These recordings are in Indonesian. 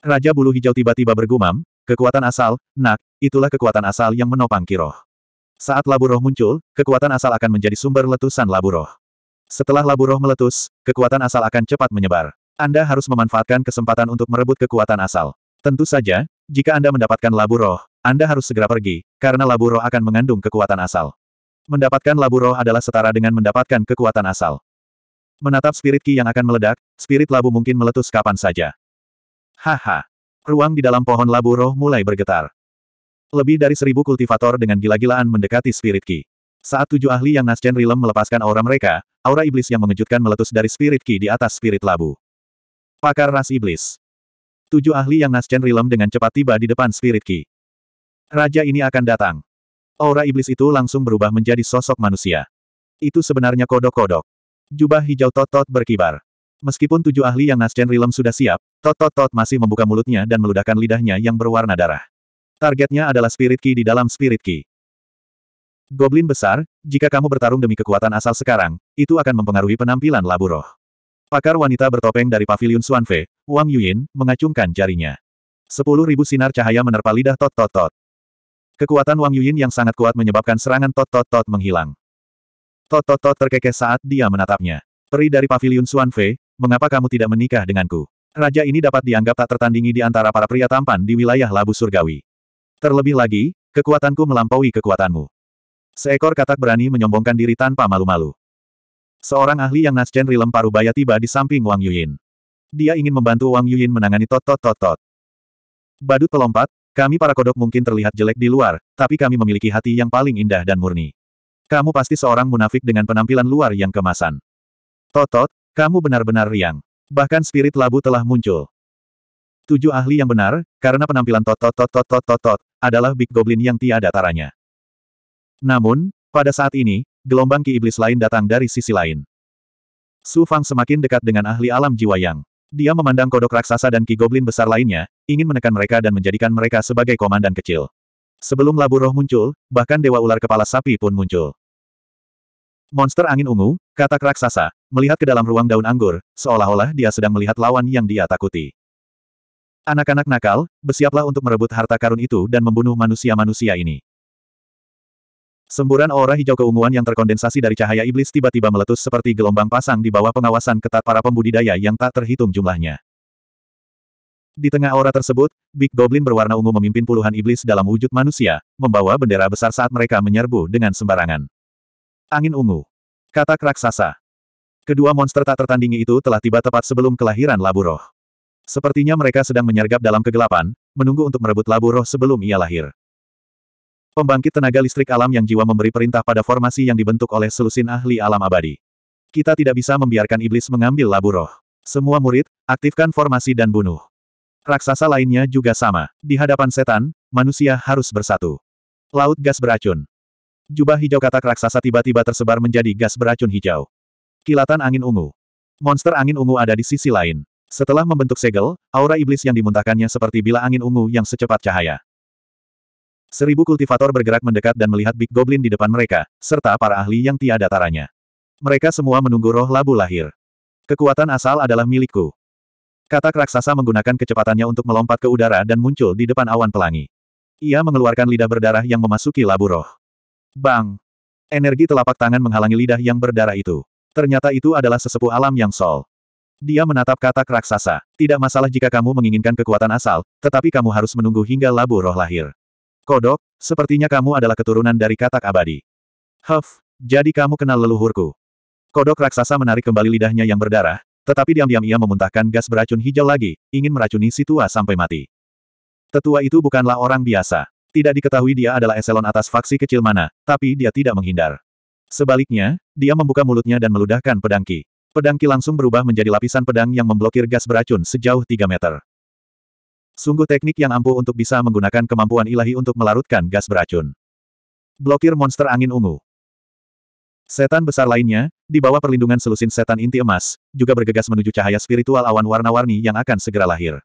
Raja bulu hijau tiba-tiba bergumam, kekuatan asal, nak, itulah kekuatan asal yang menopang kiroh. Saat labu roh muncul, kekuatan asal akan menjadi sumber letusan labu roh. Setelah labu roh meletus, kekuatan asal akan cepat menyebar. Anda harus memanfaatkan kesempatan untuk merebut kekuatan asal. Tentu saja, jika Anda mendapatkan labu roh, Anda harus segera pergi, karena labu roh akan mengandung kekuatan asal. Mendapatkan labu roh adalah setara dengan mendapatkan kekuatan asal. Menatap spirit ki yang akan meledak, spirit labu mungkin meletus kapan saja. Haha. Ruang di dalam pohon labu roh mulai bergetar. Lebih dari seribu kultivator dengan gila-gilaan mendekati Spirit Ki. Saat tujuh ahli yang Nascen Rilem melepaskan aura mereka, aura iblis yang mengejutkan meletus dari Spirit Ki di atas Spirit Labu. Pakar Ras Iblis. Tujuh ahli yang Nascen Rilem dengan cepat tiba di depan Spirit Ki. Raja ini akan datang. Aura iblis itu langsung berubah menjadi sosok manusia. Itu sebenarnya kodok-kodok. Jubah hijau totot berkibar. Meskipun tujuh ahli yang Naschen Rilem sudah siap, Tot Tot Tot masih membuka mulutnya dan meludahkan lidahnya yang berwarna darah. Targetnya adalah Spirit Key di dalam Spirit Key. Goblin besar, jika kamu bertarung demi kekuatan asal sekarang, itu akan mempengaruhi penampilan labu roh. Pakar wanita bertopeng dari pavilion Suanfe, Wang Yuyin, mengacungkan jarinya. Sepuluh ribu sinar cahaya menerpa lidah Tot Tot Tot. Kekuatan Wang Yuyin yang sangat kuat menyebabkan serangan Tot Tot Tot menghilang. Tot Tot Tot terkekeh saat dia menatapnya. Peri dari pavilion Suanfe, mengapa kamu tidak menikah denganku? Raja ini dapat dianggap tak tertandingi di antara para pria tampan di wilayah Labu Surgawi. Terlebih lagi, kekuatanku melampaui kekuatanmu. Seekor katak berani menyombongkan diri tanpa malu-malu. Seorang ahli yang Nasjen Rilem Parubaya tiba di samping Wang Yuyin. Dia ingin membantu Wang Yuyin menangani tot-tot-tot-tot. Badut pelompat, kami para kodok mungkin terlihat jelek di luar, tapi kami memiliki hati yang paling indah dan murni. Kamu pasti seorang munafik dengan penampilan luar yang kemasan. Totot, kamu benar-benar riang. Bahkan spirit labu telah muncul. Tujuh ahli yang benar, karena penampilan tot tot tot tot tot tot, tot adalah Big Goblin yang tiada taranya. Namun, pada saat ini, gelombang ki iblis lain datang dari sisi lain. Su Fang semakin dekat dengan ahli alam jiwa yang. Dia memandang kodok raksasa dan ki goblin besar lainnya, ingin menekan mereka dan menjadikan mereka sebagai komandan kecil. Sebelum labu roh muncul, bahkan dewa ular kepala sapi pun muncul. Monster angin ungu, kata raksasa, melihat ke dalam ruang daun anggur, seolah-olah dia sedang melihat lawan yang dia takuti. Anak-anak nakal, bersiaplah untuk merebut harta karun itu dan membunuh manusia-manusia ini. Semburan aura hijau keunguan yang terkondensasi dari cahaya iblis tiba-tiba meletus seperti gelombang pasang di bawah pengawasan ketat para pembudidaya yang tak terhitung jumlahnya. Di tengah aura tersebut, Big Goblin berwarna ungu memimpin puluhan iblis dalam wujud manusia, membawa bendera besar saat mereka menyerbu dengan sembarangan. Angin ungu. Kata raksasa. Kedua monster tak tertandingi itu telah tiba tepat sebelum kelahiran labu roh. Sepertinya mereka sedang menyergap dalam kegelapan, menunggu untuk merebut labu roh sebelum ia lahir. Pembangkit tenaga listrik alam yang jiwa memberi perintah pada formasi yang dibentuk oleh selusin ahli alam abadi. Kita tidak bisa membiarkan iblis mengambil labu roh. Semua murid, aktifkan formasi dan bunuh. Raksasa lainnya juga sama. Di hadapan setan, manusia harus bersatu. Laut gas beracun. Jubah hijau katak raksasa tiba-tiba tersebar menjadi gas beracun hijau. Kilatan angin ungu. Monster angin ungu ada di sisi lain. Setelah membentuk segel, aura iblis yang dimuntahkannya seperti bila angin ungu yang secepat cahaya. Seribu kultivator bergerak mendekat dan melihat Big Goblin di depan mereka, serta para ahli yang tiada taranya. Mereka semua menunggu roh labu lahir. Kekuatan asal adalah milikku. Katak raksasa menggunakan kecepatannya untuk melompat ke udara dan muncul di depan awan pelangi. Ia mengeluarkan lidah berdarah yang memasuki labu roh. Bang! Energi telapak tangan menghalangi lidah yang berdarah itu. Ternyata itu adalah sesepuh alam yang sol. Dia menatap katak raksasa. Tidak masalah jika kamu menginginkan kekuatan asal, tetapi kamu harus menunggu hingga labu roh lahir. Kodok, sepertinya kamu adalah keturunan dari katak abadi. Huff, jadi kamu kenal leluhurku. Kodok raksasa menarik kembali lidahnya yang berdarah, tetapi diam-diam ia memuntahkan gas beracun hijau lagi, ingin meracuni si tua sampai mati. Tetua itu bukanlah orang biasa. Tidak diketahui dia adalah eselon atas faksi kecil mana, tapi dia tidak menghindar. Sebaliknya, dia membuka mulutnya dan meludahkan pedangki. Pedangki langsung berubah menjadi lapisan pedang yang memblokir gas beracun sejauh 3 meter. Sungguh teknik yang ampuh untuk bisa menggunakan kemampuan ilahi untuk melarutkan gas beracun. Blokir monster angin ungu. Setan besar lainnya, di bawah perlindungan selusin setan inti emas, juga bergegas menuju cahaya spiritual awan warna-warni yang akan segera lahir.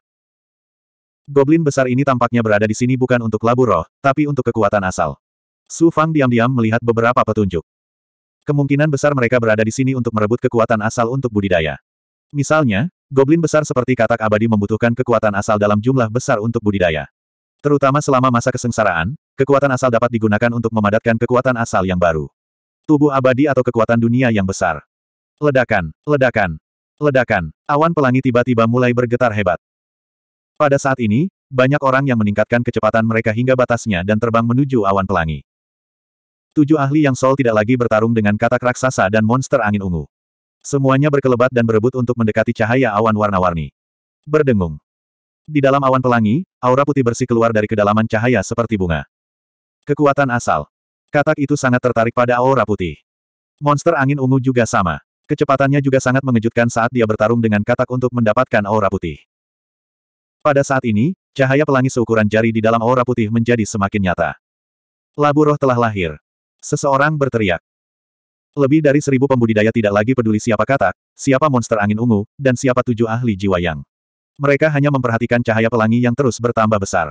Goblin besar ini tampaknya berada di sini bukan untuk labu roh, tapi untuk kekuatan asal. Su Fang diam-diam melihat beberapa petunjuk. Kemungkinan besar mereka berada di sini untuk merebut kekuatan asal untuk budidaya. Misalnya, goblin besar seperti katak abadi membutuhkan kekuatan asal dalam jumlah besar untuk budidaya. Terutama selama masa kesengsaraan, kekuatan asal dapat digunakan untuk memadatkan kekuatan asal yang baru. Tubuh abadi atau kekuatan dunia yang besar. Ledakan, ledakan, ledakan. Awan pelangi tiba-tiba mulai bergetar hebat. Pada saat ini, banyak orang yang meningkatkan kecepatan mereka hingga batasnya dan terbang menuju awan pelangi. Tujuh ahli yang Sol tidak lagi bertarung dengan katak raksasa dan monster angin ungu. Semuanya berkelebat dan berebut untuk mendekati cahaya awan warna-warni. Berdengung. Di dalam awan pelangi, aura putih bersih keluar dari kedalaman cahaya seperti bunga. Kekuatan asal. Katak itu sangat tertarik pada aura putih. Monster angin ungu juga sama. Kecepatannya juga sangat mengejutkan saat dia bertarung dengan katak untuk mendapatkan aura putih. Pada saat ini, cahaya pelangi seukuran jari di dalam aura putih menjadi semakin nyata. Labu roh telah lahir. Seseorang berteriak. Lebih dari seribu pembudidaya tidak lagi peduli siapa kata, siapa monster angin ungu, dan siapa tujuh ahli jiwa yang. Mereka hanya memperhatikan cahaya pelangi yang terus bertambah besar.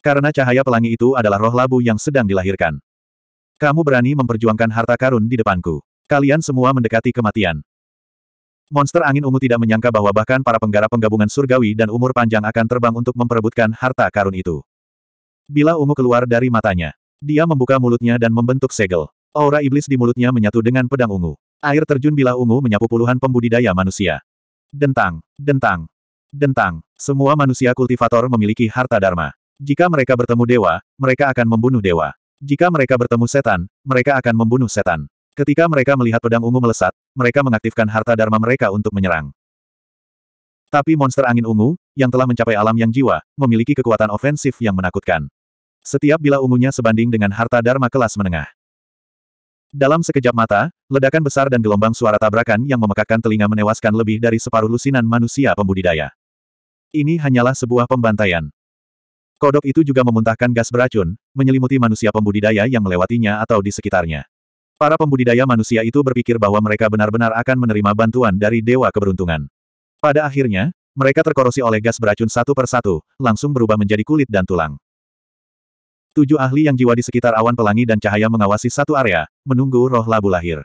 Karena cahaya pelangi itu adalah roh labu yang sedang dilahirkan. Kamu berani memperjuangkan harta karun di depanku. Kalian semua mendekati kematian. Monster angin ungu tidak menyangka bahwa bahkan para penggarap penggabungan surgawi dan umur panjang akan terbang untuk memperebutkan harta karun itu. Bila ungu keluar dari matanya, dia membuka mulutnya dan membentuk segel. Aura iblis di mulutnya menyatu dengan pedang ungu. Air terjun bila ungu menyapu puluhan pembudidaya manusia. Dentang, dentang, dentang. Semua manusia kultivator memiliki harta dharma. Jika mereka bertemu dewa, mereka akan membunuh dewa. Jika mereka bertemu setan, mereka akan membunuh setan. Ketika mereka melihat pedang ungu melesat, mereka mengaktifkan harta dharma mereka untuk menyerang. Tapi monster angin ungu, yang telah mencapai alam yang jiwa, memiliki kekuatan ofensif yang menakutkan. Setiap bila ungunya sebanding dengan harta dharma kelas menengah. Dalam sekejap mata, ledakan besar dan gelombang suara tabrakan yang memekakkan telinga menewaskan lebih dari separuh lusinan manusia pembudidaya. Ini hanyalah sebuah pembantaian. Kodok itu juga memuntahkan gas beracun, menyelimuti manusia pembudidaya yang melewatinya atau di sekitarnya. Para pembudidaya manusia itu berpikir bahwa mereka benar-benar akan menerima bantuan dari Dewa Keberuntungan. Pada akhirnya, mereka terkorosi oleh gas beracun satu per satu, langsung berubah menjadi kulit dan tulang. Tujuh ahli yang jiwa di sekitar awan pelangi dan cahaya mengawasi satu area, menunggu roh labu lahir.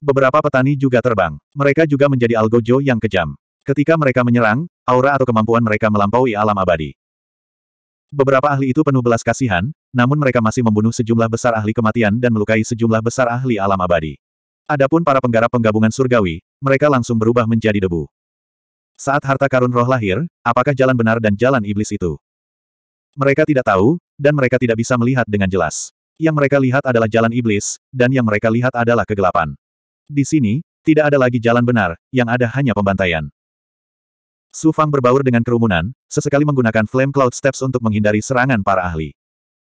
Beberapa petani juga terbang. Mereka juga menjadi algojo yang kejam. Ketika mereka menyerang, aura atau kemampuan mereka melampaui alam abadi. Beberapa ahli itu penuh belas kasihan, namun mereka masih membunuh sejumlah besar ahli kematian dan melukai sejumlah besar ahli alam abadi. Adapun para penggarap penggabungan surgawi, mereka langsung berubah menjadi debu. Saat harta karun roh lahir, apakah jalan benar dan jalan iblis itu? Mereka tidak tahu, dan mereka tidak bisa melihat dengan jelas. Yang mereka lihat adalah jalan iblis, dan yang mereka lihat adalah kegelapan. Di sini, tidak ada lagi jalan benar, yang ada hanya pembantaian. Su Fang berbaur dengan kerumunan, sesekali menggunakan Flame Cloud Steps untuk menghindari serangan para ahli.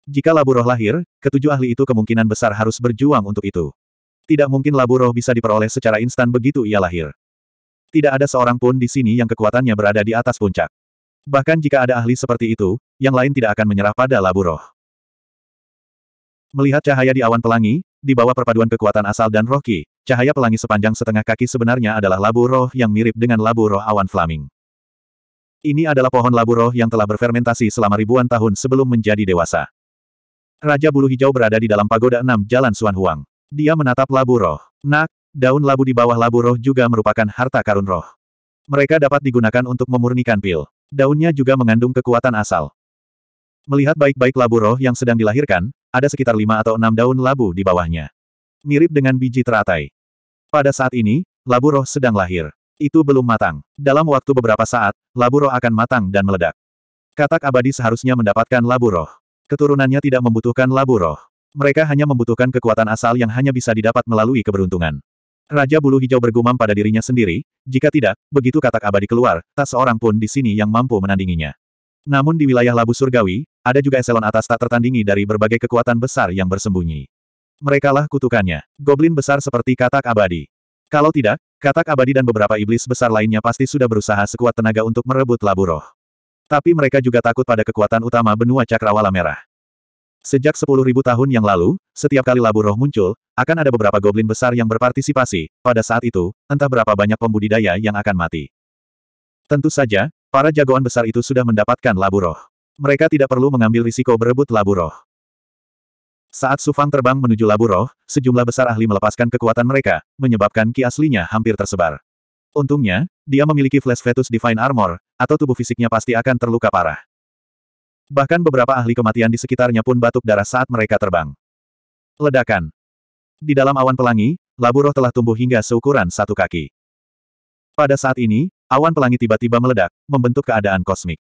Jika labu roh lahir, ketujuh ahli itu kemungkinan besar harus berjuang untuk itu. Tidak mungkin labu roh bisa diperoleh secara instan begitu ia lahir. Tidak ada seorang pun di sini yang kekuatannya berada di atas puncak. Bahkan jika ada ahli seperti itu, yang lain tidak akan menyerah pada labu roh. Melihat cahaya di awan pelangi, di bawah perpaduan kekuatan asal dan roh cahaya pelangi sepanjang setengah kaki sebenarnya adalah labu roh yang mirip dengan labu roh awan flaming. Ini adalah pohon labu roh yang telah berfermentasi selama ribuan tahun sebelum menjadi dewasa. Raja Bulu Hijau berada di dalam pagoda enam Jalan Suan Huang. Dia menatap labu roh. Nak, daun labu di bawah labu roh juga merupakan harta karun roh. Mereka dapat digunakan untuk memurnikan pil. Daunnya juga mengandung kekuatan asal. Melihat baik-baik labu roh yang sedang dilahirkan, ada sekitar lima atau enam daun labu di bawahnya. Mirip dengan biji teratai. Pada saat ini, labu roh sedang lahir. Itu belum matang. Dalam waktu beberapa saat, labu roh akan matang dan meledak. Katak abadi seharusnya mendapatkan labu roh. Keturunannya tidak membutuhkan labu roh. Mereka hanya membutuhkan kekuatan asal yang hanya bisa didapat melalui keberuntungan. Raja Bulu Hijau bergumam pada dirinya sendiri, jika tidak, begitu katak abadi keluar, tak seorang pun di sini yang mampu menandinginya. Namun di wilayah Labu Surgawi, ada juga eselon atas tak tertandingi dari berbagai kekuatan besar yang bersembunyi. Merekalah kutukannya, goblin besar seperti katak abadi. Kalau tidak, katak abadi dan beberapa iblis besar lainnya pasti sudah berusaha sekuat tenaga untuk merebut labu roh. Tapi mereka juga takut pada kekuatan utama benua cakrawala merah. Sejak 10.000 tahun yang lalu, setiap kali labu roh muncul, akan ada beberapa goblin besar yang berpartisipasi, pada saat itu, entah berapa banyak pembudidaya yang akan mati. Tentu saja, para jagoan besar itu sudah mendapatkan labu roh. Mereka tidak perlu mengambil risiko berebut labu roh. Saat Sufang terbang menuju labu roh, sejumlah besar ahli melepaskan kekuatan mereka, menyebabkan ki aslinya hampir tersebar. Untungnya, dia memiliki Flash Fetus Divine Armor, atau tubuh fisiknya pasti akan terluka parah. Bahkan beberapa ahli kematian di sekitarnya pun batuk darah saat mereka terbang. Ledakan. Di dalam awan pelangi, labu roh telah tumbuh hingga seukuran satu kaki. Pada saat ini, awan pelangi tiba-tiba meledak, membentuk keadaan kosmik.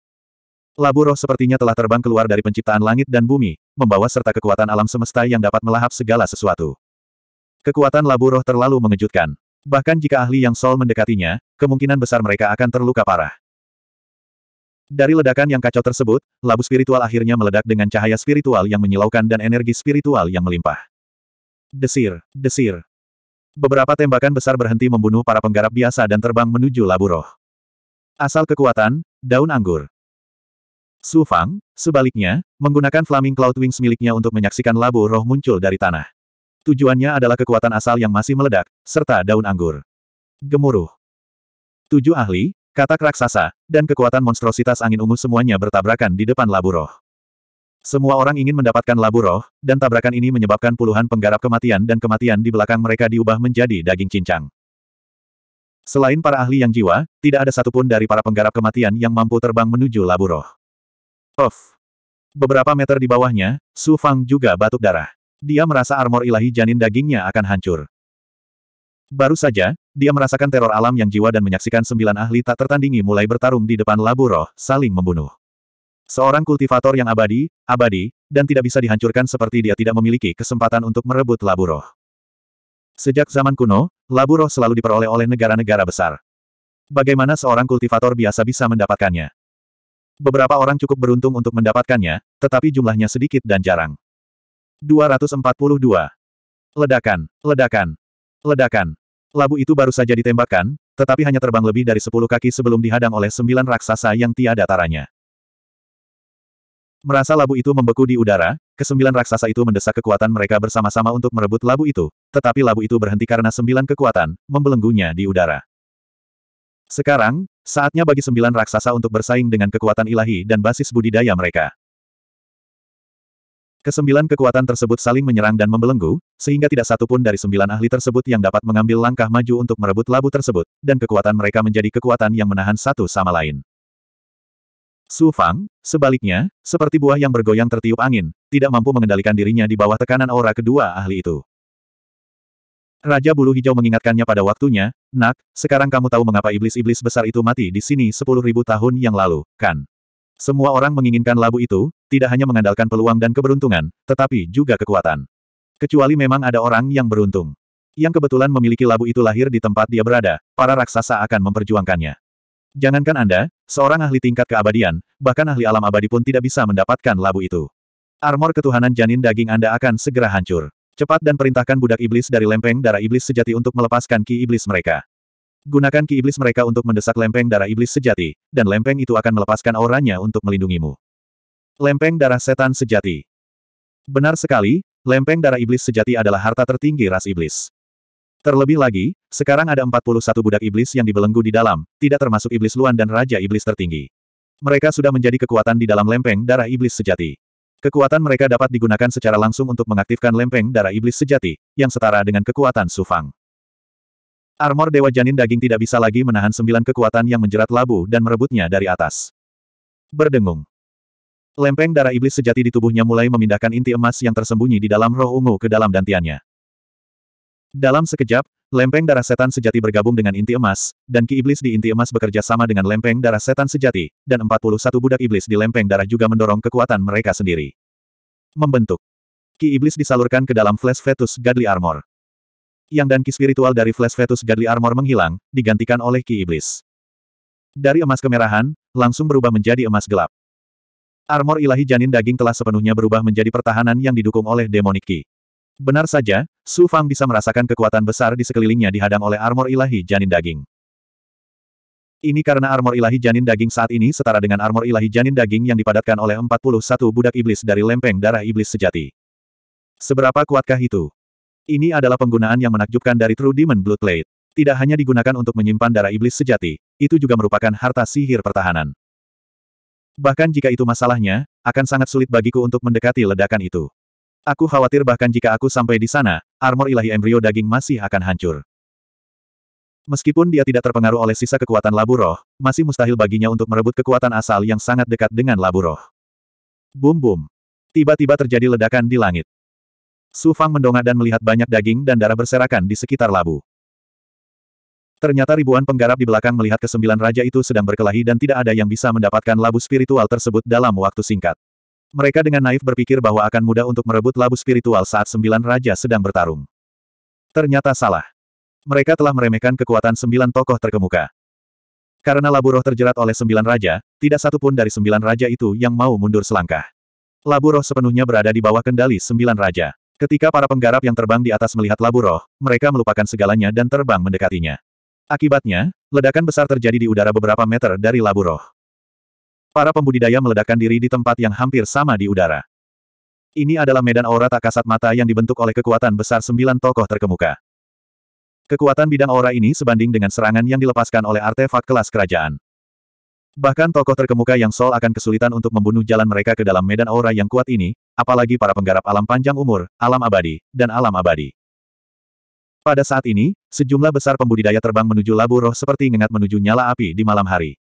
Labu roh sepertinya telah terbang keluar dari penciptaan langit dan bumi, membawa serta kekuatan alam semesta yang dapat melahap segala sesuatu. Kekuatan labu roh terlalu mengejutkan. Bahkan jika ahli yang Sol mendekatinya, kemungkinan besar mereka akan terluka parah. Dari ledakan yang kacau tersebut, labu spiritual akhirnya meledak dengan cahaya spiritual yang menyilaukan dan energi spiritual yang melimpah. Desir, desir. Beberapa tembakan besar berhenti membunuh para penggarap biasa dan terbang menuju labu roh. Asal kekuatan, daun anggur. Su Fang, sebaliknya, menggunakan Flaming Cloud Wings miliknya untuk menyaksikan labu roh muncul dari tanah. Tujuannya adalah kekuatan asal yang masih meledak, serta daun anggur. Gemuruh. Tujuh ahli, katak raksasa, dan kekuatan monstrositas angin ungu semuanya bertabrakan di depan labu roh. Semua orang ingin mendapatkan labu roh, dan tabrakan ini menyebabkan puluhan penggarap kematian dan kematian di belakang mereka diubah menjadi daging cincang. Selain para ahli yang jiwa, tidak ada satupun dari para penggarap kematian yang mampu terbang menuju labu roh. Of. Beberapa meter di bawahnya, Su Fang juga batuk darah dia merasa armor ilahi janin dagingnya akan hancur. Baru saja, dia merasakan teror alam yang jiwa dan menyaksikan sembilan ahli tak tertandingi mulai bertarung di depan labu roh, saling membunuh. Seorang kultivator yang abadi, abadi, dan tidak bisa dihancurkan seperti dia tidak memiliki kesempatan untuk merebut labu roh. Sejak zaman kuno, labu roh selalu diperoleh oleh negara-negara besar. Bagaimana seorang kultivator biasa bisa mendapatkannya? Beberapa orang cukup beruntung untuk mendapatkannya, tetapi jumlahnya sedikit dan jarang. 242. Ledakan, ledakan, ledakan. Labu itu baru saja ditembakkan, tetapi hanya terbang lebih dari 10 kaki sebelum dihadang oleh sembilan raksasa yang tiada taranya. Merasa labu itu membeku di udara, kesembilan raksasa itu mendesak kekuatan mereka bersama-sama untuk merebut labu itu, tetapi labu itu berhenti karena sembilan kekuatan, membelenggunya di udara. Sekarang, saatnya bagi sembilan raksasa untuk bersaing dengan kekuatan ilahi dan basis budidaya mereka. Kesembilan kekuatan tersebut saling menyerang dan membelenggu, sehingga tidak satu pun dari sembilan ahli tersebut yang dapat mengambil langkah maju untuk merebut labu tersebut, dan kekuatan mereka menjadi kekuatan yang menahan satu sama lain. Su Fang, sebaliknya, seperti buah yang bergoyang tertiup angin, tidak mampu mengendalikan dirinya di bawah tekanan aura kedua ahli itu. Raja Bulu Hijau mengingatkannya pada waktunya, Nak, sekarang kamu tahu mengapa iblis-iblis besar itu mati di sini sepuluh ribu tahun yang lalu, kan? Semua orang menginginkan labu itu, tidak hanya mengandalkan peluang dan keberuntungan, tetapi juga kekuatan. Kecuali memang ada orang yang beruntung. Yang kebetulan memiliki labu itu lahir di tempat dia berada, para raksasa akan memperjuangkannya. Jangankan Anda, seorang ahli tingkat keabadian, bahkan ahli alam abadi pun tidak bisa mendapatkan labu itu. Armor ketuhanan janin daging Anda akan segera hancur. Cepat dan perintahkan budak iblis dari lempeng darah iblis sejati untuk melepaskan ki iblis mereka. Gunakan ki iblis mereka untuk mendesak lempeng darah iblis sejati, dan lempeng itu akan melepaskan auranya untuk melindungimu. Lempeng darah setan sejati. Benar sekali, lempeng darah iblis sejati adalah harta tertinggi ras iblis. Terlebih lagi, sekarang ada 41 budak iblis yang dibelenggu di dalam, tidak termasuk iblis luan dan raja iblis tertinggi. Mereka sudah menjadi kekuatan di dalam lempeng darah iblis sejati. Kekuatan mereka dapat digunakan secara langsung untuk mengaktifkan lempeng darah iblis sejati, yang setara dengan kekuatan Sufang. Armor Dewa Janin Daging tidak bisa lagi menahan sembilan kekuatan yang menjerat labu dan merebutnya dari atas. Berdengung. Lempeng darah iblis sejati di tubuhnya mulai memindahkan inti emas yang tersembunyi di dalam roh ungu ke dalam dantiannya. Dalam sekejap, lempeng darah setan sejati bergabung dengan inti emas, dan ki iblis di inti emas bekerja sama dengan lempeng darah setan sejati, dan 41 budak iblis di lempeng darah juga mendorong kekuatan mereka sendiri. Membentuk. Ki iblis disalurkan ke dalam flash fetus Godly Armor yang dan ki spiritual dari Flash Vetus Godly Armor menghilang, digantikan oleh ki iblis. Dari emas kemerahan, langsung berubah menjadi emas gelap. Armor ilahi janin daging telah sepenuhnya berubah menjadi pertahanan yang didukung oleh demonik ki. Benar saja, Su Fang bisa merasakan kekuatan besar di sekelilingnya dihadang oleh armor ilahi janin daging. Ini karena armor ilahi janin daging saat ini setara dengan armor ilahi janin daging yang dipadatkan oleh 41 budak iblis dari lempeng darah iblis sejati. Seberapa kuatkah itu? Ini adalah penggunaan yang menakjubkan dari True Demon Blood Bloodblade. Tidak hanya digunakan untuk menyimpan darah iblis sejati, itu juga merupakan harta sihir pertahanan. Bahkan jika itu masalahnya, akan sangat sulit bagiku untuk mendekati ledakan itu. Aku khawatir bahkan jika aku sampai di sana, armor ilahi embrio daging masih akan hancur. Meskipun dia tidak terpengaruh oleh sisa kekuatan labu roh, masih mustahil baginya untuk merebut kekuatan asal yang sangat dekat dengan labu roh. Bum bum. Tiba-tiba terjadi ledakan di langit. Su Fang mendongak dan melihat banyak daging dan darah berserakan di sekitar labu. Ternyata ribuan penggarap di belakang melihat kesembilan raja itu sedang berkelahi dan tidak ada yang bisa mendapatkan labu spiritual tersebut dalam waktu singkat. Mereka dengan naif berpikir bahwa akan mudah untuk merebut labu spiritual saat sembilan raja sedang bertarung. Ternyata salah. Mereka telah meremehkan kekuatan sembilan tokoh terkemuka. Karena labu roh terjerat oleh sembilan raja, tidak satupun dari sembilan raja itu yang mau mundur selangkah. Labu roh sepenuhnya berada di bawah kendali sembilan raja. Ketika para penggarap yang terbang di atas melihat labu roh, mereka melupakan segalanya dan terbang mendekatinya. Akibatnya, ledakan besar terjadi di udara beberapa meter dari labu roh. Para pembudidaya meledakkan diri di tempat yang hampir sama di udara. Ini adalah medan aura tak kasat mata yang dibentuk oleh kekuatan besar sembilan tokoh terkemuka. Kekuatan bidang aura ini sebanding dengan serangan yang dilepaskan oleh artefak kelas kerajaan. Bahkan tokoh terkemuka yang Sol akan kesulitan untuk membunuh jalan mereka ke dalam medan aura yang kuat ini, apalagi para penggarap alam panjang umur, alam abadi, dan alam abadi. Pada saat ini, sejumlah besar pembudidaya terbang menuju labu roh seperti ngengat menuju nyala api di malam hari.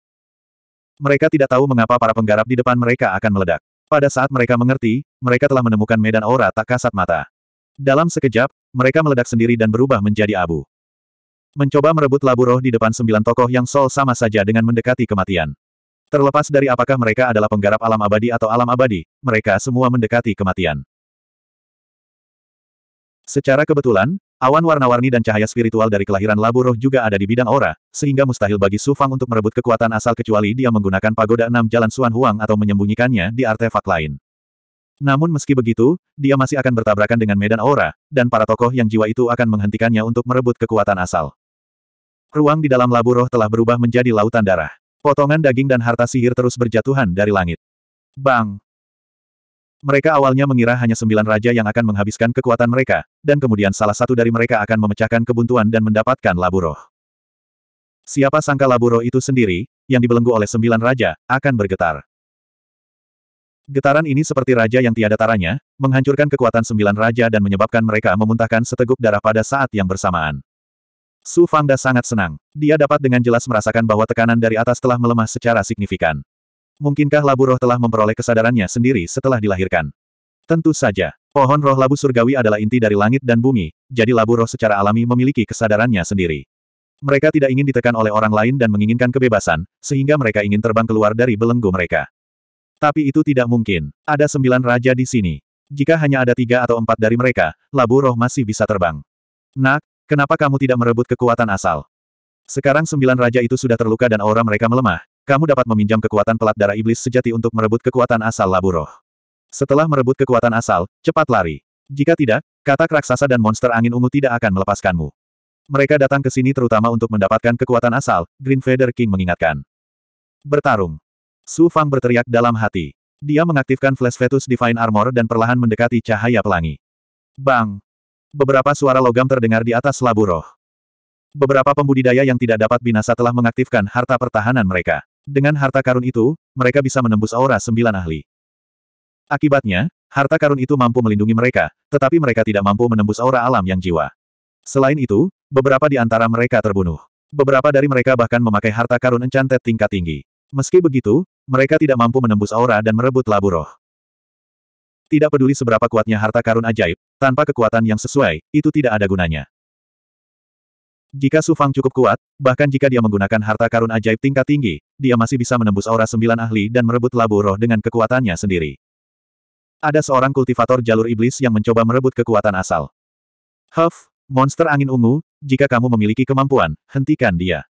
Mereka tidak tahu mengapa para penggarap di depan mereka akan meledak. Pada saat mereka mengerti, mereka telah menemukan medan aura tak kasat mata. Dalam sekejap, mereka meledak sendiri dan berubah menjadi abu. Mencoba merebut labu roh di depan sembilan tokoh yang sol sama saja dengan mendekati kematian. Terlepas dari apakah mereka adalah penggarap alam abadi atau alam abadi, mereka semua mendekati kematian. Secara kebetulan, awan warna-warni dan cahaya spiritual dari kelahiran labu roh juga ada di bidang aura, sehingga mustahil bagi Su Fang untuk merebut kekuatan asal kecuali dia menggunakan pagoda enam jalan Suan Huang atau menyembunyikannya di artefak lain. Namun meski begitu, dia masih akan bertabrakan dengan medan aura, dan para tokoh yang jiwa itu akan menghentikannya untuk merebut kekuatan asal. Ruang di dalam labu roh telah berubah menjadi lautan darah. Potongan daging dan harta sihir terus berjatuhan dari langit. Bang! Mereka awalnya mengira hanya sembilan raja yang akan menghabiskan kekuatan mereka, dan kemudian salah satu dari mereka akan memecahkan kebuntuan dan mendapatkan labu roh. Siapa sangka labu roh itu sendiri, yang dibelenggu oleh sembilan raja, akan bergetar. Getaran ini seperti raja yang tiada taranya, menghancurkan kekuatan sembilan raja dan menyebabkan mereka memuntahkan seteguk darah pada saat yang bersamaan. Su Fangda sangat senang. Dia dapat dengan jelas merasakan bahwa tekanan dari atas telah melemah secara signifikan. Mungkinkah labu roh telah memperoleh kesadarannya sendiri setelah dilahirkan? Tentu saja. Pohon roh labu surgawi adalah inti dari langit dan bumi, jadi labu roh secara alami memiliki kesadarannya sendiri. Mereka tidak ingin ditekan oleh orang lain dan menginginkan kebebasan, sehingga mereka ingin terbang keluar dari belenggu mereka. Tapi itu tidak mungkin. Ada sembilan raja di sini. Jika hanya ada tiga atau empat dari mereka, labu roh masih bisa terbang. Nak, Kenapa kamu tidak merebut kekuatan asal? Sekarang sembilan raja itu sudah terluka dan aura mereka melemah. Kamu dapat meminjam kekuatan pelat darah iblis sejati untuk merebut kekuatan asal labu roh. Setelah merebut kekuatan asal, cepat lari. Jika tidak, kata raksasa dan monster angin ungu tidak akan melepaskanmu. Mereka datang ke sini terutama untuk mendapatkan kekuatan asal, Green Feather King mengingatkan. Bertarung. Su Fang berteriak dalam hati. Dia mengaktifkan Flash Fetus Divine Armor dan perlahan mendekati cahaya pelangi. Bang! Beberapa suara logam terdengar di atas labu roh. Beberapa pembudidaya yang tidak dapat binasa telah mengaktifkan harta pertahanan mereka. Dengan harta karun itu, mereka bisa menembus aura sembilan ahli. Akibatnya, harta karun itu mampu melindungi mereka, tetapi mereka tidak mampu menembus aura alam yang jiwa. Selain itu, beberapa di antara mereka terbunuh. Beberapa dari mereka bahkan memakai harta karun encantet tingkat tinggi. Meski begitu, mereka tidak mampu menembus aura dan merebut labu roh. Tidak peduli seberapa kuatnya harta karun ajaib, tanpa kekuatan yang sesuai, itu tidak ada gunanya. Jika Su Fang cukup kuat, bahkan jika dia menggunakan harta karun ajaib tingkat tinggi, dia masih bisa menembus aura sembilan ahli dan merebut labu roh dengan kekuatannya sendiri. Ada seorang kultivator jalur iblis yang mencoba merebut kekuatan asal. Huff, monster angin ungu, jika kamu memiliki kemampuan, hentikan dia.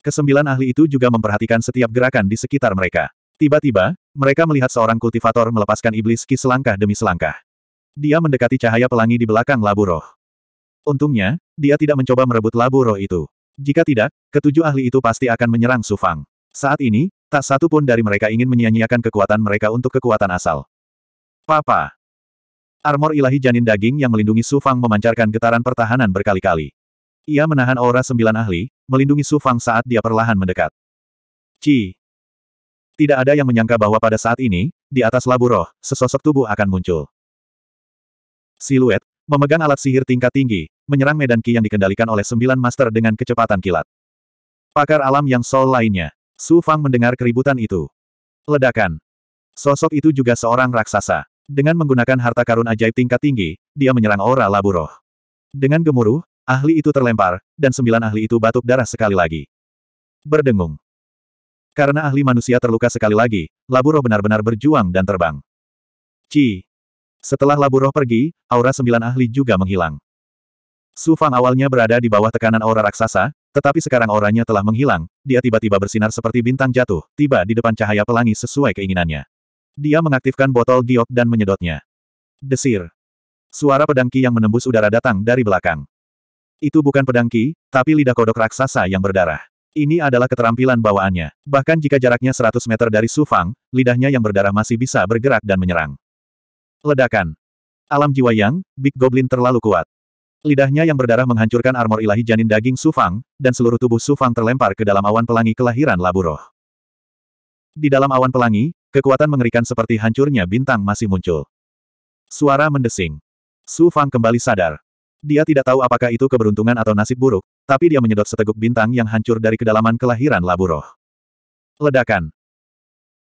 Kesembilan ahli itu juga memperhatikan setiap gerakan di sekitar mereka. Tiba-tiba, mereka melihat seorang kultivator melepaskan iblis ki selangkah demi selangkah. Dia mendekati cahaya pelangi di belakang labu roh. Untungnya, dia tidak mencoba merebut labu roh itu. Jika tidak, ketujuh ahli itu pasti akan menyerang Sufang. Saat ini, tak satu pun dari mereka ingin menyia-nyiakan kekuatan mereka untuk kekuatan asal. Papa. Armor ilahi janin daging yang melindungi Sufang memancarkan getaran pertahanan berkali-kali. Ia menahan aura sembilan ahli, melindungi Sufang saat dia perlahan mendekat. Ci. Tidak ada yang menyangka bahwa pada saat ini, di atas labu roh, sesosok tubuh akan muncul. Siluet, memegang alat sihir tingkat tinggi, menyerang medan ki yang dikendalikan oleh sembilan master dengan kecepatan kilat. Pakar alam yang sol lainnya. Su Fang mendengar keributan itu. Ledakan. Sosok itu juga seorang raksasa. Dengan menggunakan harta karun ajaib tingkat tinggi, dia menyerang aura labu roh. Dengan gemuruh, ahli itu terlempar, dan sembilan ahli itu batuk darah sekali lagi. Berdengung. Karena ahli manusia terluka sekali lagi, labu roh benar-benar berjuang dan terbang. Ci. Setelah labu roh pergi, aura sembilan ahli juga menghilang. Su Fang awalnya berada di bawah tekanan aura raksasa, tetapi sekarang auranya telah menghilang, dia tiba-tiba bersinar seperti bintang jatuh, tiba di depan cahaya pelangi sesuai keinginannya. Dia mengaktifkan botol giok dan menyedotnya. Desir. Suara pedangki yang menembus udara datang dari belakang. Itu bukan pedangki, tapi lidah kodok raksasa yang berdarah. Ini adalah keterampilan bawaannya. Bahkan jika jaraknya 100 meter dari Su Fang, lidahnya yang berdarah masih bisa bergerak dan menyerang. Ledakan. Alam jiwa yang, Big Goblin terlalu kuat. Lidahnya yang berdarah menghancurkan armor ilahi janin daging Sufang, dan seluruh tubuh Sufang terlempar ke dalam awan pelangi kelahiran Laburoh. Di dalam awan pelangi, kekuatan mengerikan seperti hancurnya bintang masih muncul. Suara mendesing. Sufang kembali sadar. Dia tidak tahu apakah itu keberuntungan atau nasib buruk, tapi dia menyedot seteguk bintang yang hancur dari kedalaman kelahiran Laburoh. Ledakan.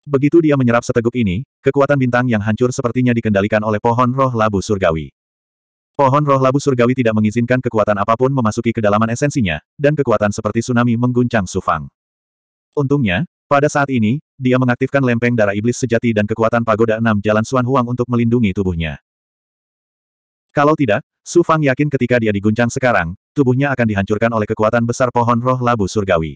Begitu dia menyerap seteguk ini, kekuatan bintang yang hancur sepertinya dikendalikan oleh pohon roh labu surgawi. Pohon roh labu surgawi tidak mengizinkan kekuatan apapun memasuki kedalaman esensinya, dan kekuatan seperti tsunami mengguncang Sufang. Untungnya, pada saat ini, dia mengaktifkan lempeng darah iblis sejati dan kekuatan pagoda enam jalan Suan Huang untuk melindungi tubuhnya. Kalau tidak, Sufang yakin ketika dia diguncang sekarang, tubuhnya akan dihancurkan oleh kekuatan besar pohon roh labu surgawi.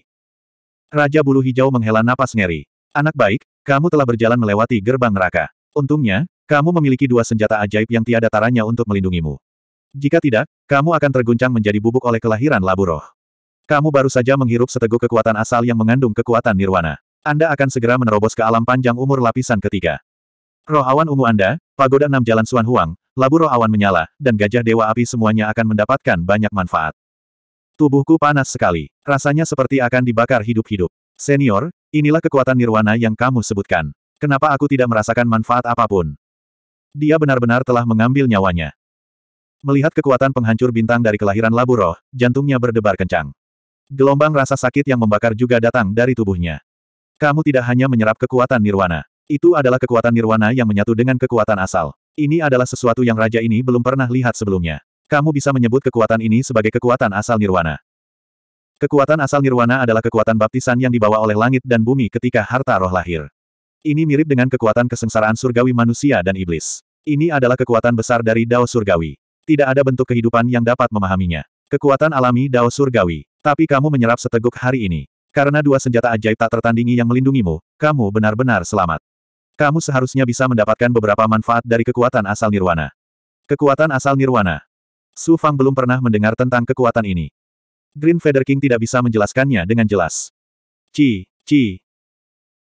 Raja bulu hijau menghela napas ngeri. Anak baik, kamu telah berjalan melewati gerbang neraka. Untungnya, kamu memiliki dua senjata ajaib yang tiada taranya untuk melindungimu. Jika tidak, kamu akan terguncang menjadi bubuk oleh kelahiran labu roh. Kamu baru saja menghirup seteguk kekuatan asal yang mengandung kekuatan nirwana. Anda akan segera menerobos ke alam panjang umur lapisan ketiga. Roh awan ungu Anda, pagoda enam jalan Suan Huang, labu roh awan menyala, dan gajah dewa api semuanya akan mendapatkan banyak manfaat. Tubuhku panas sekali. Rasanya seperti akan dibakar hidup-hidup. Senior, Inilah kekuatan nirwana yang kamu sebutkan. Kenapa aku tidak merasakan manfaat apapun? Dia benar-benar telah mengambil nyawanya. Melihat kekuatan penghancur bintang dari kelahiran Laburo, jantungnya berdebar kencang. Gelombang rasa sakit yang membakar juga datang dari tubuhnya. Kamu tidak hanya menyerap kekuatan nirwana. Itu adalah kekuatan nirwana yang menyatu dengan kekuatan asal. Ini adalah sesuatu yang raja ini belum pernah lihat sebelumnya. Kamu bisa menyebut kekuatan ini sebagai kekuatan asal nirwana. Kekuatan asal nirwana adalah kekuatan baptisan yang dibawa oleh langit dan bumi ketika harta roh lahir. Ini mirip dengan kekuatan kesengsaraan surgawi manusia dan iblis. Ini adalah kekuatan besar dari Dao Surgawi. Tidak ada bentuk kehidupan yang dapat memahaminya. Kekuatan alami Dao Surgawi. Tapi kamu menyerap seteguk hari ini. Karena dua senjata ajaib tak tertandingi yang melindungimu, kamu benar-benar selamat. Kamu seharusnya bisa mendapatkan beberapa manfaat dari kekuatan asal nirwana. Kekuatan asal nirwana. Su Fang belum pernah mendengar tentang kekuatan ini. Green Feather King tidak bisa menjelaskannya dengan jelas. Ci, ci.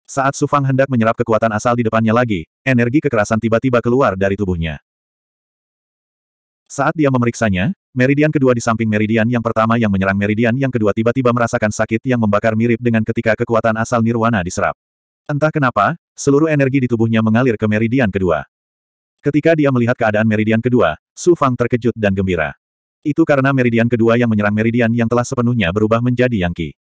Saat Sufang hendak menyerap kekuatan asal di depannya lagi, energi kekerasan tiba-tiba keluar dari tubuhnya. Saat dia memeriksanya, meridian kedua di samping meridian yang pertama yang menyerang meridian yang kedua tiba-tiba merasakan sakit yang membakar mirip dengan ketika kekuatan asal nirwana diserap. Entah kenapa, seluruh energi di tubuhnya mengalir ke meridian kedua. Ketika dia melihat keadaan meridian kedua, Su Fang terkejut dan gembira. Itu karena meridian kedua yang menyerang meridian yang telah sepenuhnya berubah menjadi yang Qi.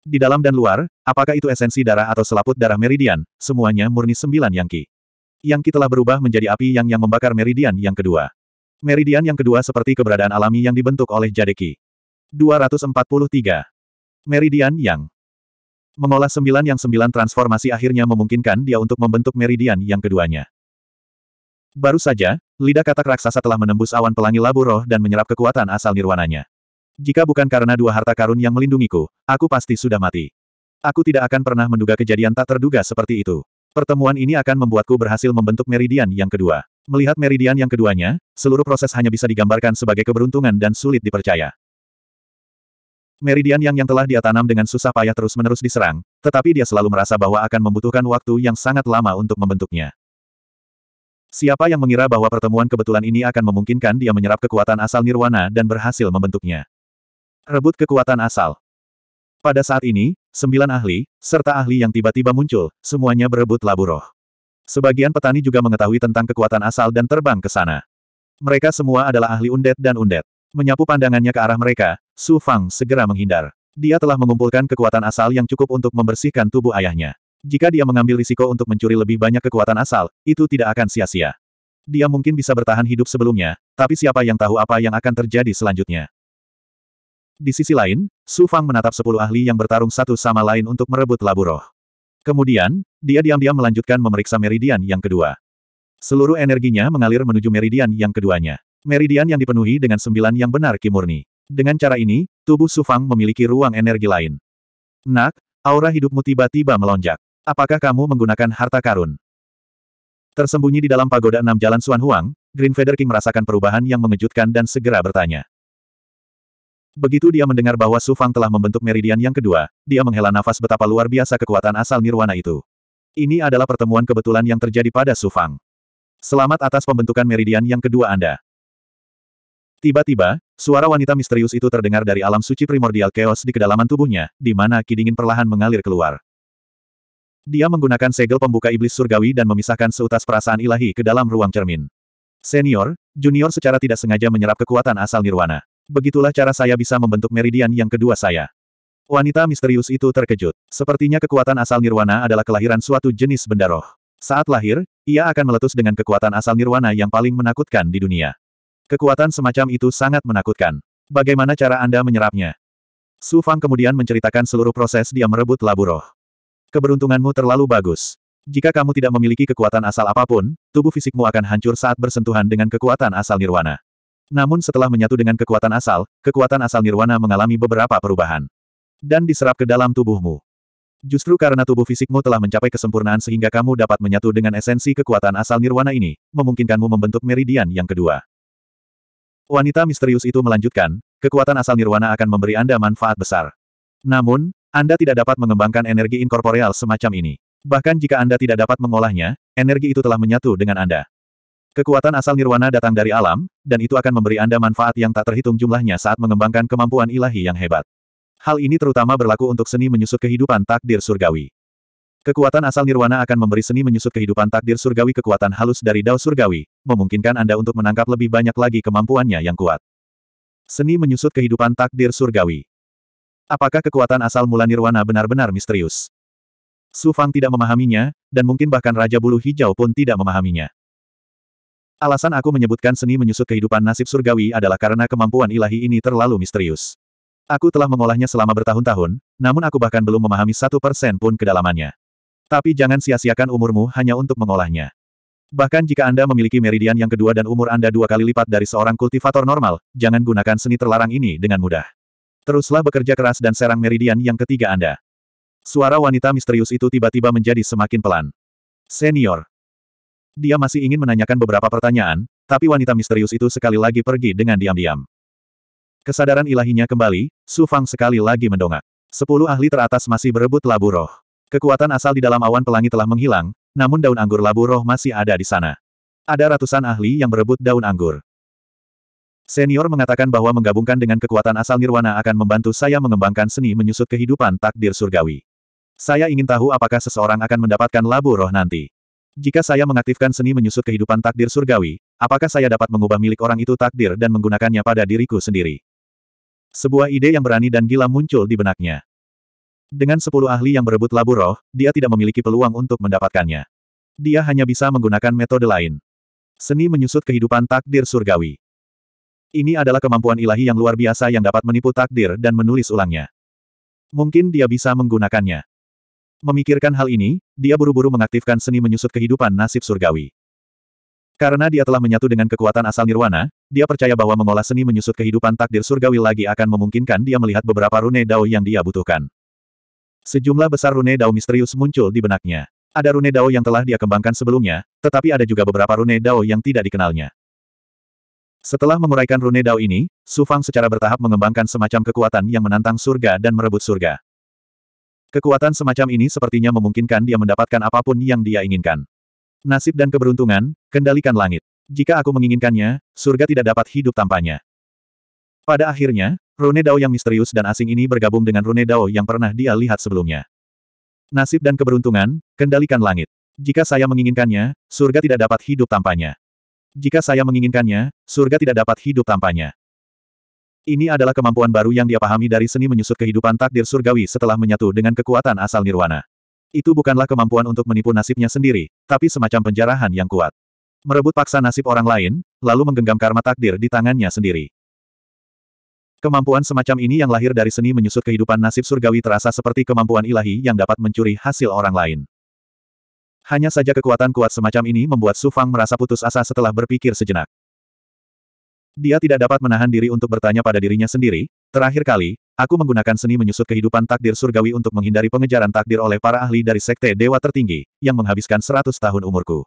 Di dalam dan luar, apakah itu esensi darah atau selaput darah meridian, semuanya murni sembilan yang Qi. Yang Qi telah berubah menjadi api yang yang membakar meridian yang kedua. Meridian yang kedua seperti keberadaan alami yang dibentuk oleh Jadeki. 243. Meridian Yang Mengolah sembilan yang sembilan transformasi akhirnya memungkinkan dia untuk membentuk meridian yang keduanya. Baru saja, lidah katak raksasa telah menembus awan pelangi labu roh dan menyerap kekuatan asal nirwananya. Jika bukan karena dua harta karun yang melindungiku, aku pasti sudah mati. Aku tidak akan pernah menduga kejadian tak terduga seperti itu. Pertemuan ini akan membuatku berhasil membentuk meridian yang kedua. Melihat meridian yang keduanya, seluruh proses hanya bisa digambarkan sebagai keberuntungan dan sulit dipercaya. Meridian yang yang telah dia tanam dengan susah payah terus-menerus diserang, tetapi dia selalu merasa bahwa akan membutuhkan waktu yang sangat lama untuk membentuknya. Siapa yang mengira bahwa pertemuan kebetulan ini akan memungkinkan dia menyerap kekuatan asal nirwana dan berhasil membentuknya? Rebut kekuatan asal. Pada saat ini, sembilan ahli, serta ahli yang tiba-tiba muncul, semuanya berebut labu roh. Sebagian petani juga mengetahui tentang kekuatan asal dan terbang ke sana. Mereka semua adalah ahli undet dan undet. Menyapu pandangannya ke arah mereka, Su Fang segera menghindar. Dia telah mengumpulkan kekuatan asal yang cukup untuk membersihkan tubuh ayahnya. Jika dia mengambil risiko untuk mencuri lebih banyak kekuatan asal, itu tidak akan sia-sia. Dia mungkin bisa bertahan hidup sebelumnya, tapi siapa yang tahu apa yang akan terjadi selanjutnya. Di sisi lain, Su Fang menatap sepuluh ahli yang bertarung satu sama lain untuk merebut labu roh. Kemudian, dia diam-diam melanjutkan memeriksa meridian yang kedua. Seluruh energinya mengalir menuju meridian yang keduanya. Meridian yang dipenuhi dengan sembilan yang benar kimurni. Dengan cara ini, tubuh Su Fang memiliki ruang energi lain. Nak, aura hidupmu tiba-tiba melonjak. Apakah kamu menggunakan harta karun? Tersembunyi di dalam pagoda enam jalan Suan Huang, Green Feather King merasakan perubahan yang mengejutkan dan segera bertanya. Begitu dia mendengar bahwa Su Fang telah membentuk meridian yang kedua, dia menghela nafas betapa luar biasa kekuatan asal nirwana itu. Ini adalah pertemuan kebetulan yang terjadi pada Su Fang. Selamat atas pembentukan meridian yang kedua Anda. Tiba-tiba, suara wanita misterius itu terdengar dari alam suci primordial chaos di kedalaman tubuhnya, di mana kidingin perlahan mengalir keluar. Dia menggunakan segel pembuka iblis surgawi dan memisahkan seutas perasaan ilahi ke dalam ruang cermin. Senior, junior secara tidak sengaja menyerap kekuatan asal nirwana. Begitulah cara saya bisa membentuk meridian yang kedua saya. Wanita misterius itu terkejut. Sepertinya kekuatan asal nirwana adalah kelahiran suatu jenis benda roh. Saat lahir, ia akan meletus dengan kekuatan asal nirwana yang paling menakutkan di dunia. Kekuatan semacam itu sangat menakutkan. Bagaimana cara Anda menyerapnya? Su Fang kemudian menceritakan seluruh proses dia merebut labu roh. Keberuntunganmu terlalu bagus. Jika kamu tidak memiliki kekuatan asal apapun, tubuh fisikmu akan hancur saat bersentuhan dengan kekuatan asal nirwana. Namun setelah menyatu dengan kekuatan asal, kekuatan asal nirwana mengalami beberapa perubahan. Dan diserap ke dalam tubuhmu. Justru karena tubuh fisikmu telah mencapai kesempurnaan sehingga kamu dapat menyatu dengan esensi kekuatan asal nirwana ini, memungkinkanmu membentuk meridian yang kedua. Wanita misterius itu melanjutkan, kekuatan asal nirwana akan memberi Anda manfaat besar. Namun, anda tidak dapat mengembangkan energi inkorporeal semacam ini. Bahkan jika Anda tidak dapat mengolahnya, energi itu telah menyatu dengan Anda. Kekuatan asal nirwana datang dari alam, dan itu akan memberi Anda manfaat yang tak terhitung jumlahnya saat mengembangkan kemampuan ilahi yang hebat. Hal ini terutama berlaku untuk seni menyusut kehidupan takdir surgawi. Kekuatan asal nirwana akan memberi seni menyusut kehidupan takdir surgawi kekuatan halus dari dao surgawi, memungkinkan Anda untuk menangkap lebih banyak lagi kemampuannya yang kuat. Seni menyusut kehidupan takdir surgawi. Apakah kekuatan asal mula Nirwana benar-benar misterius? Su Fang tidak memahaminya, dan mungkin bahkan Raja Bulu Hijau pun tidak memahaminya. Alasan aku menyebutkan seni menyusut kehidupan nasib surgawi adalah karena kemampuan ilahi ini terlalu misterius. Aku telah mengolahnya selama bertahun-tahun, namun aku bahkan belum memahami satu persen pun kedalamannya. Tapi jangan sia-siakan umurmu hanya untuk mengolahnya. Bahkan jika Anda memiliki meridian yang kedua dan umur Anda dua kali lipat dari seorang kultivator normal, jangan gunakan seni terlarang ini dengan mudah. Teruslah bekerja keras dan serang meridian yang ketiga Anda. Suara wanita misterius itu tiba-tiba menjadi semakin pelan. Senior. Dia masih ingin menanyakan beberapa pertanyaan, tapi wanita misterius itu sekali lagi pergi dengan diam-diam. Kesadaran ilahinya kembali, Su Fang sekali lagi mendongak. Sepuluh ahli teratas masih berebut labu roh. Kekuatan asal di dalam awan pelangi telah menghilang, namun daun anggur labu roh masih ada di sana. Ada ratusan ahli yang berebut daun anggur. Senior mengatakan bahwa menggabungkan dengan kekuatan asal nirwana akan membantu saya mengembangkan seni menyusut kehidupan takdir surgawi. Saya ingin tahu apakah seseorang akan mendapatkan labu roh nanti. Jika saya mengaktifkan seni menyusut kehidupan takdir surgawi, apakah saya dapat mengubah milik orang itu takdir dan menggunakannya pada diriku sendiri? Sebuah ide yang berani dan gila muncul di benaknya. Dengan sepuluh ahli yang berebut labu roh, dia tidak memiliki peluang untuk mendapatkannya. Dia hanya bisa menggunakan metode lain. Seni menyusut kehidupan takdir surgawi. Ini adalah kemampuan ilahi yang luar biasa yang dapat menipu takdir dan menulis ulangnya. Mungkin dia bisa menggunakannya. Memikirkan hal ini, dia buru-buru mengaktifkan seni menyusut kehidupan nasib surgawi. Karena dia telah menyatu dengan kekuatan asal nirwana, dia percaya bahwa mengolah seni menyusut kehidupan takdir surgawi lagi akan memungkinkan dia melihat beberapa rune dao yang dia butuhkan. Sejumlah besar rune dao misterius muncul di benaknya. Ada rune dao yang telah dia kembangkan sebelumnya, tetapi ada juga beberapa rune dao yang tidak dikenalnya. Setelah menguraikan rune Dao ini, Su Fang secara bertahap mengembangkan semacam kekuatan yang menantang surga dan merebut surga. Kekuatan semacam ini sepertinya memungkinkan dia mendapatkan apapun yang dia inginkan. Nasib dan keberuntungan, kendalikan langit. Jika aku menginginkannya, surga tidak dapat hidup tanpanya. Pada akhirnya, rune Dao yang misterius dan asing ini bergabung dengan rune Dao yang pernah dia lihat sebelumnya. Nasib dan keberuntungan, kendalikan langit. Jika saya menginginkannya, surga tidak dapat hidup tanpanya. Jika saya menginginkannya, surga tidak dapat hidup tanpanya. Ini adalah kemampuan baru yang dia pahami dari seni menyusut kehidupan takdir surgawi setelah menyatu dengan kekuatan asal nirwana. Itu bukanlah kemampuan untuk menipu nasibnya sendiri, tapi semacam penjarahan yang kuat. Merebut paksa nasib orang lain, lalu menggenggam karma takdir di tangannya sendiri. Kemampuan semacam ini yang lahir dari seni menyusut kehidupan nasib surgawi terasa seperti kemampuan ilahi yang dapat mencuri hasil orang lain. Hanya saja kekuatan kuat semacam ini membuat Su Fang merasa putus asa setelah berpikir sejenak. Dia tidak dapat menahan diri untuk bertanya pada dirinya sendiri, terakhir kali, aku menggunakan seni menyusut kehidupan takdir surgawi untuk menghindari pengejaran takdir oleh para ahli dari sekte dewa tertinggi, yang menghabiskan seratus tahun umurku.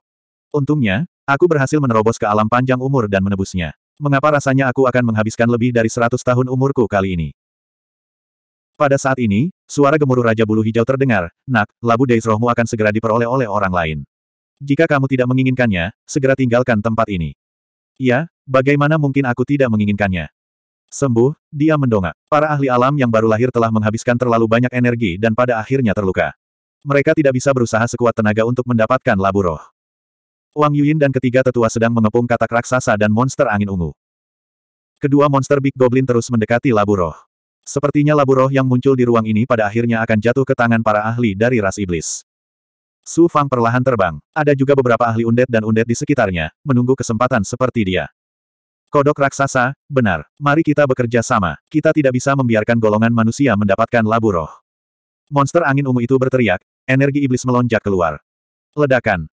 Untungnya, aku berhasil menerobos ke alam panjang umur dan menebusnya. Mengapa rasanya aku akan menghabiskan lebih dari seratus tahun umurku kali ini? Pada saat ini, suara gemuruh Raja Bulu Hijau terdengar, Nak, labu Deis rohmu akan segera diperoleh oleh orang lain. Jika kamu tidak menginginkannya, segera tinggalkan tempat ini. Ya, bagaimana mungkin aku tidak menginginkannya? Sembuh, dia mendongak. Para ahli alam yang baru lahir telah menghabiskan terlalu banyak energi dan pada akhirnya terluka. Mereka tidak bisa berusaha sekuat tenaga untuk mendapatkan labu roh. Wang Yuin dan ketiga tetua sedang mengepung katak raksasa dan monster angin ungu. Kedua monster Big Goblin terus mendekati labu roh. Sepertinya labu roh yang muncul di ruang ini pada akhirnya akan jatuh ke tangan para ahli dari ras iblis. Su Fang perlahan terbang. Ada juga beberapa ahli undet dan undet di sekitarnya, menunggu kesempatan seperti dia. Kodok raksasa, benar. Mari kita bekerja sama. Kita tidak bisa membiarkan golongan manusia mendapatkan labu roh. Monster angin ungu itu berteriak, energi iblis melonjak keluar. Ledakan.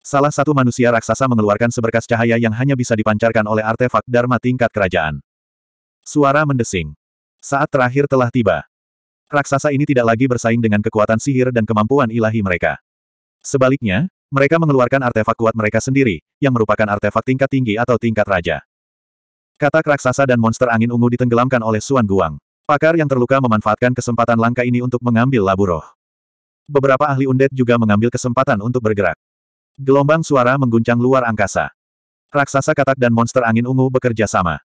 Salah satu manusia raksasa mengeluarkan seberkas cahaya yang hanya bisa dipancarkan oleh artefak Dharma tingkat kerajaan. Suara mendesing. Saat terakhir telah tiba. Raksasa ini tidak lagi bersaing dengan kekuatan sihir dan kemampuan ilahi mereka. Sebaliknya, mereka mengeluarkan artefak kuat mereka sendiri, yang merupakan artefak tingkat tinggi atau tingkat raja. Kata raksasa dan monster angin ungu ditenggelamkan oleh Suan Guang. Pakar yang terluka memanfaatkan kesempatan langka ini untuk mengambil labu roh. Beberapa ahli undet juga mengambil kesempatan untuk bergerak. Gelombang suara mengguncang luar angkasa. Raksasa katak dan monster angin ungu bekerja sama.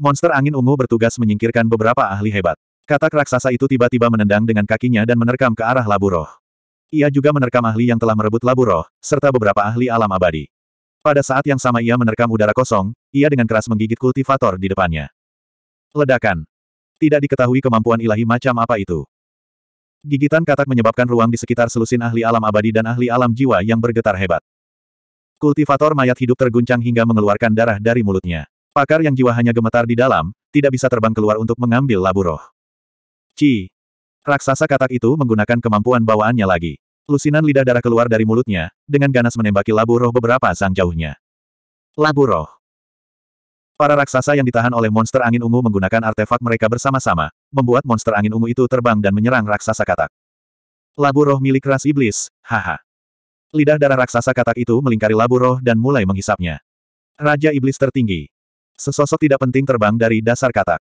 Monster angin ungu bertugas menyingkirkan beberapa ahli hebat. Katak raksasa itu tiba-tiba menendang dengan kakinya dan menerkam ke arah labu roh. Ia juga menerkam ahli yang telah merebut labu roh, serta beberapa ahli alam abadi. Pada saat yang sama ia menerkam udara kosong, ia dengan keras menggigit kultivator di depannya. Ledakan. Tidak diketahui kemampuan ilahi macam apa itu. Gigitan katak menyebabkan ruang di sekitar selusin ahli alam abadi dan ahli alam jiwa yang bergetar hebat. Kultivator mayat hidup terguncang hingga mengeluarkan darah dari mulutnya. Pakar yang jiwa hanya gemetar di dalam, tidak bisa terbang keluar untuk mengambil labu roh. Ci. Raksasa katak itu menggunakan kemampuan bawaannya lagi. Lusinan lidah darah keluar dari mulutnya, dengan ganas menembaki labu roh beberapa sang jauhnya. Labu roh. Para raksasa yang ditahan oleh monster angin ungu menggunakan artefak mereka bersama-sama, membuat monster angin ungu itu terbang dan menyerang raksasa katak. Labu roh milik ras iblis, haha. Lidah darah raksasa katak itu melingkari labu roh dan mulai menghisapnya. Raja iblis tertinggi. Sesosok tidak penting terbang dari dasar katak.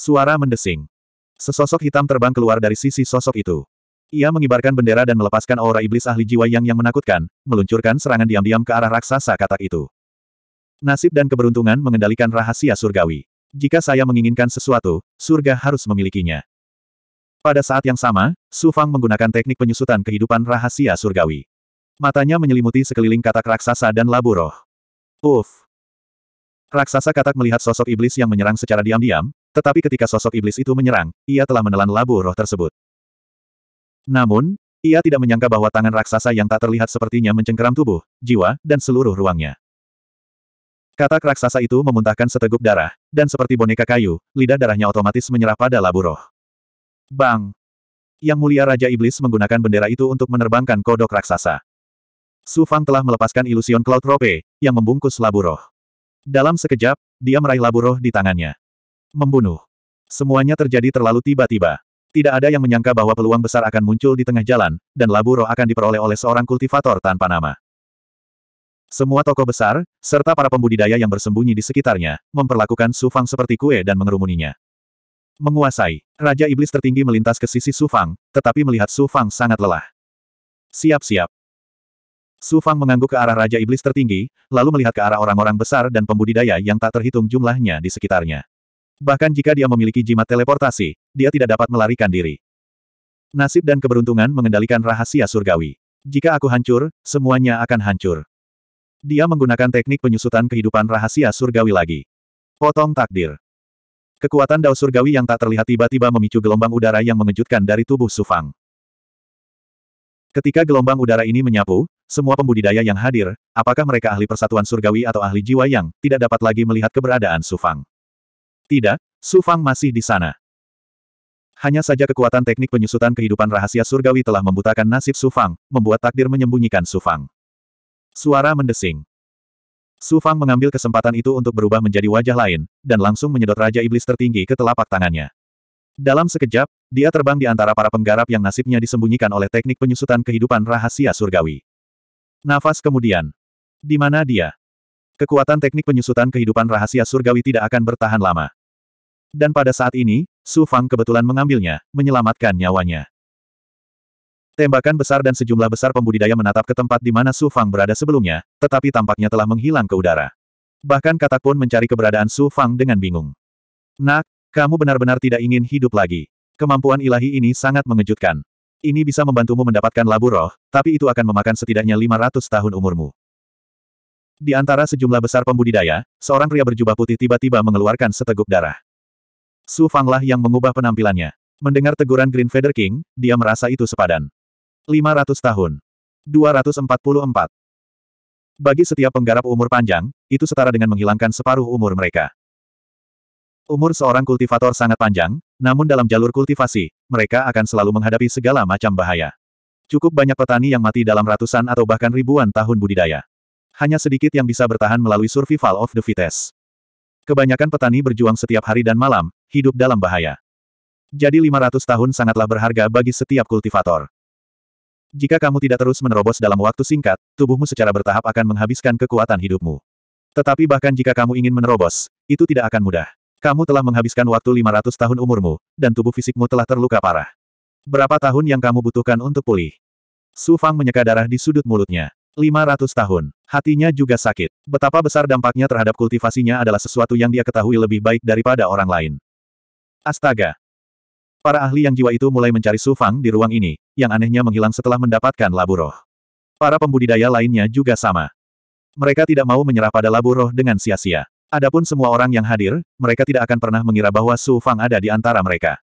Suara mendesing. Sesosok hitam terbang keluar dari sisi sosok itu. Ia mengibarkan bendera dan melepaskan aura iblis ahli jiwa yang yang menakutkan, meluncurkan serangan diam-diam ke arah raksasa katak itu. Nasib dan keberuntungan mengendalikan rahasia surgawi. Jika saya menginginkan sesuatu, surga harus memilikinya. Pada saat yang sama, Su Fang menggunakan teknik penyusutan kehidupan rahasia surgawi. Matanya menyelimuti sekeliling katak raksasa dan labu roh. Uff, Raksasa katak melihat sosok iblis yang menyerang secara diam-diam, tetapi ketika sosok iblis itu menyerang, ia telah menelan labu roh tersebut. Namun, ia tidak menyangka bahwa tangan raksasa yang tak terlihat sepertinya mencengkeram tubuh, jiwa, dan seluruh ruangnya. Katak raksasa itu memuntahkan seteguk darah, dan seperti boneka kayu, lidah darahnya otomatis menyerah pada labu roh. Bang! Yang mulia Raja Iblis menggunakan bendera itu untuk menerbangkan kodok raksasa. Su Fang telah melepaskan ilusion Cloud Rope, yang membungkus labu roh. Dalam sekejap, dia meraih labu roh di tangannya. Membunuh. Semuanya terjadi terlalu tiba-tiba. Tidak ada yang menyangka bahwa peluang besar akan muncul di tengah jalan, dan labu roh akan diperoleh oleh seorang kultivator tanpa nama. Semua toko besar, serta para pembudidaya yang bersembunyi di sekitarnya, memperlakukan Sufang seperti kue dan mengerumuninya. Menguasai, Raja Iblis tertinggi melintas ke sisi Sufang, tetapi melihat Sufang sangat lelah. Siap-siap, Su Fang mengangguk ke arah Raja Iblis tertinggi, lalu melihat ke arah orang-orang besar dan pembudidaya yang tak terhitung jumlahnya di sekitarnya. Bahkan jika dia memiliki jimat teleportasi, dia tidak dapat melarikan diri. Nasib dan keberuntungan mengendalikan rahasia surgawi. Jika aku hancur, semuanya akan hancur. Dia menggunakan teknik penyusutan kehidupan rahasia surgawi lagi. Potong takdir. Kekuatan dao surgawi yang tak terlihat tiba-tiba memicu gelombang udara yang mengejutkan dari tubuh Sufang. Ketika gelombang udara ini menyapu, semua pembudidaya yang hadir, apakah mereka ahli persatuan surgawi atau ahli jiwa yang tidak dapat lagi melihat keberadaan Sufang? Tidak, Sufang masih di sana. Hanya saja kekuatan teknik penyusutan kehidupan rahasia surgawi telah membutakan nasib Sufang, membuat takdir menyembunyikan Sufang. Suara mendesing. Sufang mengambil kesempatan itu untuk berubah menjadi wajah lain, dan langsung menyedot Raja Iblis tertinggi ke telapak tangannya. Dalam sekejap, dia terbang di antara para penggarap yang nasibnya disembunyikan oleh teknik penyusutan kehidupan rahasia surgawi. Nafas kemudian. Di mana dia? Kekuatan teknik penyusutan kehidupan rahasia surgawi tidak akan bertahan lama. Dan pada saat ini, Su Fang kebetulan mengambilnya, menyelamatkan nyawanya. Tembakan besar dan sejumlah besar pembudidaya menatap ke tempat di mana Su Fang berada sebelumnya, tetapi tampaknya telah menghilang ke udara. Bahkan katak pun mencari keberadaan Su Fang dengan bingung. Nak, kamu benar-benar tidak ingin hidup lagi. Kemampuan ilahi ini sangat mengejutkan. Ini bisa membantumu mendapatkan labu roh, tapi itu akan memakan setidaknya 500 tahun umurmu. Di antara sejumlah besar pembudidaya, seorang pria berjubah putih tiba-tiba mengeluarkan seteguk darah. Su Fanglah yang mengubah penampilannya. Mendengar teguran Green Feather King, dia merasa itu sepadan. 500 tahun. 244. Bagi setiap penggarap umur panjang, itu setara dengan menghilangkan separuh umur mereka. Umur seorang kultivator sangat panjang, namun dalam jalur kultivasi, mereka akan selalu menghadapi segala macam bahaya. Cukup banyak petani yang mati dalam ratusan atau bahkan ribuan tahun budidaya. Hanya sedikit yang bisa bertahan melalui survival of the fittest. Kebanyakan petani berjuang setiap hari dan malam, hidup dalam bahaya. Jadi 500 tahun sangatlah berharga bagi setiap kultivator. Jika kamu tidak terus menerobos dalam waktu singkat, tubuhmu secara bertahap akan menghabiskan kekuatan hidupmu. Tetapi bahkan jika kamu ingin menerobos, itu tidak akan mudah. Kamu telah menghabiskan waktu 500 tahun umurmu, dan tubuh fisikmu telah terluka parah. Berapa tahun yang kamu butuhkan untuk pulih? Su Fang menyeka darah di sudut mulutnya. 500 tahun. Hatinya juga sakit. Betapa besar dampaknya terhadap kultivasinya adalah sesuatu yang dia ketahui lebih baik daripada orang lain. Astaga. Para ahli yang jiwa itu mulai mencari Su Fang di ruang ini, yang anehnya menghilang setelah mendapatkan labu roh. Para pembudidaya lainnya juga sama. Mereka tidak mau menyerah pada labu roh dengan sia-sia. Adapun semua orang yang hadir, mereka tidak akan pernah mengira bahwa Su Fang ada di antara mereka.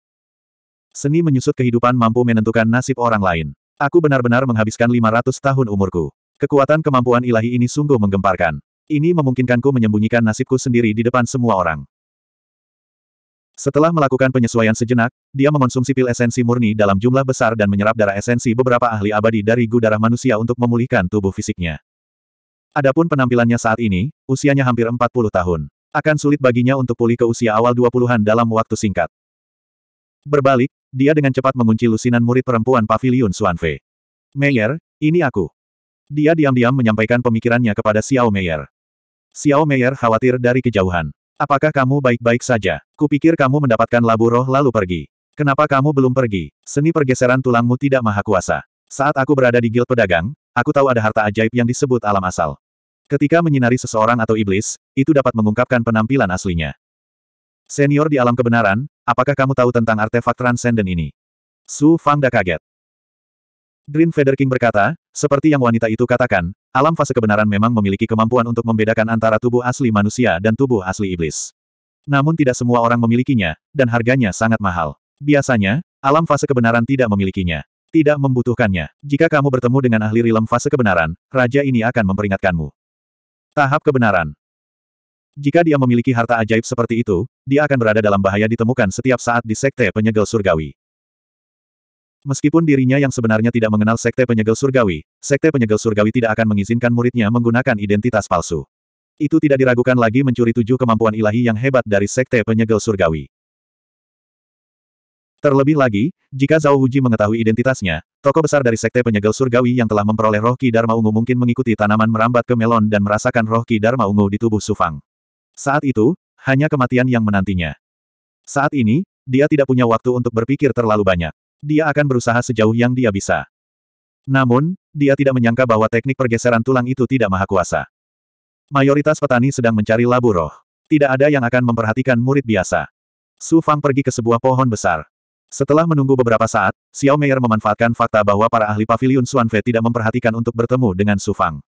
Seni menyusut kehidupan mampu menentukan nasib orang lain. Aku benar-benar menghabiskan 500 tahun umurku. Kekuatan kemampuan ilahi ini sungguh menggemparkan. Ini memungkinkanku menyembunyikan nasibku sendiri di depan semua orang. Setelah melakukan penyesuaian sejenak, dia mengonsumsi pil esensi murni dalam jumlah besar dan menyerap darah esensi beberapa ahli abadi dari gu darah manusia untuk memulihkan tubuh fisiknya. Adapun penampilannya saat ini, usianya hampir 40 tahun. Akan sulit baginya untuk pulih ke usia awal 20-an dalam waktu singkat. Berbalik, dia dengan cepat mengunci lusinan murid perempuan Paviliun Suanfe. Meyer, ini aku. Dia diam-diam menyampaikan pemikirannya kepada Xiao Meyer. Xiao Meyer khawatir dari kejauhan. Apakah kamu baik-baik saja? Kupikir kamu mendapatkan labu roh lalu pergi. Kenapa kamu belum pergi? Seni pergeseran tulangmu tidak maha kuasa. Saat aku berada di guild pedagang, aku tahu ada harta ajaib yang disebut alam asal. Ketika menyinari seseorang atau iblis, itu dapat mengungkapkan penampilan aslinya. Senior di alam kebenaran, apakah kamu tahu tentang artefak transenden ini? Su Fangda kaget. Green Feather King berkata, seperti yang wanita itu katakan, alam fase kebenaran memang memiliki kemampuan untuk membedakan antara tubuh asli manusia dan tubuh asli iblis. Namun tidak semua orang memilikinya, dan harganya sangat mahal. Biasanya, alam fase kebenaran tidak memilikinya. Tidak membutuhkannya. Jika kamu bertemu dengan ahli rilem fase kebenaran, raja ini akan memperingatkanmu. Tahap kebenaran. Jika dia memiliki harta ajaib seperti itu, dia akan berada dalam bahaya ditemukan setiap saat di sekte penyegel surgawi. Meskipun dirinya yang sebenarnya tidak mengenal sekte penyegel surgawi, sekte penyegel surgawi tidak akan mengizinkan muridnya menggunakan identitas palsu. Itu tidak diragukan lagi mencuri tujuh kemampuan ilahi yang hebat dari sekte penyegel surgawi. Terlebih lagi, jika Zhao Huji mengetahui identitasnya, tokoh besar dari Sekte Penyegel Surgawi yang telah memperoleh roh Ki Dharma Ungu mungkin mengikuti tanaman merambat ke melon dan merasakan roh Ki Dharma Ungu di tubuh Sufang. Saat itu, hanya kematian yang menantinya. Saat ini, dia tidak punya waktu untuk berpikir terlalu banyak. Dia akan berusaha sejauh yang dia bisa. Namun, dia tidak menyangka bahwa teknik pergeseran tulang itu tidak maha kuasa. Mayoritas petani sedang mencari labu roh. Tidak ada yang akan memperhatikan murid biasa. Su Fang pergi ke sebuah pohon besar. Setelah menunggu beberapa saat, Xiao Meier memanfaatkan fakta bahwa para ahli pavilion Suanfe tidak memperhatikan untuk bertemu dengan Su Fang.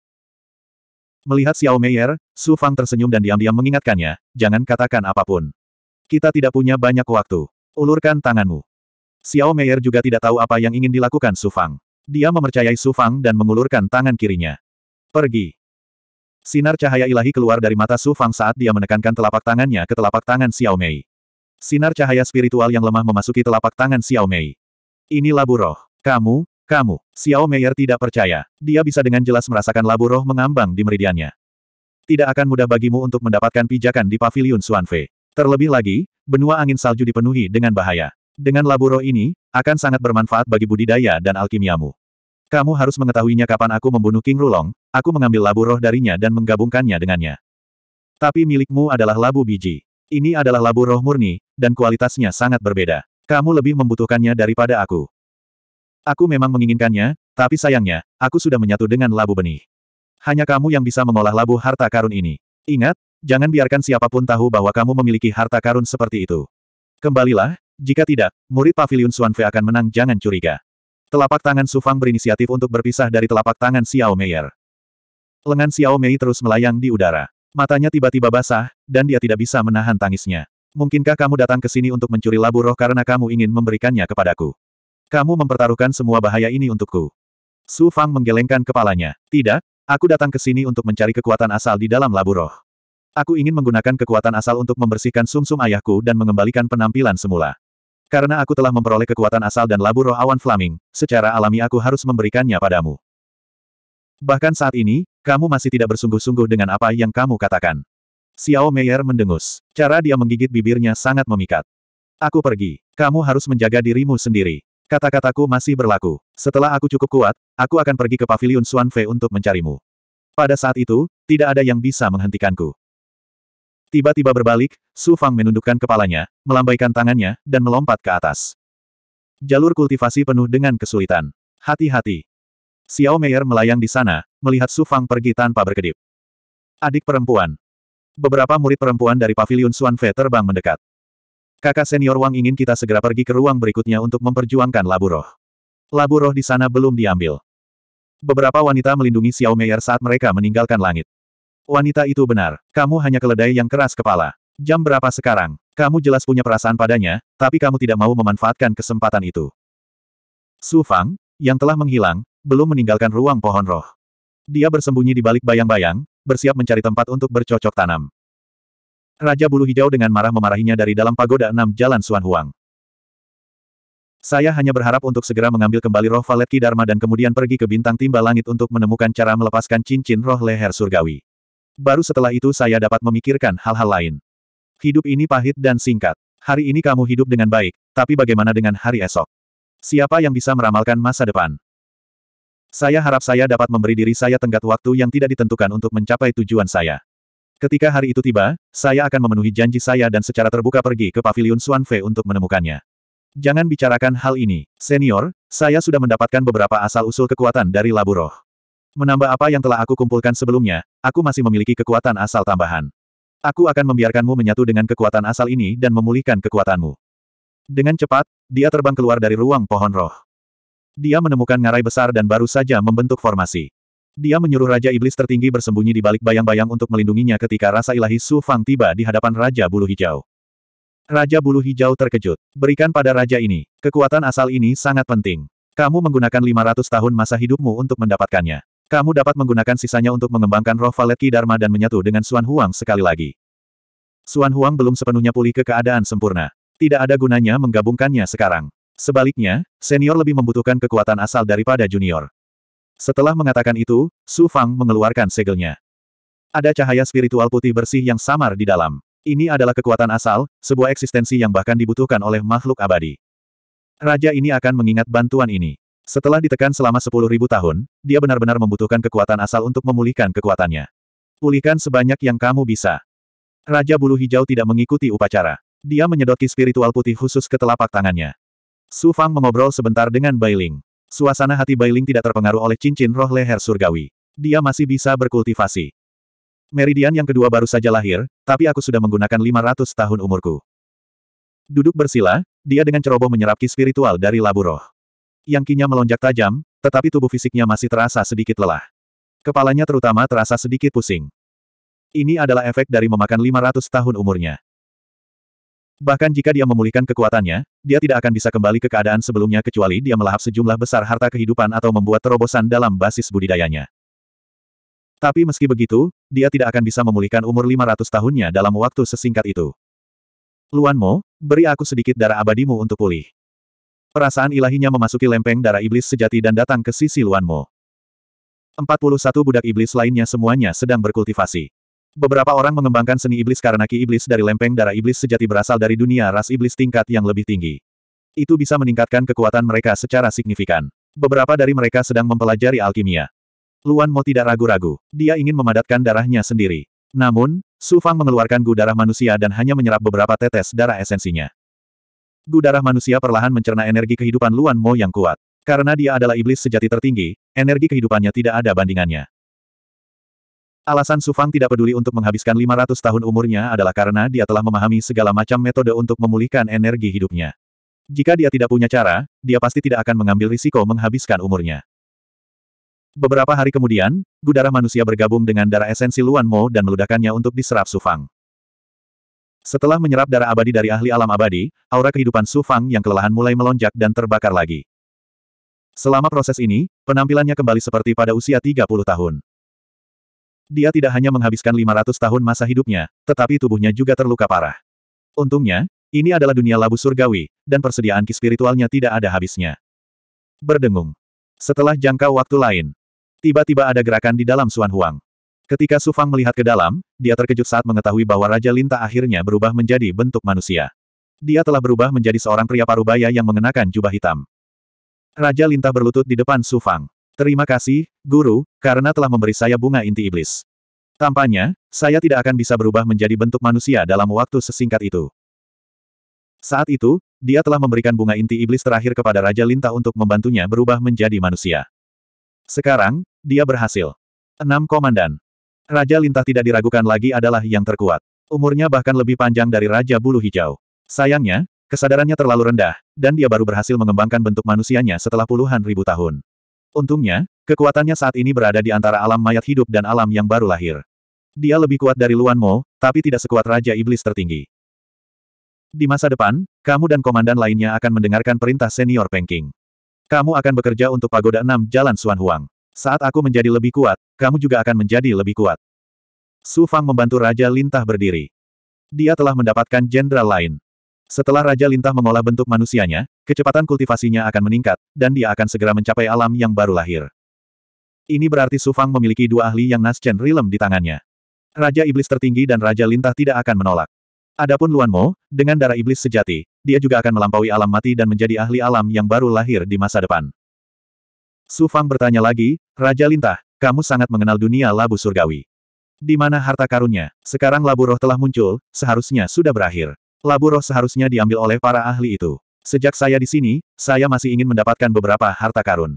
Melihat Xiao Meier, Su Fang tersenyum dan diam-diam mengingatkannya, jangan katakan apapun. Kita tidak punya banyak waktu. Ulurkan tanganmu. Xiao Meier juga tidak tahu apa yang ingin dilakukan Su Fang. Dia memercayai Su Fang dan mengulurkan tangan kirinya. Pergi. Sinar cahaya ilahi keluar dari mata Su Fang saat dia menekankan telapak tangannya ke telapak tangan Xiao Mei. Sinar cahaya spiritual yang lemah memasuki telapak tangan Xiao Mei. Ini labu roh. Kamu, kamu. Xiao Meier tidak percaya. Dia bisa dengan jelas merasakan labu roh mengambang di meridiannya. Tidak akan mudah bagimu untuk mendapatkan pijakan di pavilion Suanfe. Terlebih lagi, benua angin salju dipenuhi dengan bahaya. Dengan labu roh ini, akan sangat bermanfaat bagi budidaya dan alkimiamu. Kamu harus mengetahuinya kapan aku membunuh King Rulong, aku mengambil labu roh darinya dan menggabungkannya dengannya. Tapi milikmu adalah labu biji. Ini adalah labu roh murni, dan kualitasnya sangat berbeda. Kamu lebih membutuhkannya daripada aku. Aku memang menginginkannya, tapi sayangnya, aku sudah menyatu dengan labu benih. Hanya kamu yang bisa mengolah labu harta karun ini. Ingat, jangan biarkan siapapun tahu bahwa kamu memiliki harta karun seperti itu. Kembalilah, jika tidak, murid pavilion Suanfe akan menang jangan curiga. Telapak tangan Sufang berinisiatif untuk berpisah dari telapak tangan Xiao Meier. Lengan Xiao Mei terus melayang di udara. Matanya tiba-tiba basah, dan dia tidak bisa menahan tangisnya. Mungkinkah kamu datang ke sini untuk mencuri labu roh karena kamu ingin memberikannya kepadaku? Kamu mempertaruhkan semua bahaya ini untukku. Su Fang menggelengkan kepalanya. Tidak, aku datang ke sini untuk mencari kekuatan asal di dalam labu roh. Aku ingin menggunakan kekuatan asal untuk membersihkan sumsum -sum ayahku dan mengembalikan penampilan semula. Karena aku telah memperoleh kekuatan asal dan labu roh awan flaming, secara alami aku harus memberikannya padamu. Bahkan saat ini, kamu masih tidak bersungguh-sungguh dengan apa yang kamu katakan. Xiao Meier mendengus. Cara dia menggigit bibirnya sangat memikat. Aku pergi. Kamu harus menjaga dirimu sendiri. Kata-kataku masih berlaku. Setelah aku cukup kuat, aku akan pergi ke pavilion Xuan Fei untuk mencarimu. Pada saat itu, tidak ada yang bisa menghentikanku. Tiba-tiba berbalik, Su Fang menundukkan kepalanya, melambaikan tangannya, dan melompat ke atas. Jalur kultivasi penuh dengan kesulitan. Hati-hati. Xiao Meier melayang di sana, melihat Su Fang pergi tanpa berkedip. Adik perempuan, Beberapa murid perempuan dari Paviliun Swan Fe terbang mendekat. Kakak senior Wang ingin kita segera pergi ke ruang berikutnya untuk memperjuangkan labu roh. Labu roh di sana belum diambil. Beberapa wanita melindungi Xiao Meier saat mereka meninggalkan langit. Wanita itu benar, kamu hanya keledai yang keras kepala. Jam berapa sekarang? Kamu jelas punya perasaan padanya, tapi kamu tidak mau memanfaatkan kesempatan itu. Su Fang, yang telah menghilang, belum meninggalkan ruang pohon roh. Dia bersembunyi di balik bayang-bayang, bersiap mencari tempat untuk bercocok tanam. Raja Bulu Hijau dengan marah memarahinya dari dalam pagoda enam Jalan Suan Huang. Saya hanya berharap untuk segera mengambil kembali roh Valet Kidarma dan kemudian pergi ke bintang timba langit untuk menemukan cara melepaskan cincin roh leher surgawi. Baru setelah itu saya dapat memikirkan hal-hal lain. Hidup ini pahit dan singkat. Hari ini kamu hidup dengan baik, tapi bagaimana dengan hari esok? Siapa yang bisa meramalkan masa depan? Saya harap saya dapat memberi diri saya tenggat waktu yang tidak ditentukan untuk mencapai tujuan saya. Ketika hari itu tiba, saya akan memenuhi janji saya dan secara terbuka pergi ke pavilion Fe untuk menemukannya. Jangan bicarakan hal ini, senior, saya sudah mendapatkan beberapa asal-usul kekuatan dari labu roh. Menambah apa yang telah aku kumpulkan sebelumnya, aku masih memiliki kekuatan asal tambahan. Aku akan membiarkanmu menyatu dengan kekuatan asal ini dan memulihkan kekuatanmu. Dengan cepat, dia terbang keluar dari ruang pohon roh. Dia menemukan ngarai besar dan baru saja membentuk formasi. Dia menyuruh Raja Iblis tertinggi bersembunyi di balik bayang-bayang untuk melindunginya ketika rasa ilahi Su Fang tiba di hadapan Raja Bulu Hijau. Raja Bulu Hijau terkejut. Berikan pada Raja ini. Kekuatan asal ini sangat penting. Kamu menggunakan 500 tahun masa hidupmu untuk mendapatkannya. Kamu dapat menggunakan sisanya untuk mengembangkan roh Valet Ki Dharma dan menyatu dengan Suan Huang sekali lagi. Suan Huang belum sepenuhnya pulih ke keadaan sempurna. Tidak ada gunanya menggabungkannya sekarang. Sebaliknya, senior lebih membutuhkan kekuatan asal daripada junior. Setelah mengatakan itu, Su Fang mengeluarkan segelnya. Ada cahaya spiritual putih bersih yang samar di dalam. Ini adalah kekuatan asal, sebuah eksistensi yang bahkan dibutuhkan oleh makhluk abadi. Raja ini akan mengingat bantuan ini. Setelah ditekan selama 10.000 tahun, dia benar-benar membutuhkan kekuatan asal untuk memulihkan kekuatannya. Pulihkan sebanyak yang kamu bisa. Raja Bulu Hijau tidak mengikuti upacara. Dia menyedoti spiritual putih khusus ke telapak tangannya. Su Fang mengobrol sebentar dengan Bailing. Suasana hati Bailing tidak terpengaruh oleh cincin roh leher surgawi. Dia masih bisa berkultivasi. Meridian yang kedua baru saja lahir, tapi aku sudah menggunakan 500 tahun umurku. Duduk bersila, dia dengan ceroboh menyerap ki spiritual dari labu roh. Yang kinya melonjak tajam, tetapi tubuh fisiknya masih terasa sedikit lelah. Kepalanya terutama terasa sedikit pusing. Ini adalah efek dari memakan 500 tahun umurnya. Bahkan jika dia memulihkan kekuatannya, dia tidak akan bisa kembali ke keadaan sebelumnya kecuali dia melahap sejumlah besar harta kehidupan atau membuat terobosan dalam basis budidayanya. Tapi meski begitu, dia tidak akan bisa memulihkan umur 500 tahunnya dalam waktu sesingkat itu. Luan Mo, beri aku sedikit darah abadimu untuk pulih. Perasaan ilahinya memasuki lempeng darah iblis sejati dan datang ke sisi Luan Mo. 41 budak iblis lainnya semuanya sedang berkultivasi. Beberapa orang mengembangkan seni iblis karena ki iblis dari lempeng darah iblis sejati berasal dari dunia ras iblis tingkat yang lebih tinggi. Itu bisa meningkatkan kekuatan mereka secara signifikan. Beberapa dari mereka sedang mempelajari alkimia. Luan Mo tidak ragu-ragu. Dia ingin memadatkan darahnya sendiri. Namun, Su Fang mengeluarkan gu darah manusia dan hanya menyerap beberapa tetes darah esensinya. Gu darah manusia perlahan mencerna energi kehidupan Luan Mo yang kuat. Karena dia adalah iblis sejati tertinggi, energi kehidupannya tidak ada bandingannya. Alasan Sufang tidak peduli untuk menghabiskan 500 tahun umurnya adalah karena dia telah memahami segala macam metode untuk memulihkan energi hidupnya. Jika dia tidak punya cara, dia pasti tidak akan mengambil risiko menghabiskan umurnya. Beberapa hari kemudian, gudara manusia bergabung dengan darah esensi Luan Mo dan meludahkannya untuk diserap Sufang. Setelah menyerap darah abadi dari ahli alam abadi, aura kehidupan Sufang yang kelelahan mulai melonjak dan terbakar lagi. Selama proses ini, penampilannya kembali seperti pada usia 30 tahun. Dia tidak hanya menghabiskan 500 tahun masa hidupnya, tetapi tubuhnya juga terluka parah. Untungnya, ini adalah dunia labu surgawi, dan persediaan ki spiritualnya tidak ada habisnya. Berdengung. Setelah jangka waktu lain, tiba-tiba ada gerakan di dalam Suan Huang. Ketika Su Fang melihat ke dalam, dia terkejut saat mengetahui bahwa Raja Linta akhirnya berubah menjadi bentuk manusia. Dia telah berubah menjadi seorang pria parubaya yang mengenakan jubah hitam. Raja Linta berlutut di depan Su Fang. Terima kasih, Guru, karena telah memberi saya bunga inti iblis. Tampaknya, saya tidak akan bisa berubah menjadi bentuk manusia dalam waktu sesingkat itu. Saat itu, dia telah memberikan bunga inti iblis terakhir kepada Raja Lintah untuk membantunya berubah menjadi manusia. Sekarang, dia berhasil. Enam Komandan Raja Lintah tidak diragukan lagi adalah yang terkuat. Umurnya bahkan lebih panjang dari Raja Bulu Hijau. Sayangnya, kesadarannya terlalu rendah, dan dia baru berhasil mengembangkan bentuk manusianya setelah puluhan ribu tahun. Untungnya, kekuatannya saat ini berada di antara alam mayat hidup dan alam yang baru lahir. Dia lebih kuat dari Luan Mo, tapi tidak sekuat Raja Iblis tertinggi. Di masa depan, kamu dan komandan lainnya akan mendengarkan perintah senior Pengking. Kamu akan bekerja untuk Pagoda Enam Jalan Suan Huang. Saat aku menjadi lebih kuat, kamu juga akan menjadi lebih kuat. Su Fang membantu Raja Lintah berdiri. Dia telah mendapatkan jenderal lain. Setelah Raja Lintah mengolah bentuk manusianya, kecepatan kultivasinya akan meningkat, dan dia akan segera mencapai alam yang baru lahir. Ini berarti Sufang memiliki dua ahli yang Naschen Rilem di tangannya. Raja Iblis tertinggi dan Raja Lintah tidak akan menolak. Adapun Luan Mo, dengan darah iblis sejati, dia juga akan melampaui alam mati dan menjadi ahli alam yang baru lahir di masa depan. Sufang bertanya lagi, Raja Lintah, kamu sangat mengenal dunia labu surgawi. Di mana harta karunnya? Sekarang labu roh telah muncul, seharusnya sudah berakhir. Labu roh seharusnya diambil oleh para ahli itu. Sejak saya di sini, saya masih ingin mendapatkan beberapa harta karun.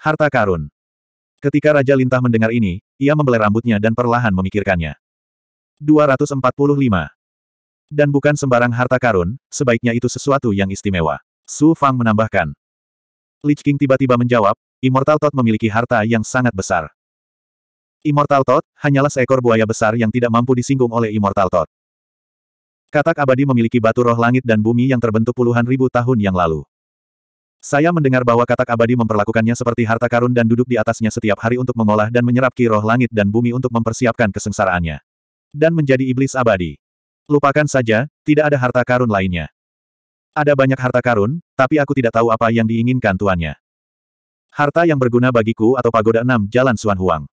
Harta karun. Ketika Raja Lintah mendengar ini, ia membelai rambutnya dan perlahan memikirkannya. 245. Dan bukan sembarang harta karun, sebaiknya itu sesuatu yang istimewa. Su Fang menambahkan. Lich King tiba-tiba menjawab, Immortal Tot memiliki harta yang sangat besar. Immortal Tot hanyalah seekor buaya besar yang tidak mampu disinggung oleh Immortal Tot. Katak abadi memiliki batu roh langit dan bumi yang terbentuk puluhan ribu tahun yang lalu. Saya mendengar bahwa katak abadi memperlakukannya seperti harta karun dan duduk di atasnya setiap hari untuk mengolah dan menyerap ki roh langit dan bumi untuk mempersiapkan kesengsaraannya. Dan menjadi iblis abadi. Lupakan saja, tidak ada harta karun lainnya. Ada banyak harta karun, tapi aku tidak tahu apa yang diinginkan tuannya. Harta yang berguna bagiku atau pagoda enam jalan Suan Huang.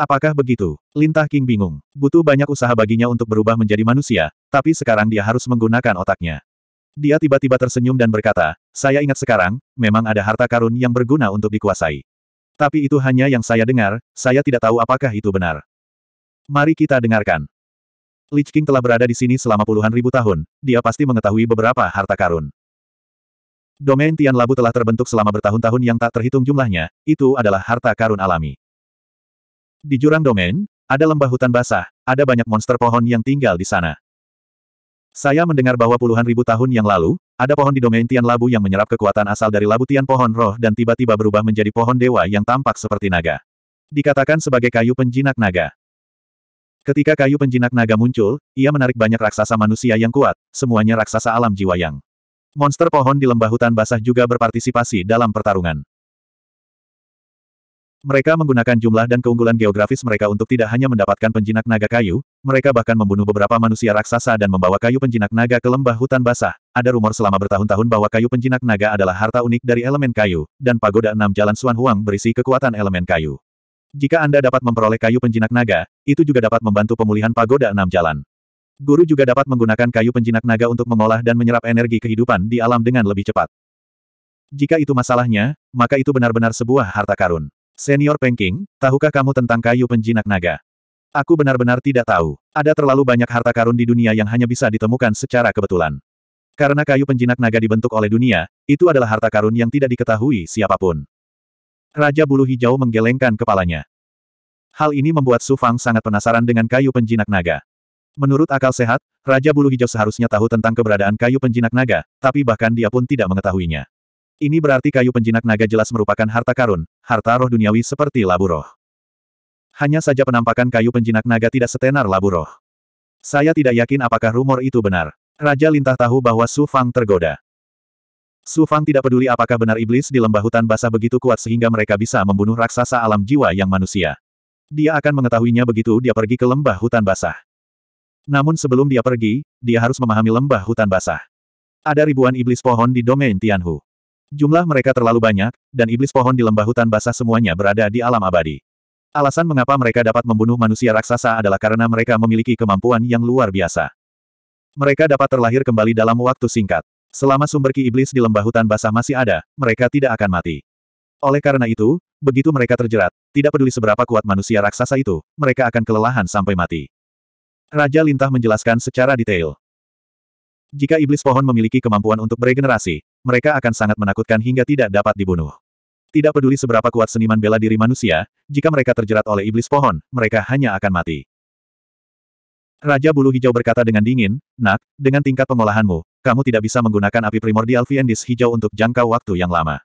Apakah begitu? Lintah King bingung. Butuh banyak usaha baginya untuk berubah menjadi manusia, tapi sekarang dia harus menggunakan otaknya. Dia tiba-tiba tersenyum dan berkata, saya ingat sekarang, memang ada harta karun yang berguna untuk dikuasai. Tapi itu hanya yang saya dengar, saya tidak tahu apakah itu benar. Mari kita dengarkan. Lich King telah berada di sini selama puluhan ribu tahun, dia pasti mengetahui beberapa harta karun. Domain Tian Labu telah terbentuk selama bertahun-tahun yang tak terhitung jumlahnya, itu adalah harta karun alami. Di jurang domain, ada lembah hutan basah, ada banyak monster pohon yang tinggal di sana. Saya mendengar bahwa puluhan ribu tahun yang lalu, ada pohon di domain Tian Labu yang menyerap kekuatan asal dari labu Tian pohon roh dan tiba-tiba berubah menjadi pohon dewa yang tampak seperti naga. Dikatakan sebagai kayu penjinak naga. Ketika kayu penjinak naga muncul, ia menarik banyak raksasa manusia yang kuat, semuanya raksasa alam jiwa yang. Monster pohon di lembah hutan basah juga berpartisipasi dalam pertarungan. Mereka menggunakan jumlah dan keunggulan geografis mereka untuk tidak hanya mendapatkan penjinak naga kayu, mereka bahkan membunuh beberapa manusia raksasa dan membawa kayu penjinak naga ke lembah hutan basah. Ada rumor selama bertahun-tahun bahwa kayu penjinak naga adalah harta unik dari elemen kayu, dan pagoda enam jalan Suan Huang berisi kekuatan elemen kayu. Jika Anda dapat memperoleh kayu penjinak naga, itu juga dapat membantu pemulihan pagoda enam jalan. Guru juga dapat menggunakan kayu penjinak naga untuk mengolah dan menyerap energi kehidupan di alam dengan lebih cepat. Jika itu masalahnya, maka itu benar-benar sebuah harta karun. Senior Pengking, tahukah kamu tentang kayu penjinak naga? Aku benar-benar tidak tahu. Ada terlalu banyak harta karun di dunia yang hanya bisa ditemukan secara kebetulan. Karena kayu penjinak naga dibentuk oleh dunia, itu adalah harta karun yang tidak diketahui siapapun. Raja bulu hijau menggelengkan kepalanya. Hal ini membuat Su Fang sangat penasaran dengan kayu penjinak naga. Menurut akal sehat, Raja Bulu Hijau seharusnya tahu tentang keberadaan kayu penjinak naga, tapi bahkan dia pun tidak mengetahuinya. Ini berarti kayu penjinak naga jelas merupakan harta karun, harta roh duniawi seperti labu roh. Hanya saja penampakan kayu penjinak naga tidak setenar labu roh. Saya tidak yakin apakah rumor itu benar. Raja Lintah tahu bahwa Su Fang tergoda. Su Fang tidak peduli apakah benar iblis di lembah hutan basah begitu kuat sehingga mereka bisa membunuh raksasa alam jiwa yang manusia. Dia akan mengetahuinya begitu dia pergi ke lembah hutan basah. Namun sebelum dia pergi, dia harus memahami lembah hutan basah. Ada ribuan iblis pohon di domain Tianhu. Jumlah mereka terlalu banyak, dan iblis pohon di lembah hutan basah semuanya berada di alam abadi. Alasan mengapa mereka dapat membunuh manusia raksasa adalah karena mereka memiliki kemampuan yang luar biasa. Mereka dapat terlahir kembali dalam waktu singkat. Selama sumber ki iblis di lembah hutan basah masih ada, mereka tidak akan mati. Oleh karena itu, begitu mereka terjerat, tidak peduli seberapa kuat manusia raksasa itu, mereka akan kelelahan sampai mati. Raja Lintah menjelaskan secara detail. Jika iblis pohon memiliki kemampuan untuk beregenerasi, mereka akan sangat menakutkan hingga tidak dapat dibunuh. Tidak peduli seberapa kuat seniman bela diri manusia, jika mereka terjerat oleh iblis pohon, mereka hanya akan mati. Raja Bulu Hijau berkata dengan dingin, Nak, dengan tingkat pengolahanmu, kamu tidak bisa menggunakan api primordial Viendis hijau untuk jangka waktu yang lama.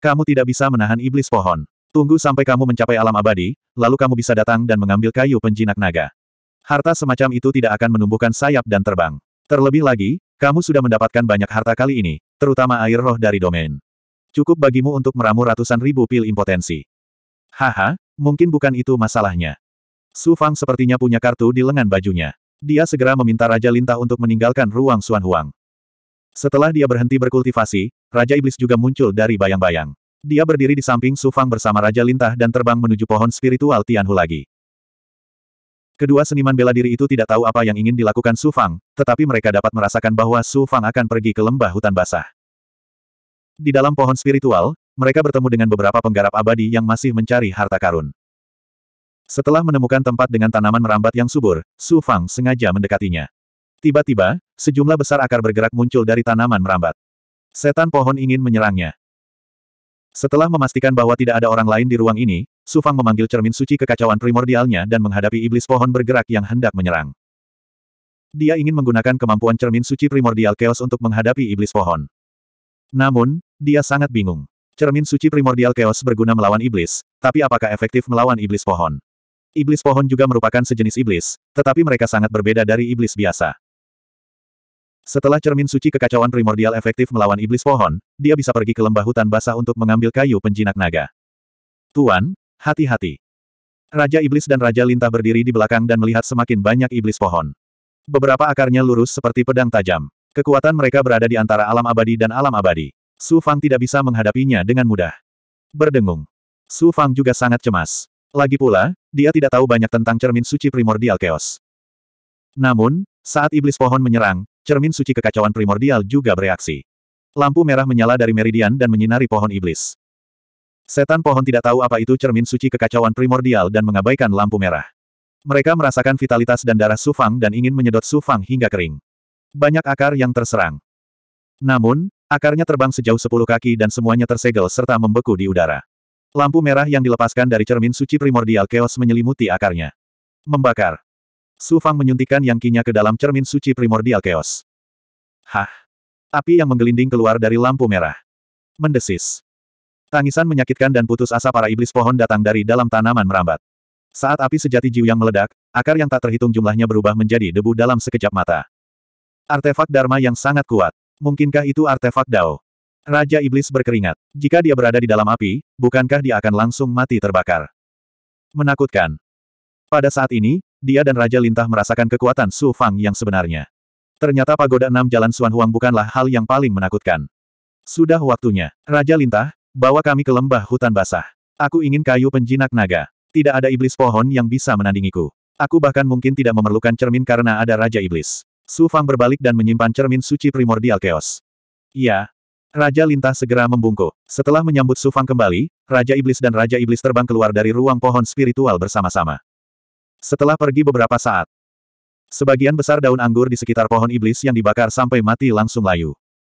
Kamu tidak bisa menahan iblis pohon. Tunggu sampai kamu mencapai alam abadi, lalu kamu bisa datang dan mengambil kayu penjinak naga. Harta semacam itu tidak akan menumbuhkan sayap dan terbang. Terlebih lagi, kamu sudah mendapatkan banyak harta kali ini, Terutama air roh dari domain. Cukup bagimu untuk meramu ratusan ribu pil impotensi. Haha, mungkin bukan itu masalahnya. Su Fang sepertinya punya kartu di lengan bajunya. Dia segera meminta Raja Lintah untuk meninggalkan ruang Suan Huang. Setelah dia berhenti berkultivasi, Raja Iblis juga muncul dari bayang-bayang. Dia berdiri di samping Su Fang bersama Raja Lintah dan terbang menuju pohon spiritual Tianhu lagi. Kedua seniman bela diri itu tidak tahu apa yang ingin dilakukan Su Fang, tetapi mereka dapat merasakan bahwa Su Fang akan pergi ke lembah hutan basah. Di dalam pohon spiritual, mereka bertemu dengan beberapa penggarap abadi yang masih mencari harta karun. Setelah menemukan tempat dengan tanaman merambat yang subur, Su Fang sengaja mendekatinya. Tiba-tiba, sejumlah besar akar bergerak muncul dari tanaman merambat. Setan pohon ingin menyerangnya. Setelah memastikan bahwa tidak ada orang lain di ruang ini, Su Fang memanggil cermin suci kekacauan primordialnya dan menghadapi iblis pohon bergerak yang hendak menyerang. Dia ingin menggunakan kemampuan cermin suci primordial chaos untuk menghadapi iblis pohon. Namun, dia sangat bingung. Cermin suci primordial chaos berguna melawan iblis, tapi apakah efektif melawan iblis pohon? Iblis pohon juga merupakan sejenis iblis, tetapi mereka sangat berbeda dari iblis biasa. Setelah cermin suci kekacauan primordial efektif melawan iblis pohon, dia bisa pergi ke lembah hutan basah untuk mengambil kayu penjinak naga. Tuan, hati-hati. Raja Iblis dan Raja Lintah berdiri di belakang dan melihat semakin banyak iblis pohon. Beberapa akarnya lurus seperti pedang tajam. Kekuatan mereka berada di antara alam abadi dan alam abadi. Su Fang tidak bisa menghadapinya dengan mudah. Berdengung. Su Fang juga sangat cemas. Lagi pula, dia tidak tahu banyak tentang cermin suci primordial chaos. Namun, saat iblis pohon menyerang, cermin suci kekacauan primordial juga bereaksi. Lampu merah menyala dari meridian dan menyinari pohon iblis. Setan pohon tidak tahu apa itu cermin suci kekacauan primordial dan mengabaikan lampu merah. Mereka merasakan vitalitas dan darah Sufang dan ingin menyedot Sufang hingga kering. Banyak akar yang terserang. Namun, akarnya terbang sejauh sepuluh kaki dan semuanya tersegel serta membeku di udara. Lampu merah yang dilepaskan dari cermin suci primordial keos menyelimuti akarnya. Membakar. Su Fang menyuntikkan yang kinya ke dalam cermin suci primordial chaos. Hah! Api yang menggelinding keluar dari lampu merah. Mendesis. Tangisan menyakitkan dan putus asa para iblis pohon datang dari dalam tanaman merambat. Saat api sejati Jiu yang meledak, akar yang tak terhitung jumlahnya berubah menjadi debu dalam sekejap mata. Artefak Dharma yang sangat kuat. Mungkinkah itu artefak Dao? Raja Iblis berkeringat. Jika dia berada di dalam api, bukankah dia akan langsung mati terbakar? Menakutkan. Pada saat ini, dia dan Raja Lintah merasakan kekuatan Su Fang yang sebenarnya. Ternyata pagoda enam jalan Suan Huang bukanlah hal yang paling menakutkan. Sudah waktunya. Raja Lintah, bawa kami ke lembah hutan basah. Aku ingin kayu penjinak naga. Tidak ada iblis pohon yang bisa menandingiku. Aku bahkan mungkin tidak memerlukan cermin karena ada Raja Iblis. Su Fang berbalik dan menyimpan cermin suci primordial keos. Iya. Raja Lintah segera membungkuk. Setelah menyambut Su Fang kembali, Raja Iblis dan Raja Iblis terbang keluar dari ruang pohon spiritual bersama-sama. Setelah pergi beberapa saat, sebagian besar daun anggur di sekitar pohon iblis yang dibakar sampai mati langsung layu.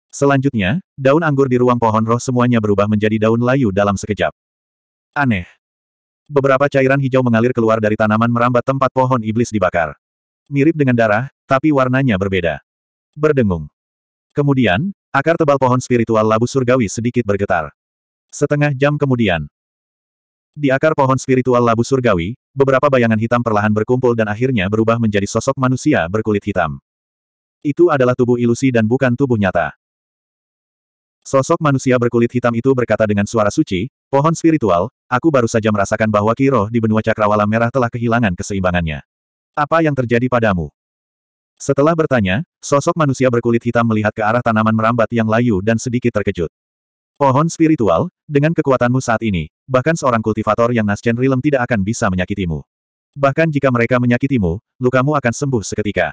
Selanjutnya, daun anggur di ruang pohon roh semuanya berubah menjadi daun layu dalam sekejap. Aneh. Beberapa cairan hijau mengalir keluar dari tanaman merambat tempat pohon iblis dibakar. Mirip dengan darah, tapi warnanya berbeda. Berdengung. Kemudian, akar tebal pohon spiritual labu surgawi sedikit bergetar. Setengah jam kemudian, di akar pohon spiritual labu surgawi, beberapa bayangan hitam perlahan berkumpul dan akhirnya berubah menjadi sosok manusia berkulit hitam. Itu adalah tubuh ilusi dan bukan tubuh nyata. Sosok manusia berkulit hitam itu berkata dengan suara suci, Pohon spiritual, aku baru saja merasakan bahwa Kiroh di benua cakrawala merah telah kehilangan keseimbangannya. Apa yang terjadi padamu? Setelah bertanya, sosok manusia berkulit hitam melihat ke arah tanaman merambat yang layu dan sedikit terkejut. Pohon spiritual, dengan kekuatanmu saat ini, bahkan seorang kultivator yang Nasjen Rilem tidak akan bisa menyakitimu. Bahkan jika mereka menyakitimu, lukamu akan sembuh seketika.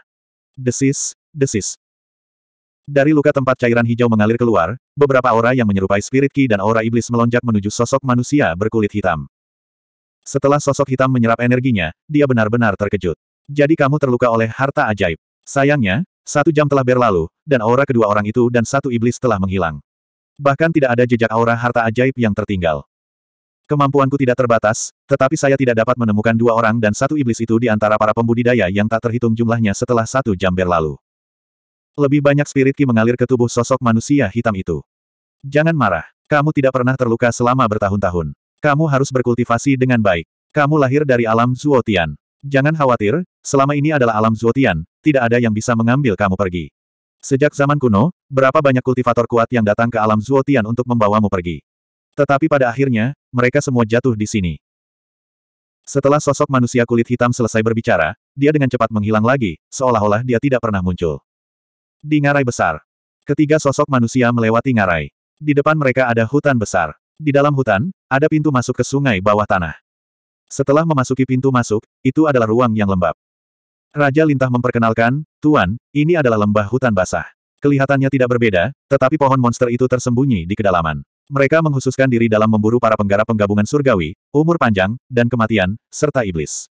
Desis, desis. Dari luka tempat cairan hijau mengalir keluar, beberapa aura yang menyerupai spirit ki dan aura iblis melonjak menuju sosok manusia berkulit hitam. Setelah sosok hitam menyerap energinya, dia benar-benar terkejut. Jadi kamu terluka oleh harta ajaib. Sayangnya, satu jam telah berlalu, dan aura kedua orang itu dan satu iblis telah menghilang. Bahkan tidak ada jejak aura harta ajaib yang tertinggal. Kemampuanku tidak terbatas, tetapi saya tidak dapat menemukan dua orang dan satu iblis itu di antara para pembudidaya yang tak terhitung jumlahnya setelah satu jam berlalu. Lebih banyak spirit ki mengalir ke tubuh sosok manusia hitam itu. Jangan marah. Kamu tidak pernah terluka selama bertahun-tahun. Kamu harus berkultivasi dengan baik. Kamu lahir dari alam Zuotian. Jangan khawatir, selama ini adalah alam Zuotian, tidak ada yang bisa mengambil kamu pergi. Sejak zaman kuno, berapa banyak kultivator kuat yang datang ke alam Zuotian untuk membawamu pergi. Tetapi pada akhirnya, mereka semua jatuh di sini. Setelah sosok manusia kulit hitam selesai berbicara, dia dengan cepat menghilang lagi, seolah-olah dia tidak pernah muncul. Di ngarai besar. Ketiga sosok manusia melewati ngarai. Di depan mereka ada hutan besar. Di dalam hutan, ada pintu masuk ke sungai bawah tanah. Setelah memasuki pintu masuk, itu adalah ruang yang lembab. Raja Lintah memperkenalkan, Tuan, ini adalah lembah hutan basah. Kelihatannya tidak berbeda, tetapi pohon monster itu tersembunyi di kedalaman. Mereka menghususkan diri dalam memburu para penggarap penggabungan surgawi, umur panjang, dan kematian, serta iblis.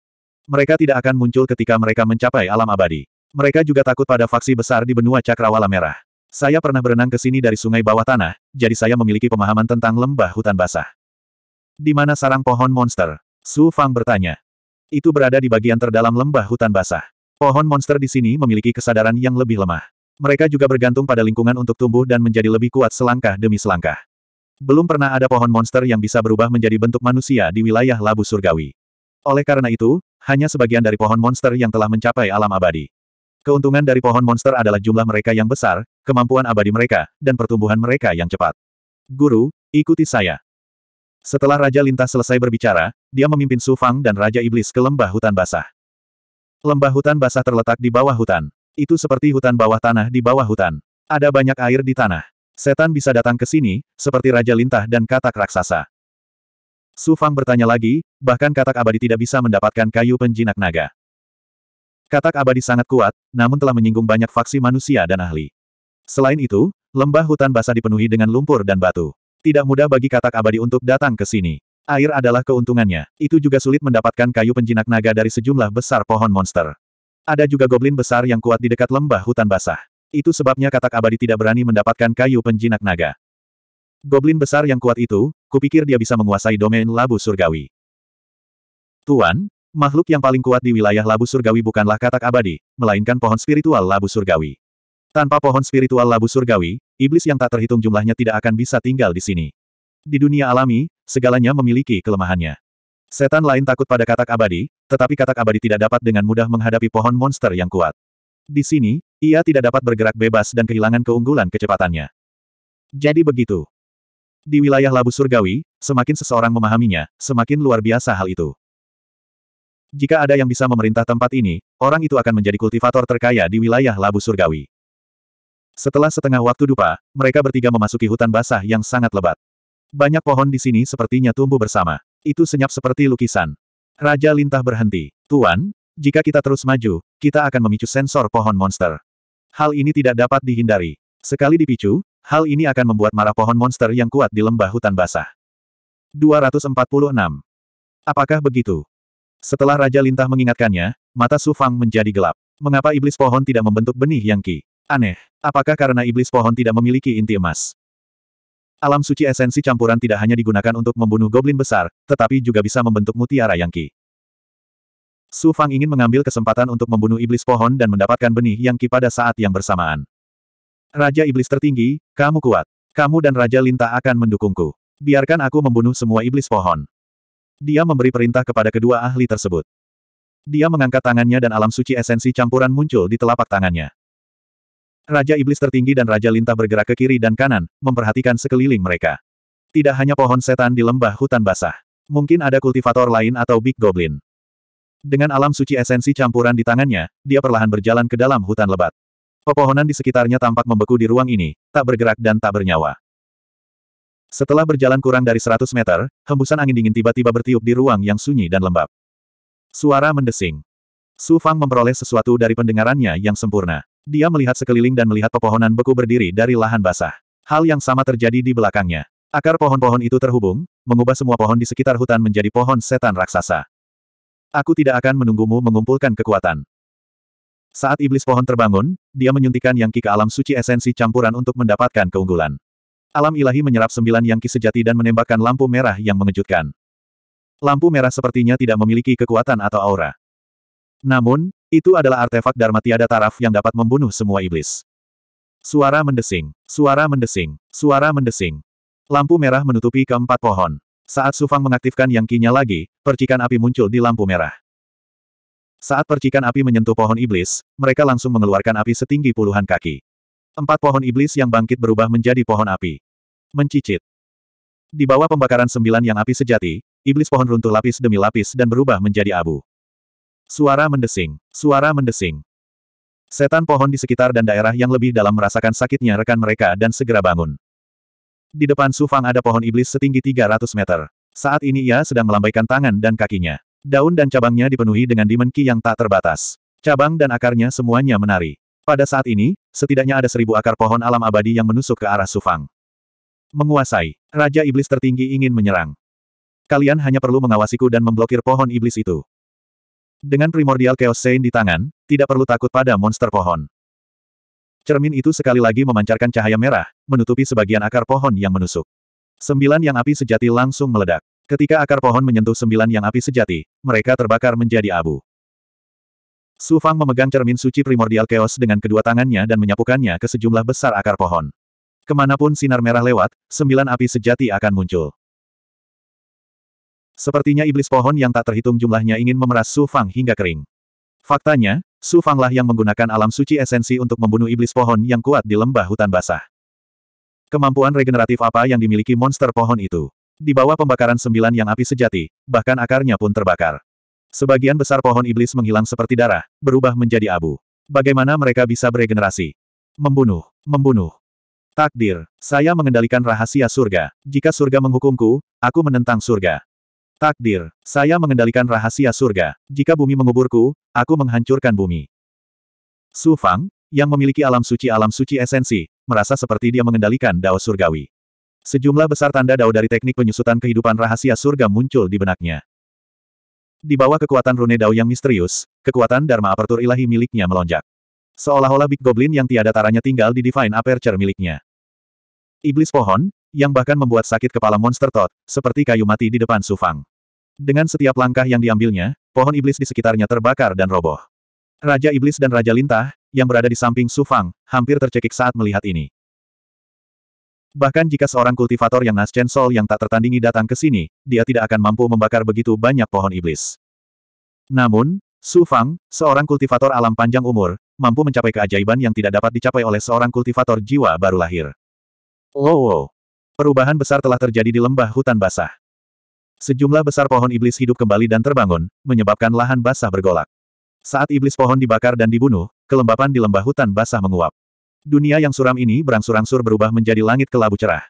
Mereka tidak akan muncul ketika mereka mencapai alam abadi. Mereka juga takut pada faksi besar di benua Cakrawala Merah. Saya pernah berenang ke sini dari sungai bawah tanah, jadi saya memiliki pemahaman tentang lembah hutan basah. Di mana sarang pohon monster? Su Fang bertanya. Itu berada di bagian terdalam lembah hutan basah. Pohon monster di sini memiliki kesadaran yang lebih lemah. Mereka juga bergantung pada lingkungan untuk tumbuh dan menjadi lebih kuat selangkah demi selangkah. Belum pernah ada pohon monster yang bisa berubah menjadi bentuk manusia di wilayah Labu Surgawi. Oleh karena itu, hanya sebagian dari pohon monster yang telah mencapai alam abadi. Keuntungan dari pohon monster adalah jumlah mereka yang besar, kemampuan abadi mereka, dan pertumbuhan mereka yang cepat. Guru, ikuti saya. Setelah Raja Lintas selesai berbicara, dia memimpin Su Fang dan Raja Iblis ke lembah hutan basah. Lembah hutan basah terletak di bawah hutan. Itu seperti hutan bawah tanah di bawah hutan. Ada banyak air di tanah. Setan bisa datang ke sini, seperti Raja Lintah dan katak raksasa. Su Fang bertanya lagi, bahkan katak abadi tidak bisa mendapatkan kayu penjinak naga. Katak abadi sangat kuat, namun telah menyinggung banyak faksi manusia dan ahli. Selain itu, lembah hutan basah dipenuhi dengan lumpur dan batu. Tidak mudah bagi katak abadi untuk datang ke sini. Air adalah keuntungannya, itu juga sulit mendapatkan kayu penjinak naga dari sejumlah besar pohon monster. Ada juga goblin besar yang kuat di dekat lembah hutan basah. Itu sebabnya katak abadi tidak berani mendapatkan kayu penjinak naga. Goblin besar yang kuat itu, kupikir dia bisa menguasai domain labu surgawi. Tuan, makhluk yang paling kuat di wilayah labu surgawi bukanlah katak abadi, melainkan pohon spiritual labu surgawi. Tanpa pohon spiritual labu surgawi, iblis yang tak terhitung jumlahnya tidak akan bisa tinggal di sini. Di dunia alami, segalanya memiliki kelemahannya. Setan lain takut pada katak abadi, tetapi katak abadi tidak dapat dengan mudah menghadapi pohon monster yang kuat. Di sini, ia tidak dapat bergerak bebas dan kehilangan keunggulan kecepatannya. Jadi begitu. Di wilayah Labu Surgawi, semakin seseorang memahaminya, semakin luar biasa hal itu. Jika ada yang bisa memerintah tempat ini, orang itu akan menjadi kultivator terkaya di wilayah Labu Surgawi. Setelah setengah waktu dupa, mereka bertiga memasuki hutan basah yang sangat lebat. Banyak pohon di sini sepertinya tumbuh bersama. Itu senyap seperti lukisan. Raja Lintah berhenti. Tuan, jika kita terus maju, kita akan memicu sensor pohon monster. Hal ini tidak dapat dihindari. Sekali dipicu, hal ini akan membuat marah pohon monster yang kuat di lembah hutan basah. 246. Apakah begitu? Setelah Raja Lintah mengingatkannya, mata Su Fang menjadi gelap. Mengapa iblis pohon tidak membentuk benih yang ki? Aneh. Apakah karena iblis pohon tidak memiliki inti emas? Alam suci esensi campuran tidak hanya digunakan untuk membunuh goblin besar, tetapi juga bisa membentuk mutiara yang ki. Su Fang ingin mengambil kesempatan untuk membunuh iblis pohon dan mendapatkan benih yang ki pada saat yang bersamaan. Raja iblis tertinggi, kamu kuat. Kamu dan Raja Linta akan mendukungku. Biarkan aku membunuh semua iblis pohon. Dia memberi perintah kepada kedua ahli tersebut. Dia mengangkat tangannya dan alam suci esensi campuran muncul di telapak tangannya. Raja Iblis tertinggi dan Raja Lintah bergerak ke kiri dan kanan, memperhatikan sekeliling mereka. Tidak hanya pohon setan di lembah hutan basah. Mungkin ada kultivator lain atau Big Goblin. Dengan alam suci esensi campuran di tangannya, dia perlahan berjalan ke dalam hutan lebat. Pepohonan di sekitarnya tampak membeku di ruang ini, tak bergerak dan tak bernyawa. Setelah berjalan kurang dari 100 meter, hembusan angin dingin tiba-tiba bertiup di ruang yang sunyi dan lembab. Suara mendesing. Su Fang memperoleh sesuatu dari pendengarannya yang sempurna. Dia melihat sekeliling dan melihat pepohonan beku berdiri dari lahan basah. Hal yang sama terjadi di belakangnya. Akar pohon-pohon itu terhubung, mengubah semua pohon di sekitar hutan menjadi pohon setan raksasa. Aku tidak akan menunggumu mengumpulkan kekuatan. Saat iblis pohon terbangun, dia menyuntikkan yang ki ke alam suci esensi campuran untuk mendapatkan keunggulan. Alam ilahi menyerap sembilan yang ki sejati dan menembakkan lampu merah yang mengejutkan. Lampu merah sepertinya tidak memiliki kekuatan atau aura. Namun, itu adalah artefak Dharma tiada taraf yang dapat membunuh semua iblis. Suara mendesing, suara mendesing, suara mendesing. Lampu merah menutupi keempat pohon. Saat Sufang mengaktifkan yang kinya lagi, percikan api muncul di lampu merah. Saat percikan api menyentuh pohon iblis, mereka langsung mengeluarkan api setinggi puluhan kaki. Empat pohon iblis yang bangkit berubah menjadi pohon api. Mencicit. Di bawah pembakaran sembilan yang api sejati, iblis pohon runtuh lapis demi lapis dan berubah menjadi abu. Suara mendesing. Suara mendesing. Setan pohon di sekitar dan daerah yang lebih dalam merasakan sakitnya rekan mereka dan segera bangun. Di depan Sufang ada pohon iblis setinggi 300 meter. Saat ini ia sedang melambaikan tangan dan kakinya. Daun dan cabangnya dipenuhi dengan dimenki yang tak terbatas. Cabang dan akarnya semuanya menari. Pada saat ini, setidaknya ada seribu akar pohon alam abadi yang menusuk ke arah Sufang. Menguasai, Raja Iblis tertinggi ingin menyerang. Kalian hanya perlu mengawasiku dan memblokir pohon iblis itu. Dengan primordial Chaos Sein di tangan, tidak perlu takut pada monster pohon. Cermin itu sekali lagi memancarkan cahaya merah, menutupi sebagian akar pohon yang menusuk. Sembilan yang api sejati langsung meledak. Ketika akar pohon menyentuh sembilan yang api sejati, mereka terbakar menjadi abu. Su Fang memegang cermin suci primordial chaos dengan kedua tangannya dan menyapukannya ke sejumlah besar akar pohon. Kemanapun sinar merah lewat, sembilan api sejati akan muncul. Sepertinya iblis pohon yang tak terhitung jumlahnya ingin memeras Su Fang hingga kering. Faktanya, Su Fanglah yang menggunakan alam suci esensi untuk membunuh iblis pohon yang kuat di lembah hutan basah. Kemampuan regeneratif apa yang dimiliki monster pohon itu? Di bawah pembakaran sembilan yang api sejati, bahkan akarnya pun terbakar. Sebagian besar pohon iblis menghilang seperti darah, berubah menjadi abu. Bagaimana mereka bisa beregenerasi? Membunuh, membunuh. Takdir, saya mengendalikan rahasia surga. Jika surga menghukumku, aku menentang surga. Takdir. Saya mengendalikan rahasia surga. Jika bumi menguburku, aku menghancurkan bumi. Su Fang, yang memiliki alam suci alam suci esensi, merasa seperti dia mengendalikan dao surgawi. Sejumlah besar tanda dao dari teknik penyusutan kehidupan rahasia surga muncul di benaknya. Di bawah kekuatan rune dao yang misterius, kekuatan Dharma Apertur Ilahi miliknya melonjak. Seolah-olah Big Goblin yang tiada taranya tinggal di Divine Aperture miliknya. Iblis pohon, yang bahkan membuat sakit kepala monster Tot, seperti kayu mati di depan Sufang. Dengan setiap langkah yang diambilnya, pohon iblis di sekitarnya terbakar dan roboh. Raja Iblis dan Raja Lintah, yang berada di samping Sufang, hampir tercekik saat melihat ini. Bahkan jika seorang kultivator yang nascent Sol yang tak tertandingi datang ke sini, dia tidak akan mampu membakar begitu banyak pohon iblis. Namun, Su Fang, seorang kultivator alam panjang umur, mampu mencapai keajaiban yang tidak dapat dicapai oleh seorang kultivator jiwa baru lahir. Wow! Oh, oh. Perubahan besar telah terjadi di lembah hutan basah. Sejumlah besar pohon iblis hidup kembali dan terbangun, menyebabkan lahan basah bergolak. Saat iblis pohon dibakar dan dibunuh, kelembapan di lembah hutan basah menguap. Dunia yang suram ini berangsur-angsur berubah menjadi langit kelabu cerah.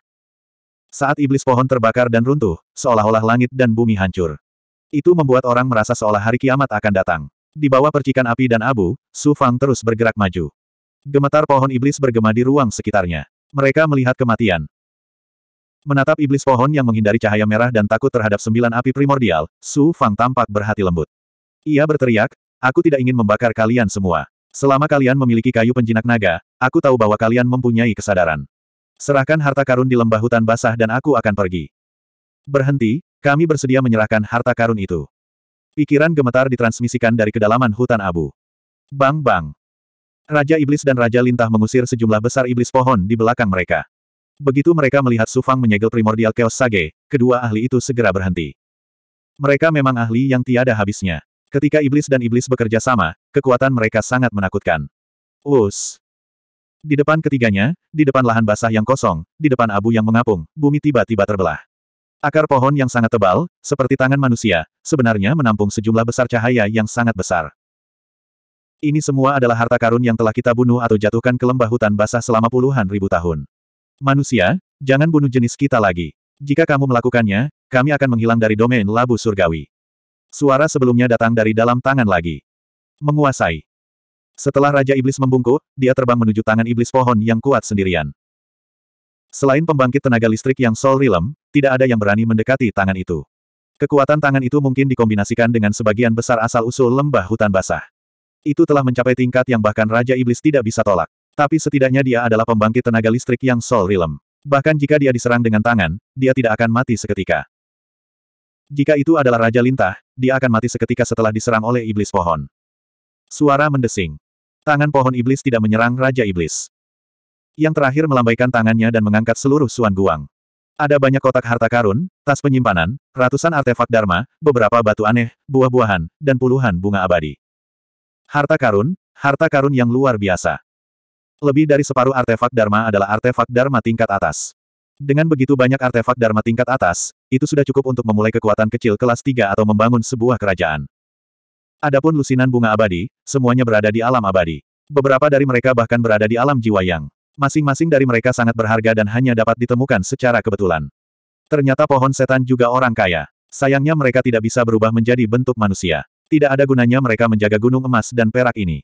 Saat iblis pohon terbakar dan runtuh, seolah-olah langit dan bumi hancur. Itu membuat orang merasa seolah hari kiamat akan datang. Di bawah percikan api dan abu, Su Fang terus bergerak maju. Gemetar pohon iblis bergema di ruang sekitarnya. Mereka melihat kematian, Menatap iblis pohon yang menghindari cahaya merah dan takut terhadap sembilan api primordial, Su Fang tampak berhati lembut. Ia berteriak, aku tidak ingin membakar kalian semua. Selama kalian memiliki kayu penjinak naga, aku tahu bahwa kalian mempunyai kesadaran. Serahkan harta karun di lembah hutan basah dan aku akan pergi. Berhenti, kami bersedia menyerahkan harta karun itu. Pikiran gemetar ditransmisikan dari kedalaman hutan abu. Bang bang. Raja Iblis dan Raja Lintah mengusir sejumlah besar iblis pohon di belakang mereka. Begitu mereka melihat Sufang menyegel primordial Chaos Sage, kedua ahli itu segera berhenti. Mereka memang ahli yang tiada habisnya. Ketika iblis dan iblis bekerja sama, kekuatan mereka sangat menakutkan. Us. Di depan ketiganya, di depan lahan basah yang kosong, di depan abu yang mengapung, bumi tiba-tiba terbelah. Akar pohon yang sangat tebal, seperti tangan manusia, sebenarnya menampung sejumlah besar cahaya yang sangat besar. Ini semua adalah harta karun yang telah kita bunuh atau jatuhkan ke lembah hutan basah selama puluhan ribu tahun. Manusia, jangan bunuh jenis kita lagi. Jika kamu melakukannya, kami akan menghilang dari domain labu surgawi. Suara sebelumnya datang dari dalam tangan lagi. Menguasai. Setelah Raja Iblis membungkuk, dia terbang menuju tangan Iblis pohon yang kuat sendirian. Selain pembangkit tenaga listrik yang Sol Realm, tidak ada yang berani mendekati tangan itu. Kekuatan tangan itu mungkin dikombinasikan dengan sebagian besar asal-usul lembah hutan basah. Itu telah mencapai tingkat yang bahkan Raja Iblis tidak bisa tolak. Tapi setidaknya dia adalah pembangkit tenaga listrik yang Sol Realm. Bahkan jika dia diserang dengan tangan, dia tidak akan mati seketika. Jika itu adalah Raja Lintah, dia akan mati seketika setelah diserang oleh Iblis Pohon. Suara mendesing. Tangan pohon iblis tidak menyerang Raja Iblis. Yang terakhir melambaikan tangannya dan mengangkat seluruh Suan Guang. Ada banyak kotak harta karun, tas penyimpanan, ratusan artefak dharma, beberapa batu aneh, buah-buahan, dan puluhan bunga abadi. Harta karun, harta karun yang luar biasa. Lebih dari separuh artefak Dharma adalah artefak Dharma tingkat atas. Dengan begitu banyak artefak Dharma tingkat atas, itu sudah cukup untuk memulai kekuatan kecil kelas 3 atau membangun sebuah kerajaan. Adapun lusinan bunga abadi, semuanya berada di alam abadi. Beberapa dari mereka bahkan berada di alam jiwa yang. Masing-masing dari mereka sangat berharga dan hanya dapat ditemukan secara kebetulan. Ternyata pohon setan juga orang kaya. Sayangnya mereka tidak bisa berubah menjadi bentuk manusia. Tidak ada gunanya mereka menjaga gunung emas dan perak ini.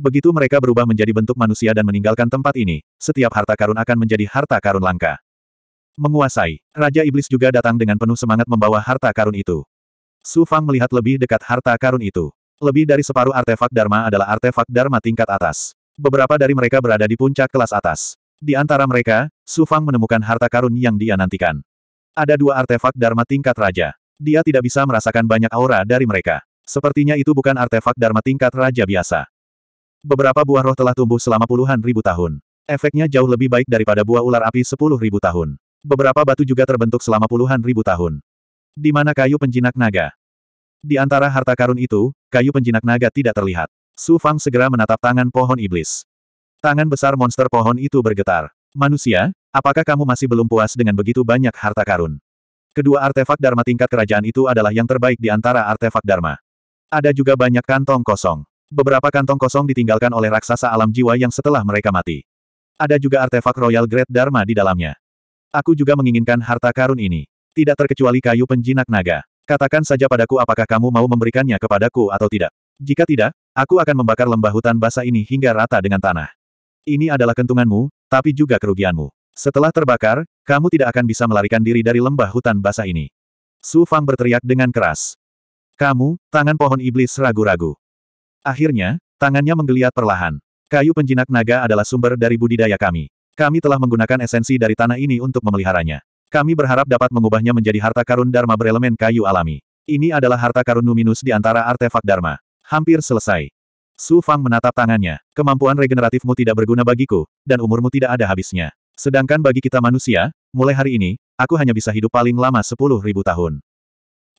Begitu mereka berubah menjadi bentuk manusia dan meninggalkan tempat ini, setiap harta karun akan menjadi harta karun langka. Menguasai, Raja Iblis juga datang dengan penuh semangat membawa harta karun itu. Su Fang melihat lebih dekat harta karun itu. Lebih dari separuh artefak Dharma adalah artefak Dharma tingkat atas. Beberapa dari mereka berada di puncak kelas atas. Di antara mereka, Su Fang menemukan harta karun yang dia nantikan. Ada dua artefak Dharma tingkat Raja. Dia tidak bisa merasakan banyak aura dari mereka. Sepertinya itu bukan artefak Dharma tingkat Raja biasa. Beberapa buah roh telah tumbuh selama puluhan ribu tahun. Efeknya jauh lebih baik daripada buah ular api sepuluh ribu tahun. Beberapa batu juga terbentuk selama puluhan ribu tahun. Di mana kayu penjinak naga? Di antara harta karun itu, kayu penjinak naga tidak terlihat. Su Fang segera menatap tangan pohon iblis. Tangan besar monster pohon itu bergetar. Manusia, apakah kamu masih belum puas dengan begitu banyak harta karun? Kedua artefak Dharma tingkat kerajaan itu adalah yang terbaik di antara artefak Dharma. Ada juga banyak kantong kosong beberapa kantong kosong ditinggalkan oleh raksasa alam jiwa yang setelah mereka mati. Ada juga artefak Royal Great Dharma di dalamnya. Aku juga menginginkan harta karun ini. Tidak terkecuali kayu penjinak naga. Katakan saja padaku apakah kamu mau memberikannya kepadaku atau tidak. Jika tidak, aku akan membakar lembah hutan basah ini hingga rata dengan tanah. Ini adalah kentunganmu, tapi juga kerugianmu. Setelah terbakar, kamu tidak akan bisa melarikan diri dari lembah hutan basah ini. Su Fang berteriak dengan keras. Kamu, tangan pohon iblis ragu-ragu. Akhirnya, tangannya menggeliat perlahan. Kayu penjinak naga adalah sumber dari budidaya kami. Kami telah menggunakan esensi dari tanah ini untuk memeliharanya. Kami berharap dapat mengubahnya menjadi harta karun Dharma berelemen kayu alami. Ini adalah harta karun Numinus di antara artefak Dharma. Hampir selesai. Su Fang menatap tangannya. Kemampuan regeneratifmu tidak berguna bagiku, dan umurmu tidak ada habisnya. Sedangkan bagi kita manusia, mulai hari ini, aku hanya bisa hidup paling lama sepuluh ribu tahun.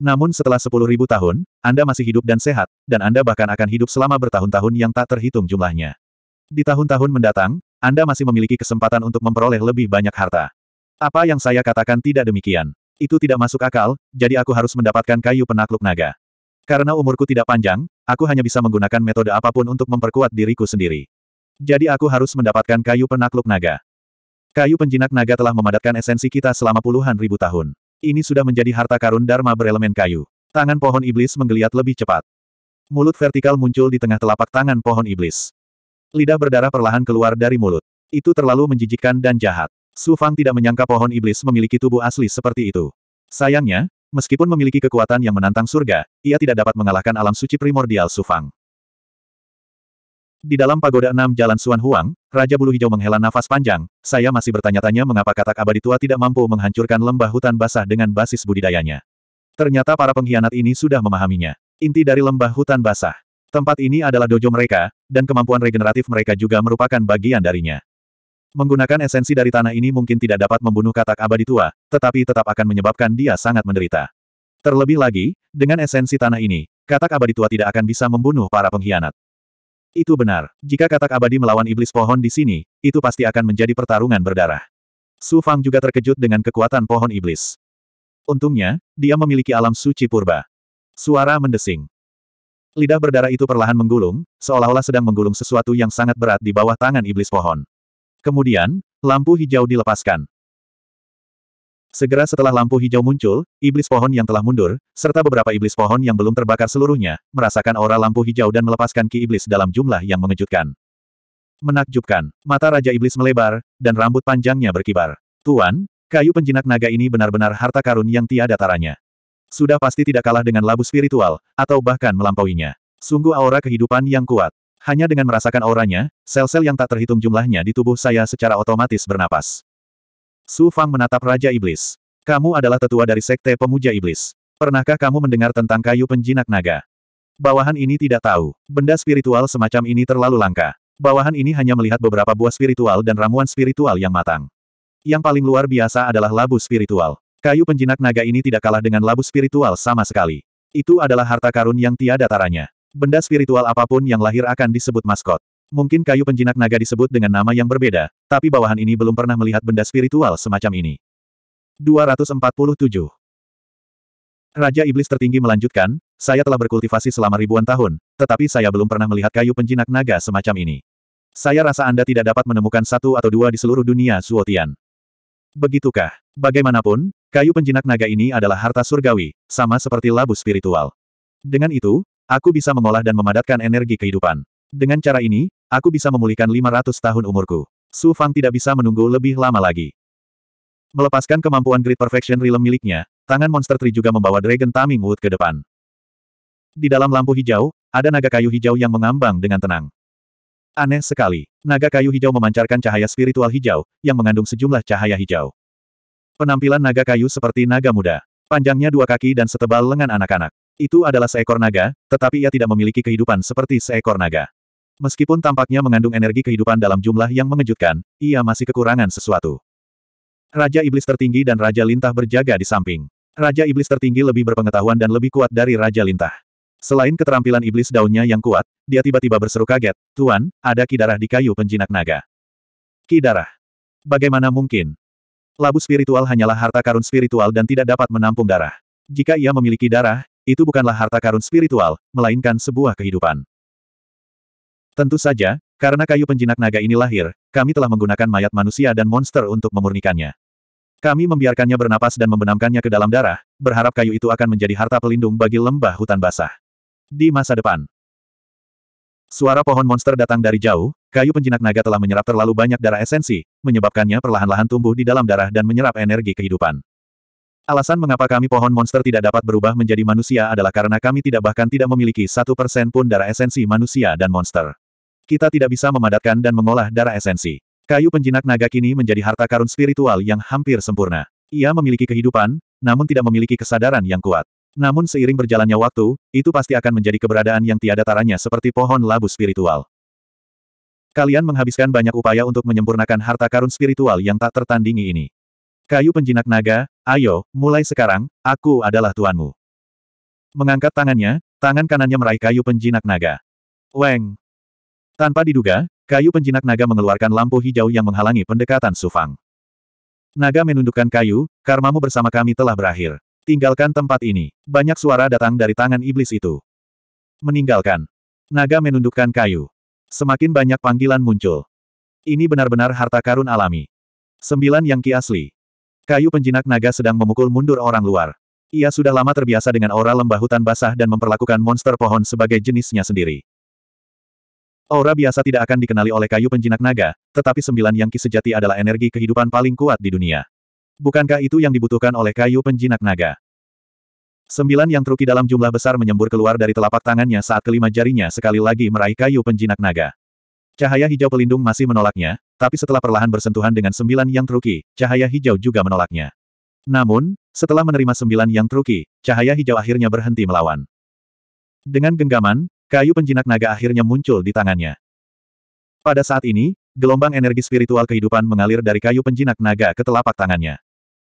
Namun setelah 10.000 tahun, Anda masih hidup dan sehat, dan Anda bahkan akan hidup selama bertahun-tahun yang tak terhitung jumlahnya. Di tahun-tahun mendatang, Anda masih memiliki kesempatan untuk memperoleh lebih banyak harta. Apa yang saya katakan tidak demikian. Itu tidak masuk akal, jadi aku harus mendapatkan kayu penakluk naga. Karena umurku tidak panjang, aku hanya bisa menggunakan metode apapun untuk memperkuat diriku sendiri. Jadi aku harus mendapatkan kayu penakluk naga. Kayu penjinak naga telah memadatkan esensi kita selama puluhan ribu tahun. Ini sudah menjadi harta karun Dharma berelemen kayu. Tangan pohon iblis menggeliat lebih cepat. Mulut vertikal muncul di tengah telapak tangan pohon iblis. Lidah berdarah perlahan keluar dari mulut. Itu terlalu menjijikkan dan jahat. Su Fang tidak menyangka pohon iblis memiliki tubuh asli seperti itu. Sayangnya, meskipun memiliki kekuatan yang menantang surga, ia tidak dapat mengalahkan alam suci primordial Su Fang. Di dalam pagoda enam Jalan Suan Huang, Raja Bulu Hijau menghela nafas panjang, saya masih bertanya-tanya mengapa katak abadi tua tidak mampu menghancurkan lembah hutan basah dengan basis budidayanya. Ternyata para pengkhianat ini sudah memahaminya. Inti dari lembah hutan basah. Tempat ini adalah dojo mereka, dan kemampuan regeneratif mereka juga merupakan bagian darinya. Menggunakan esensi dari tanah ini mungkin tidak dapat membunuh katak abadi tua, tetapi tetap akan menyebabkan dia sangat menderita. Terlebih lagi, dengan esensi tanah ini, katak abadi tua tidak akan bisa membunuh para pengkhianat. Itu benar. Jika katak abadi melawan iblis pohon di sini, itu pasti akan menjadi pertarungan berdarah. Su Fang juga terkejut dengan kekuatan pohon iblis. Untungnya, dia memiliki alam suci purba. Suara mendesing. Lidah berdarah itu perlahan menggulung, seolah-olah sedang menggulung sesuatu yang sangat berat di bawah tangan iblis pohon. Kemudian, lampu hijau dilepaskan. Segera setelah lampu hijau muncul, iblis pohon yang telah mundur, serta beberapa iblis pohon yang belum terbakar seluruhnya, merasakan aura lampu hijau dan melepaskan ki iblis dalam jumlah yang mengejutkan. Menakjubkan, mata Raja Iblis melebar, dan rambut panjangnya berkibar. Tuan, kayu penjinak naga ini benar-benar harta karun yang tiada taranya. Sudah pasti tidak kalah dengan labu spiritual, atau bahkan melampauinya. Sungguh aura kehidupan yang kuat. Hanya dengan merasakan auranya, sel-sel yang tak terhitung jumlahnya di tubuh saya secara otomatis bernapas. Su Fang menatap Raja Iblis. Kamu adalah tetua dari Sekte Pemuja Iblis. Pernahkah kamu mendengar tentang kayu penjinak naga? Bawahan ini tidak tahu. Benda spiritual semacam ini terlalu langka. Bawahan ini hanya melihat beberapa buah spiritual dan ramuan spiritual yang matang. Yang paling luar biasa adalah labu spiritual. Kayu penjinak naga ini tidak kalah dengan labu spiritual sama sekali. Itu adalah harta karun yang tiada taranya. Benda spiritual apapun yang lahir akan disebut maskot. Mungkin kayu penjinak naga disebut dengan nama yang berbeda, tapi bawahan ini belum pernah melihat benda spiritual semacam ini. 247. Raja Iblis tertinggi melanjutkan, saya telah berkultivasi selama ribuan tahun, tetapi saya belum pernah melihat kayu penjinak naga semacam ini. Saya rasa Anda tidak dapat menemukan satu atau dua di seluruh dunia Zuotian. Begitukah? Bagaimanapun, kayu penjinak naga ini adalah harta surgawi, sama seperti labu spiritual. Dengan itu, aku bisa mengolah dan memadatkan energi kehidupan. Dengan cara ini, Aku bisa memulihkan 500 tahun umurku. Su Fang tidak bisa menunggu lebih lama lagi. Melepaskan kemampuan Great Perfection Realm miliknya, tangan monster tree juga membawa Dragon Taming Wood ke depan. Di dalam lampu hijau, ada naga kayu hijau yang mengambang dengan tenang. Aneh sekali, naga kayu hijau memancarkan cahaya spiritual hijau, yang mengandung sejumlah cahaya hijau. Penampilan naga kayu seperti naga muda. Panjangnya dua kaki dan setebal lengan anak-anak. Itu adalah seekor naga, tetapi ia tidak memiliki kehidupan seperti seekor naga. Meskipun tampaknya mengandung energi kehidupan dalam jumlah yang mengejutkan, ia masih kekurangan sesuatu. Raja Iblis tertinggi dan Raja Lintah berjaga di samping. Raja Iblis tertinggi lebih berpengetahuan dan lebih kuat dari Raja Lintah. Selain keterampilan iblis daunnya yang kuat, dia tiba-tiba berseru kaget, Tuan, ada kidarah di kayu penjinak naga. Kidarah. Bagaimana mungkin? Labu spiritual hanyalah harta karun spiritual dan tidak dapat menampung darah. Jika ia memiliki darah, itu bukanlah harta karun spiritual, melainkan sebuah kehidupan. Tentu saja, karena kayu penjinak naga ini lahir, kami telah menggunakan mayat manusia dan monster untuk memurnikannya. Kami membiarkannya bernapas dan membenamkannya ke dalam darah, berharap kayu itu akan menjadi harta pelindung bagi lembah hutan basah. Di masa depan. Suara pohon monster datang dari jauh, kayu penjinak naga telah menyerap terlalu banyak darah esensi, menyebabkannya perlahan-lahan tumbuh di dalam darah dan menyerap energi kehidupan. Alasan mengapa kami pohon monster tidak dapat berubah menjadi manusia adalah karena kami tidak bahkan tidak memiliki satu persen pun darah esensi manusia dan monster. Kita tidak bisa memadatkan dan mengolah darah esensi. Kayu penjinak naga kini menjadi harta karun spiritual yang hampir sempurna. Ia memiliki kehidupan, namun tidak memiliki kesadaran yang kuat. Namun seiring berjalannya waktu, itu pasti akan menjadi keberadaan yang tiada taranya seperti pohon labu spiritual. Kalian menghabiskan banyak upaya untuk menyempurnakan harta karun spiritual yang tak tertandingi ini. Kayu penjinak naga, ayo, mulai sekarang, aku adalah tuanmu. Mengangkat tangannya, tangan kanannya meraih kayu penjinak naga. Weng, tanpa diduga, kayu penjinak naga mengeluarkan lampu hijau yang menghalangi pendekatan Sufang. Naga menundukkan kayu, karmamu bersama kami telah berakhir. Tinggalkan tempat ini. Banyak suara datang dari tangan iblis itu. Meninggalkan. Naga menundukkan kayu. Semakin banyak panggilan muncul. Ini benar-benar harta karun alami. Sembilan yang ki asli. Kayu penjinak naga sedang memukul mundur orang luar. Ia sudah lama terbiasa dengan aura lembah hutan basah dan memperlakukan monster pohon sebagai jenisnya sendiri. Aura biasa tidak akan dikenali oleh kayu penjinak naga, tetapi sembilan yang ki sejati adalah energi kehidupan paling kuat di dunia. Bukankah itu yang dibutuhkan oleh kayu penjinak naga? Sembilan yang truki dalam jumlah besar menyembur keluar dari telapak tangannya saat kelima jarinya sekali lagi meraih kayu penjinak naga. Cahaya hijau pelindung masih menolaknya, tapi setelah perlahan bersentuhan dengan sembilan yang truki, cahaya hijau juga menolaknya. Namun, setelah menerima sembilan yang truki, cahaya hijau akhirnya berhenti melawan. Dengan genggaman, kayu penjinak naga akhirnya muncul di tangannya. Pada saat ini, gelombang energi spiritual kehidupan mengalir dari kayu penjinak naga ke telapak tangannya.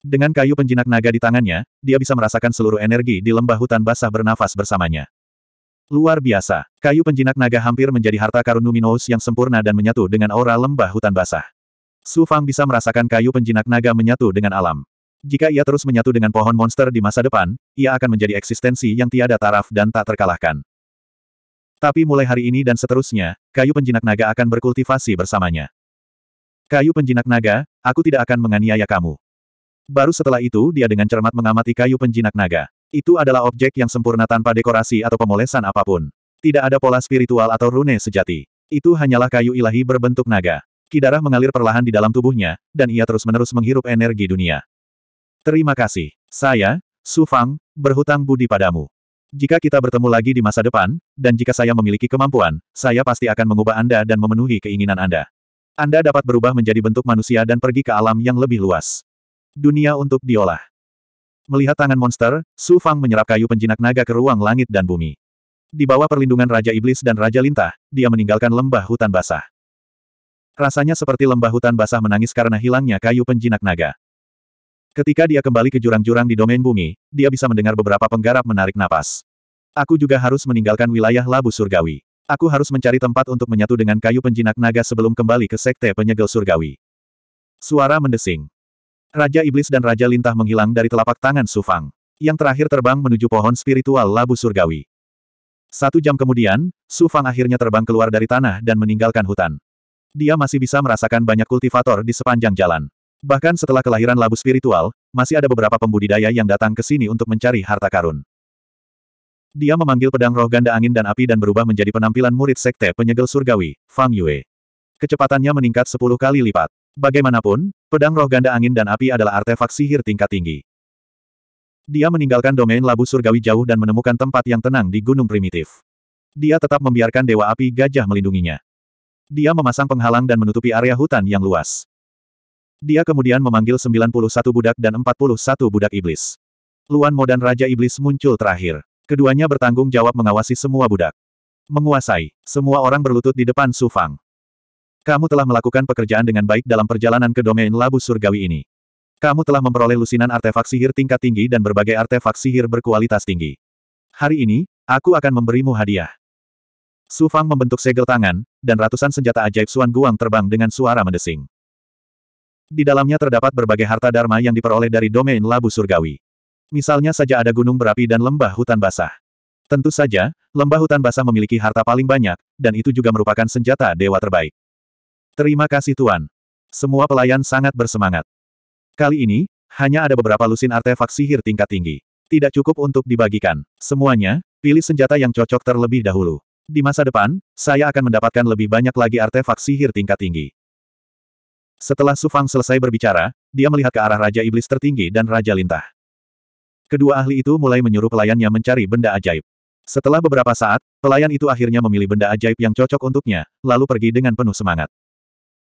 Dengan kayu penjinak naga di tangannya, dia bisa merasakan seluruh energi di lembah hutan basah bernafas bersamanya. Luar biasa, kayu penjinak naga hampir menjadi harta karun Numinous yang sempurna dan menyatu dengan aura lembah hutan basah. Su Fang bisa merasakan kayu penjinak naga menyatu dengan alam. Jika ia terus menyatu dengan pohon monster di masa depan, ia akan menjadi eksistensi yang tiada taraf dan tak terkalahkan. Tapi mulai hari ini dan seterusnya, kayu penjinak naga akan berkultivasi bersamanya. Kayu penjinak naga, aku tidak akan menganiaya kamu. Baru setelah itu dia dengan cermat mengamati kayu penjinak naga. Itu adalah objek yang sempurna tanpa dekorasi atau pemolesan apapun. Tidak ada pola spiritual atau rune sejati. Itu hanyalah kayu ilahi berbentuk naga. Kidarah mengalir perlahan di dalam tubuhnya, dan ia terus-menerus menghirup energi dunia. Terima kasih. Saya, Sufang, berhutang budi padamu. Jika kita bertemu lagi di masa depan, dan jika saya memiliki kemampuan, saya pasti akan mengubah Anda dan memenuhi keinginan Anda. Anda dapat berubah menjadi bentuk manusia dan pergi ke alam yang lebih luas. Dunia untuk diolah. Melihat tangan monster, Su Fang menyerap kayu penjinak naga ke ruang langit dan bumi. Di bawah perlindungan Raja Iblis dan Raja Lintah, dia meninggalkan lembah hutan basah. Rasanya seperti lembah hutan basah menangis karena hilangnya kayu penjinak naga. Ketika dia kembali ke jurang-jurang di domain bumi, dia bisa mendengar beberapa penggarap menarik napas. Aku juga harus meninggalkan wilayah labu surgawi. Aku harus mencari tempat untuk menyatu dengan kayu penjinak naga sebelum kembali ke sekte penyegel surgawi. Suara mendesing. Raja Iblis dan Raja Lintah menghilang dari telapak tangan Sufang. Yang terakhir terbang menuju pohon spiritual labu surgawi. Satu jam kemudian, Sufang akhirnya terbang keluar dari tanah dan meninggalkan hutan. Dia masih bisa merasakan banyak kultivator di sepanjang jalan. Bahkan setelah kelahiran labu spiritual, masih ada beberapa pembudidaya yang datang ke sini untuk mencari harta karun. Dia memanggil pedang roh ganda angin dan api dan berubah menjadi penampilan murid sekte penyegel surgawi, Fang Yue. Kecepatannya meningkat 10 kali lipat. Bagaimanapun, pedang roh ganda angin dan api adalah artefak sihir tingkat tinggi. Dia meninggalkan domain labu surgawi jauh dan menemukan tempat yang tenang di gunung primitif. Dia tetap membiarkan dewa api gajah melindunginya. Dia memasang penghalang dan menutupi area hutan yang luas. Dia kemudian memanggil 91 budak dan 41 budak iblis. Luan Mo dan Raja Iblis muncul terakhir. Keduanya bertanggung jawab mengawasi semua budak. Menguasai, semua orang berlutut di depan Su Fang. Kamu telah melakukan pekerjaan dengan baik dalam perjalanan ke domain labu surgawi ini. Kamu telah memperoleh lusinan artefak sihir tingkat tinggi dan berbagai artefak sihir berkualitas tinggi. Hari ini, aku akan memberimu hadiah. Su Fang membentuk segel tangan, dan ratusan senjata ajaib Suan Guang terbang dengan suara mendesing. Di dalamnya terdapat berbagai harta dharma yang diperoleh dari domain labu surgawi. Misalnya saja ada gunung berapi dan lembah hutan basah. Tentu saja, lembah hutan basah memiliki harta paling banyak, dan itu juga merupakan senjata dewa terbaik. Terima kasih Tuan. Semua pelayan sangat bersemangat. Kali ini, hanya ada beberapa lusin artefak sihir tingkat tinggi. Tidak cukup untuk dibagikan. Semuanya, pilih senjata yang cocok terlebih dahulu. Di masa depan, saya akan mendapatkan lebih banyak lagi artefak sihir tingkat tinggi. Setelah Su Fang selesai berbicara, dia melihat ke arah Raja Iblis tertinggi dan Raja Lintah. Kedua ahli itu mulai menyuruh pelayannya mencari benda ajaib. Setelah beberapa saat, pelayan itu akhirnya memilih benda ajaib yang cocok untuknya, lalu pergi dengan penuh semangat.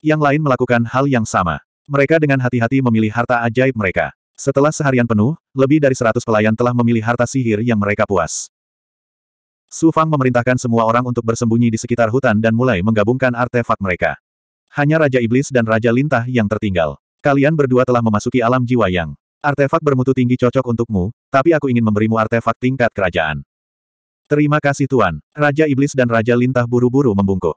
Yang lain melakukan hal yang sama. Mereka dengan hati-hati memilih harta ajaib mereka. Setelah seharian penuh, lebih dari seratus pelayan telah memilih harta sihir yang mereka puas. Su Fang memerintahkan semua orang untuk bersembunyi di sekitar hutan dan mulai menggabungkan artefak mereka. Hanya Raja Iblis dan Raja Lintah yang tertinggal. Kalian berdua telah memasuki alam jiwa yang artefak bermutu tinggi cocok untukmu, tapi aku ingin memberimu artefak tingkat kerajaan. Terima kasih Tuan. Raja Iblis dan Raja Lintah buru-buru membungkuk.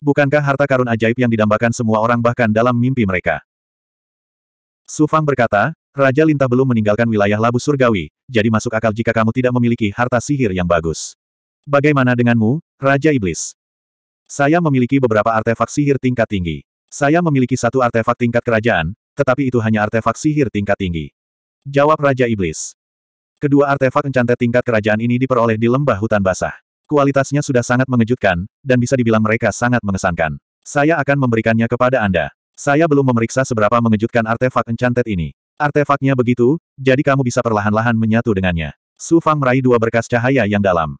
Bukankah harta karun ajaib yang didambakan semua orang bahkan dalam mimpi mereka? Sufang berkata, Raja Lintah belum meninggalkan wilayah labu surgawi, jadi masuk akal jika kamu tidak memiliki harta sihir yang bagus. Bagaimana denganmu, Raja Iblis? Saya memiliki beberapa artefak sihir tingkat tinggi. Saya memiliki satu artefak tingkat kerajaan, tetapi itu hanya artefak sihir tingkat tinggi. Jawab Raja Iblis. Kedua artefak encantet tingkat kerajaan ini diperoleh di lembah hutan basah. Kualitasnya sudah sangat mengejutkan, dan bisa dibilang mereka sangat mengesankan. Saya akan memberikannya kepada Anda. Saya belum memeriksa seberapa mengejutkan artefak encantet ini. Artefaknya begitu, jadi kamu bisa perlahan-lahan menyatu dengannya. Su meraih dua berkas cahaya yang dalam.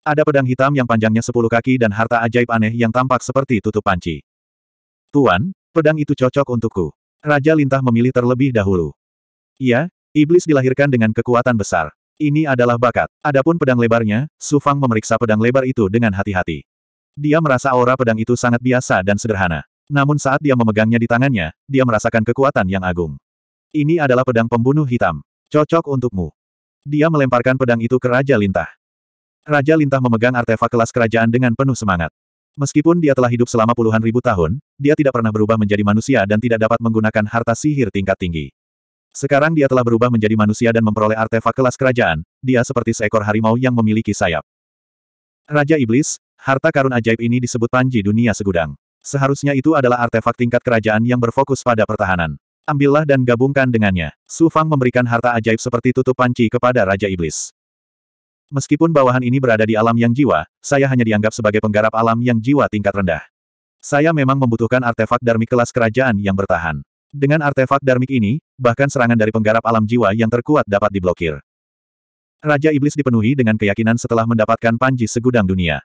Ada pedang hitam yang panjangnya sepuluh kaki dan harta ajaib aneh yang tampak seperti tutup panci. Tuan, pedang itu cocok untukku. Raja Lintah memilih terlebih dahulu. Iya, iblis dilahirkan dengan kekuatan besar. Ini adalah bakat. Adapun pedang lebarnya, Sufang memeriksa pedang lebar itu dengan hati-hati. Dia merasa aura pedang itu sangat biasa dan sederhana. Namun saat dia memegangnya di tangannya, dia merasakan kekuatan yang agung. Ini adalah pedang pembunuh hitam. Cocok untukmu. Dia melemparkan pedang itu ke Raja Lintah. Raja Lintah memegang artefak kelas kerajaan dengan penuh semangat. Meskipun dia telah hidup selama puluhan ribu tahun, dia tidak pernah berubah menjadi manusia dan tidak dapat menggunakan harta sihir tingkat tinggi. Sekarang dia telah berubah menjadi manusia dan memperoleh artefak kelas kerajaan, dia seperti seekor harimau yang memiliki sayap. Raja Iblis, harta karun ajaib ini disebut panji dunia segudang. Seharusnya itu adalah artefak tingkat kerajaan yang berfokus pada pertahanan. Ambillah dan gabungkan dengannya. Su Fang memberikan harta ajaib seperti tutup panci kepada Raja Iblis. Meskipun bawahan ini berada di alam yang jiwa, saya hanya dianggap sebagai penggarap alam yang jiwa tingkat rendah. Saya memang membutuhkan artefak darmik kelas kerajaan yang bertahan. Dengan artefak darmik ini, bahkan serangan dari penggarap alam jiwa yang terkuat dapat diblokir. Raja Iblis dipenuhi dengan keyakinan setelah mendapatkan panji segudang dunia.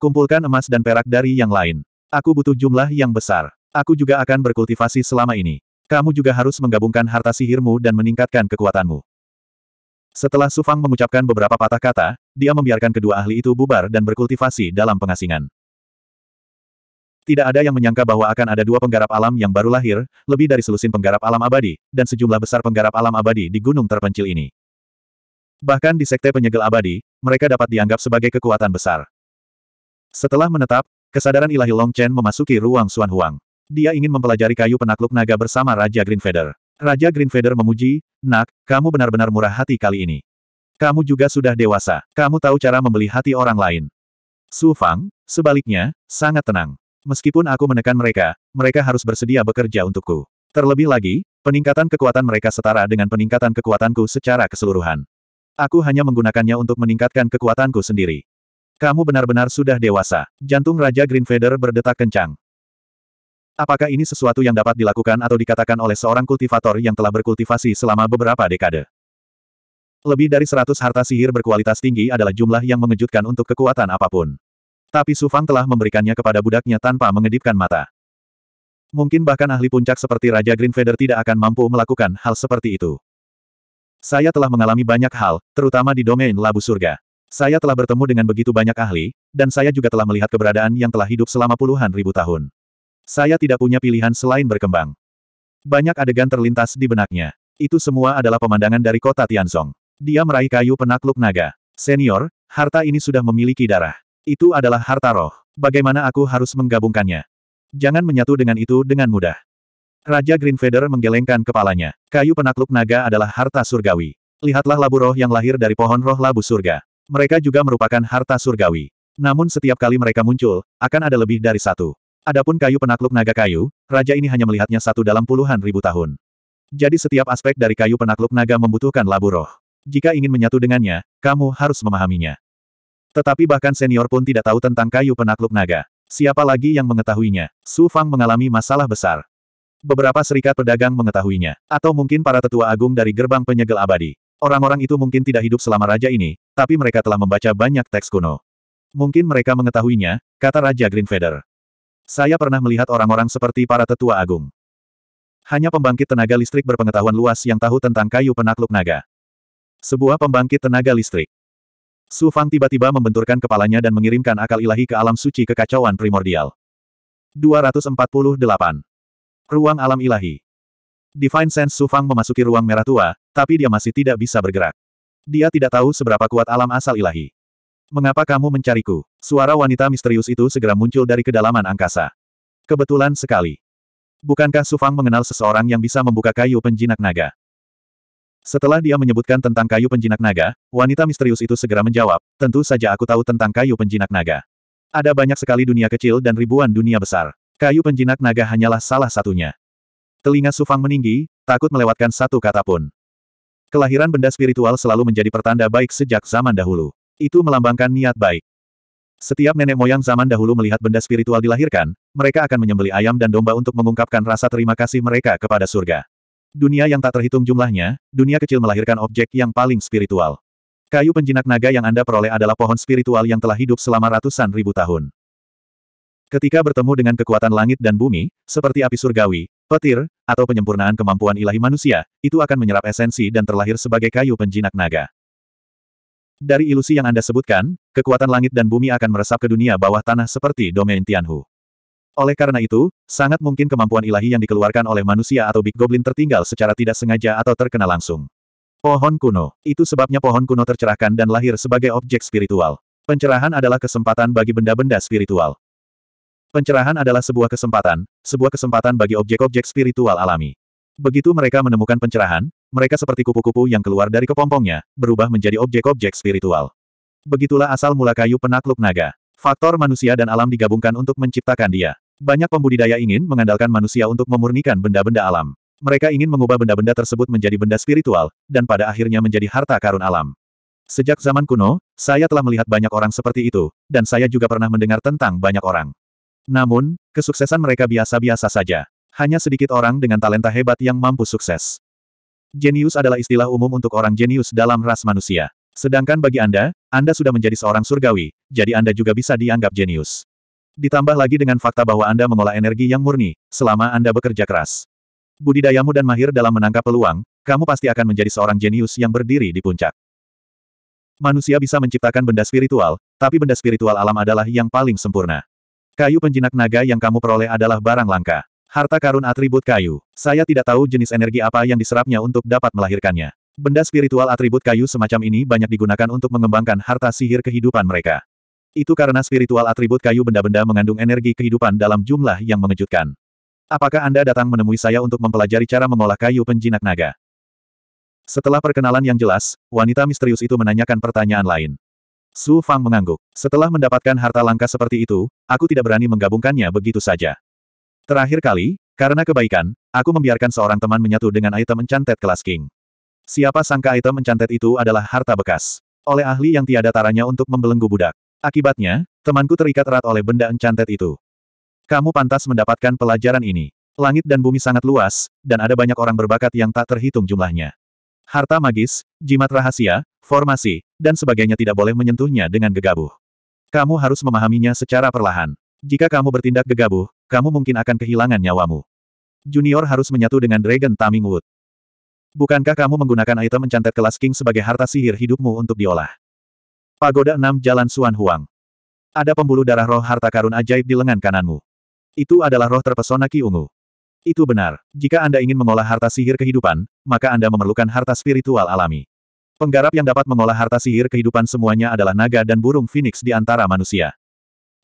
Kumpulkan emas dan perak dari yang lain. Aku butuh jumlah yang besar. Aku juga akan berkultivasi selama ini. Kamu juga harus menggabungkan harta sihirmu dan meningkatkan kekuatanmu. Setelah Sufang mengucapkan beberapa patah kata, dia membiarkan kedua ahli itu bubar dan berkultivasi dalam pengasingan. Tidak ada yang menyangka bahwa akan ada dua penggarap alam yang baru lahir, lebih dari selusin penggarap alam abadi, dan sejumlah besar penggarap alam abadi di gunung terpencil ini. Bahkan di sekte penyegel abadi, mereka dapat dianggap sebagai kekuatan besar. Setelah menetap, kesadaran ilahi Long Chen memasuki ruang Xuan Huang. Dia ingin mempelajari kayu penakluk naga bersama Raja Green Feather. Raja Greenfeather memuji, Nak, kamu benar-benar murah hati kali ini. Kamu juga sudah dewasa, kamu tahu cara membeli hati orang lain. Su Fang, sebaliknya, sangat tenang. Meskipun aku menekan mereka, mereka harus bersedia bekerja untukku. Terlebih lagi, peningkatan kekuatan mereka setara dengan peningkatan kekuatanku secara keseluruhan. Aku hanya menggunakannya untuk meningkatkan kekuatanku sendiri. Kamu benar-benar sudah dewasa. Jantung Raja Greenfeather berdetak kencang. Apakah ini sesuatu yang dapat dilakukan atau dikatakan oleh seorang kultivator yang telah berkultivasi selama beberapa dekade? Lebih dari 100 harta sihir berkualitas tinggi adalah jumlah yang mengejutkan untuk kekuatan apapun. Tapi Su Fang telah memberikannya kepada budaknya tanpa mengedipkan mata. Mungkin bahkan ahli puncak seperti Raja Greenfeather tidak akan mampu melakukan hal seperti itu. Saya telah mengalami banyak hal, terutama di domain labu surga. Saya telah bertemu dengan begitu banyak ahli, dan saya juga telah melihat keberadaan yang telah hidup selama puluhan ribu tahun. Saya tidak punya pilihan selain berkembang. Banyak adegan terlintas di benaknya. Itu semua adalah pemandangan dari kota Tianzong. Dia meraih kayu penakluk naga. Senior, harta ini sudah memiliki darah. Itu adalah harta roh. Bagaimana aku harus menggabungkannya? Jangan menyatu dengan itu dengan mudah. Raja Green Feather menggelengkan kepalanya. Kayu penakluk naga adalah harta surgawi. Lihatlah labu roh yang lahir dari pohon roh labu surga. Mereka juga merupakan harta surgawi. Namun setiap kali mereka muncul, akan ada lebih dari satu. Adapun kayu penakluk naga kayu, raja ini hanya melihatnya satu dalam puluhan ribu tahun. Jadi setiap aspek dari kayu penakluk naga membutuhkan labu roh. Jika ingin menyatu dengannya, kamu harus memahaminya. Tetapi bahkan senior pun tidak tahu tentang kayu penakluk naga. Siapa lagi yang mengetahuinya? Su Fang mengalami masalah besar. Beberapa serikat pedagang mengetahuinya, atau mungkin para tetua agung dari gerbang penyegel abadi. Orang-orang itu mungkin tidak hidup selama raja ini, tapi mereka telah membaca banyak teks kuno. Mungkin mereka mengetahuinya, kata Raja Greenfeather. Saya pernah melihat orang-orang seperti para tetua agung. Hanya pembangkit tenaga listrik berpengetahuan luas yang tahu tentang kayu penakluk naga. Sebuah pembangkit tenaga listrik. Su Fang tiba-tiba membenturkan kepalanya dan mengirimkan akal ilahi ke alam suci kekacauan primordial. 248. Ruang alam ilahi. Divine Sense Su Fang memasuki ruang merah tua, tapi dia masih tidak bisa bergerak. Dia tidak tahu seberapa kuat alam asal ilahi. Mengapa kamu mencariku? Suara wanita misterius itu segera muncul dari kedalaman angkasa. Kebetulan sekali. Bukankah Sufang mengenal seseorang yang bisa membuka kayu penjinak naga? Setelah dia menyebutkan tentang kayu penjinak naga, wanita misterius itu segera menjawab, tentu saja aku tahu tentang kayu penjinak naga. Ada banyak sekali dunia kecil dan ribuan dunia besar. Kayu penjinak naga hanyalah salah satunya. Telinga Sufang meninggi, takut melewatkan satu kata pun. Kelahiran benda spiritual selalu menjadi pertanda baik sejak zaman dahulu. Itu melambangkan niat baik. Setiap nenek moyang zaman dahulu melihat benda spiritual dilahirkan, mereka akan menyembeli ayam dan domba untuk mengungkapkan rasa terima kasih mereka kepada surga. Dunia yang tak terhitung jumlahnya, dunia kecil melahirkan objek yang paling spiritual. Kayu penjinak naga yang Anda peroleh adalah pohon spiritual yang telah hidup selama ratusan ribu tahun. Ketika bertemu dengan kekuatan langit dan bumi, seperti api surgawi, petir, atau penyempurnaan kemampuan ilahi manusia, itu akan menyerap esensi dan terlahir sebagai kayu penjinak naga. Dari ilusi yang Anda sebutkan, kekuatan langit dan bumi akan meresap ke dunia bawah tanah seperti domain Tianhu. Oleh karena itu, sangat mungkin kemampuan ilahi yang dikeluarkan oleh manusia atau Big Goblin tertinggal secara tidak sengaja atau terkena langsung. Pohon kuno. Itu sebabnya pohon kuno tercerahkan dan lahir sebagai objek spiritual. Pencerahan adalah kesempatan bagi benda-benda spiritual. Pencerahan adalah sebuah kesempatan, sebuah kesempatan bagi objek-objek spiritual alami. Begitu mereka menemukan pencerahan, mereka seperti kupu-kupu yang keluar dari kepompongnya, berubah menjadi objek-objek spiritual. Begitulah asal mula kayu penakluk naga. Faktor manusia dan alam digabungkan untuk menciptakan dia. Banyak pembudidaya ingin mengandalkan manusia untuk memurnikan benda-benda alam. Mereka ingin mengubah benda-benda tersebut menjadi benda spiritual, dan pada akhirnya menjadi harta karun alam. Sejak zaman kuno, saya telah melihat banyak orang seperti itu, dan saya juga pernah mendengar tentang banyak orang. Namun, kesuksesan mereka biasa-biasa saja. Hanya sedikit orang dengan talenta hebat yang mampu sukses. Jenius adalah istilah umum untuk orang jenius dalam ras manusia. Sedangkan bagi Anda, Anda sudah menjadi seorang surgawi, jadi Anda juga bisa dianggap jenius. Ditambah lagi dengan fakta bahwa Anda mengolah energi yang murni, selama Anda bekerja keras. Budidayamu dan mahir dalam menangkap peluang, kamu pasti akan menjadi seorang jenius yang berdiri di puncak. Manusia bisa menciptakan benda spiritual, tapi benda spiritual alam adalah yang paling sempurna. Kayu penjinak naga yang kamu peroleh adalah barang langka. Harta karun atribut kayu. Saya tidak tahu jenis energi apa yang diserapnya untuk dapat melahirkannya. Benda spiritual atribut kayu semacam ini banyak digunakan untuk mengembangkan harta sihir kehidupan mereka. Itu karena spiritual atribut kayu benda-benda mengandung energi kehidupan dalam jumlah yang mengejutkan. Apakah Anda datang menemui saya untuk mempelajari cara mengolah kayu penjinak naga? Setelah perkenalan yang jelas, wanita misterius itu menanyakan pertanyaan lain. Su Fang mengangguk. Setelah mendapatkan harta langka seperti itu, aku tidak berani menggabungkannya begitu saja. Terakhir kali, karena kebaikan, aku membiarkan seorang teman menyatu dengan item encantet kelas King. Siapa sangka item encantet itu adalah harta bekas. Oleh ahli yang tiada taranya untuk membelenggu budak. Akibatnya, temanku terikat erat oleh benda encantet itu. Kamu pantas mendapatkan pelajaran ini. Langit dan bumi sangat luas, dan ada banyak orang berbakat yang tak terhitung jumlahnya. Harta magis, jimat rahasia, formasi, dan sebagainya tidak boleh menyentuhnya dengan gegabah. Kamu harus memahaminya secara perlahan. Jika kamu bertindak gegabah, kamu mungkin akan kehilangan nyawamu. Junior harus menyatu dengan Dragon Taming Wood. Bukankah kamu menggunakan item mencantet kelas King sebagai harta sihir hidupmu untuk diolah? Pagoda 6 Jalan Suan Huang. Ada pembuluh darah roh harta karun ajaib di lengan kananmu. Itu adalah roh terpesona Ki Ungu. Itu benar. Jika Anda ingin mengolah harta sihir kehidupan, maka Anda memerlukan harta spiritual alami. Penggarap yang dapat mengolah harta sihir kehidupan semuanya adalah naga dan burung phoenix di antara manusia.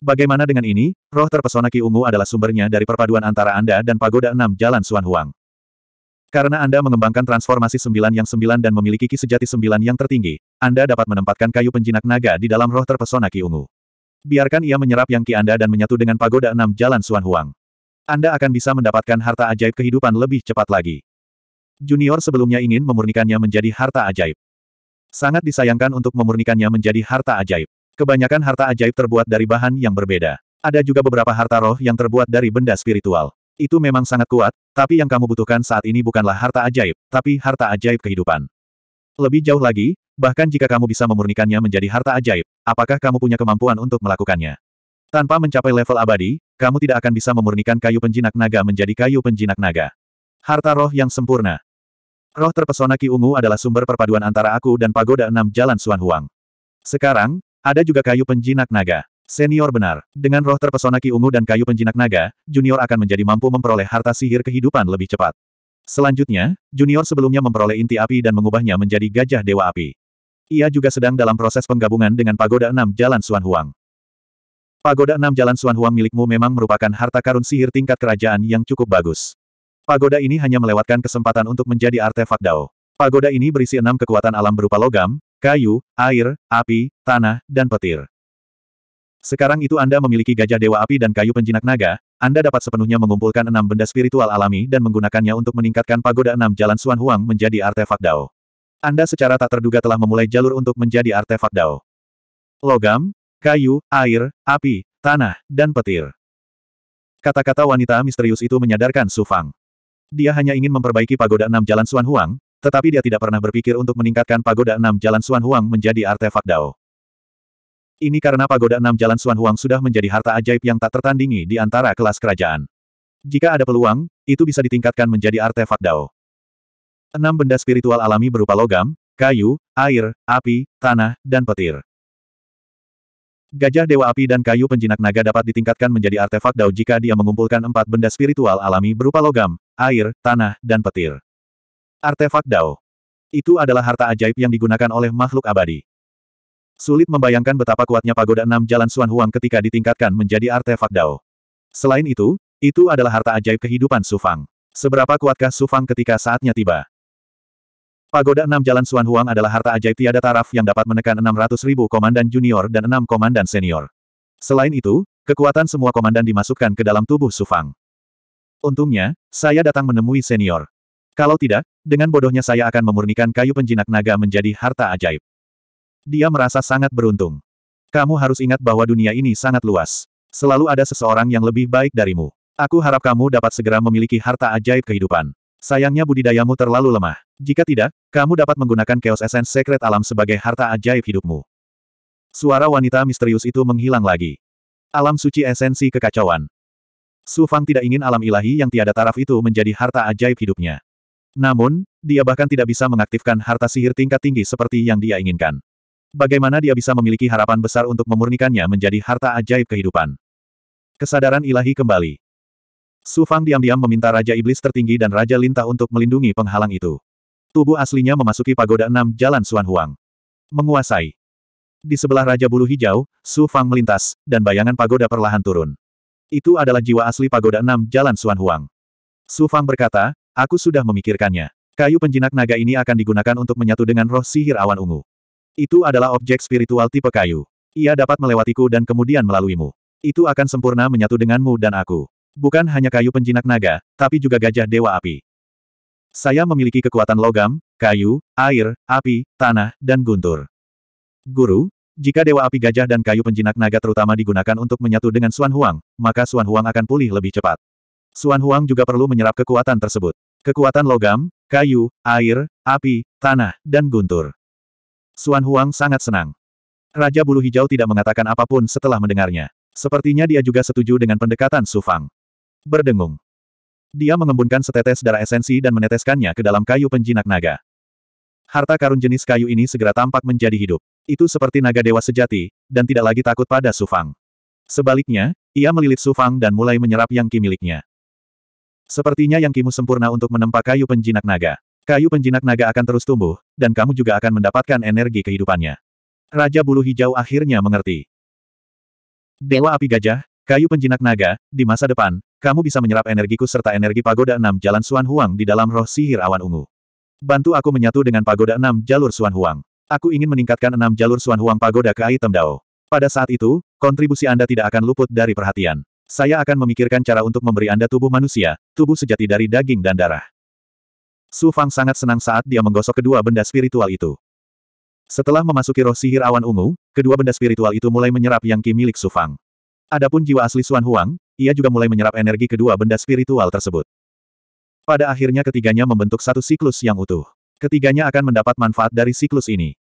Bagaimana dengan ini? Roh terpesona Ki Ungu adalah sumbernya dari perpaduan antara Anda dan Pagoda Enam Jalan Suan Huang. Karena Anda mengembangkan transformasi sembilan yang sembilan dan memiliki Ki Sejati sembilan yang tertinggi, Anda dapat menempatkan kayu penjinak naga di dalam roh terpesona Ki Ungu. Biarkan ia menyerap yang Ki Anda dan menyatu dengan Pagoda Enam Jalan Suan Huang. Anda akan bisa mendapatkan harta ajaib kehidupan lebih cepat lagi. Junior sebelumnya ingin memurnikannya menjadi harta ajaib. Sangat disayangkan untuk memurnikannya menjadi harta ajaib. Kebanyakan harta ajaib terbuat dari bahan yang berbeda. Ada juga beberapa harta roh yang terbuat dari benda spiritual. Itu memang sangat kuat, tapi yang kamu butuhkan saat ini bukanlah harta ajaib, tapi harta ajaib kehidupan. Lebih jauh lagi, bahkan jika kamu bisa memurnikannya menjadi harta ajaib, apakah kamu punya kemampuan untuk melakukannya? Tanpa mencapai level abadi, kamu tidak akan bisa memurnikan kayu penjinak naga menjadi kayu penjinak naga. Harta roh yang sempurna. Roh terpesona Ki Ungu adalah sumber perpaduan antara aku dan pagoda enam jalan Suan Huang. Sekarang, ada juga kayu penjinak naga. Senior benar. Dengan roh terpesona Ki Ungu dan kayu penjinak naga, junior akan menjadi mampu memperoleh harta sihir kehidupan lebih cepat. Selanjutnya, junior sebelumnya memperoleh inti api dan mengubahnya menjadi gajah dewa api. Ia juga sedang dalam proses penggabungan dengan Pagoda enam Jalan Suan Huang. Pagoda enam Jalan Suan Huang milikmu memang merupakan harta karun sihir tingkat kerajaan yang cukup bagus. Pagoda ini hanya melewatkan kesempatan untuk menjadi artefak Dao. Pagoda ini berisi enam kekuatan alam berupa logam, kayu, air, api, tanah, dan petir. Sekarang itu Anda memiliki gajah dewa api dan kayu penjinak naga, Anda dapat sepenuhnya mengumpulkan enam benda spiritual alami dan menggunakannya untuk meningkatkan pagoda enam jalan Suan Huang menjadi artefak Dao. Anda secara tak terduga telah memulai jalur untuk menjadi artefak Dao. Logam, kayu, air, api, tanah, dan petir. Kata-kata wanita misterius itu menyadarkan Su Fang. Dia hanya ingin memperbaiki pagoda enam jalan Suan Huang, tetapi dia tidak pernah berpikir untuk meningkatkan pagoda enam jalan Xuan Huang menjadi artefak Dao. Ini karena pagoda enam jalan Xuan Huang sudah menjadi harta ajaib yang tak tertandingi di antara kelas kerajaan. Jika ada peluang, itu bisa ditingkatkan menjadi artefak Dao. Enam benda spiritual alami berupa logam, kayu, air, api, tanah, dan petir. Gajah Dewa Api dan kayu penjinak naga dapat ditingkatkan menjadi artefak Dao jika dia mengumpulkan empat benda spiritual alami berupa logam, air, tanah, dan petir. Artefak Dao. Itu adalah harta ajaib yang digunakan oleh makhluk abadi. Sulit membayangkan betapa kuatnya pagoda enam jalan Suan Huang ketika ditingkatkan menjadi artefak Dao. Selain itu, itu adalah harta ajaib kehidupan Sufang. Seberapa kuatkah Sufang ketika saatnya tiba? Pagoda enam jalan Suan Huang adalah harta ajaib tiada taraf yang dapat menekan ratus ribu komandan junior dan enam komandan senior. Selain itu, kekuatan semua komandan dimasukkan ke dalam tubuh Sufang. Untungnya, saya datang menemui senior. Kalau tidak, dengan bodohnya saya akan memurnikan kayu penjinak naga menjadi harta ajaib. Dia merasa sangat beruntung. Kamu harus ingat bahwa dunia ini sangat luas. Selalu ada seseorang yang lebih baik darimu. Aku harap kamu dapat segera memiliki harta ajaib kehidupan. Sayangnya budidayamu terlalu lemah. Jika tidak, kamu dapat menggunakan Chaos Essence Secret Alam sebagai harta ajaib hidupmu. Suara wanita misterius itu menghilang lagi. Alam suci esensi kekacauan. Su Fang tidak ingin alam ilahi yang tiada taraf itu menjadi harta ajaib hidupnya. Namun, dia bahkan tidak bisa mengaktifkan harta sihir tingkat tinggi seperti yang dia inginkan. Bagaimana dia bisa memiliki harapan besar untuk memurnikannya menjadi harta ajaib kehidupan? Kesadaran ilahi kembali. Su Fang diam-diam meminta Raja Iblis tertinggi dan Raja Lintah untuk melindungi penghalang itu. Tubuh aslinya memasuki pagoda enam Jalan Suan Huang. Menguasai. Di sebelah Raja Bulu Hijau, Su Fang melintas, dan bayangan pagoda perlahan turun. Itu adalah jiwa asli pagoda enam Jalan Suan Huang. Su Fang berkata, Aku sudah memikirkannya. Kayu penjinak naga ini akan digunakan untuk menyatu dengan roh sihir awan ungu. Itu adalah objek spiritual tipe kayu. Ia dapat melewatiku dan kemudian melaluimu. Itu akan sempurna menyatu denganmu dan aku. Bukan hanya kayu penjinak naga, tapi juga gajah dewa api. Saya memiliki kekuatan logam, kayu, air, api, tanah, dan guntur. Guru, jika Dewa Api Gajah dan kayu penjinak naga terutama digunakan untuk menyatu dengan Suan Huang, maka Suan Huang akan pulih lebih cepat. Suan Huang juga perlu menyerap kekuatan tersebut. Kekuatan logam, kayu, air, api, tanah, dan guntur. Suan Huang sangat senang. Raja Bulu Hijau tidak mengatakan apapun setelah mendengarnya. Sepertinya dia juga setuju dengan pendekatan Su Fang. Berdengung. Dia mengembunkan setetes darah esensi dan meneteskannya ke dalam kayu penjinak naga. Harta karun jenis kayu ini segera tampak menjadi hidup. Itu seperti naga dewa sejati, dan tidak lagi takut pada Su Fang. Sebaliknya, ia melilit Su Fang dan mulai menyerap yang kimiliknya. Sepertinya yang kimu sempurna untuk menempa kayu penjinak naga. Kayu penjinak naga akan terus tumbuh, dan kamu juga akan mendapatkan energi kehidupannya. Raja Bulu Hijau akhirnya mengerti. Dewa Api Gajah, kayu penjinak naga, di masa depan, kamu bisa menyerap energiku serta energi pagoda enam jalan Suan Huang di dalam roh sihir awan ungu. Bantu aku menyatu dengan pagoda enam jalur Suan Huang. Aku ingin meningkatkan enam jalur Suan Huang pagoda ke item Dao. Pada saat itu, kontribusi Anda tidak akan luput dari perhatian. Saya akan memikirkan cara untuk memberi Anda tubuh manusia, tubuh sejati dari daging dan darah. Su Fang sangat senang saat dia menggosok kedua benda spiritual itu. Setelah memasuki roh sihir awan ungu, kedua benda spiritual itu mulai menyerap yang ki milik Su Fang. Adapun jiwa asli Suan Huang, ia juga mulai menyerap energi kedua benda spiritual tersebut. Pada akhirnya ketiganya membentuk satu siklus yang utuh. Ketiganya akan mendapat manfaat dari siklus ini.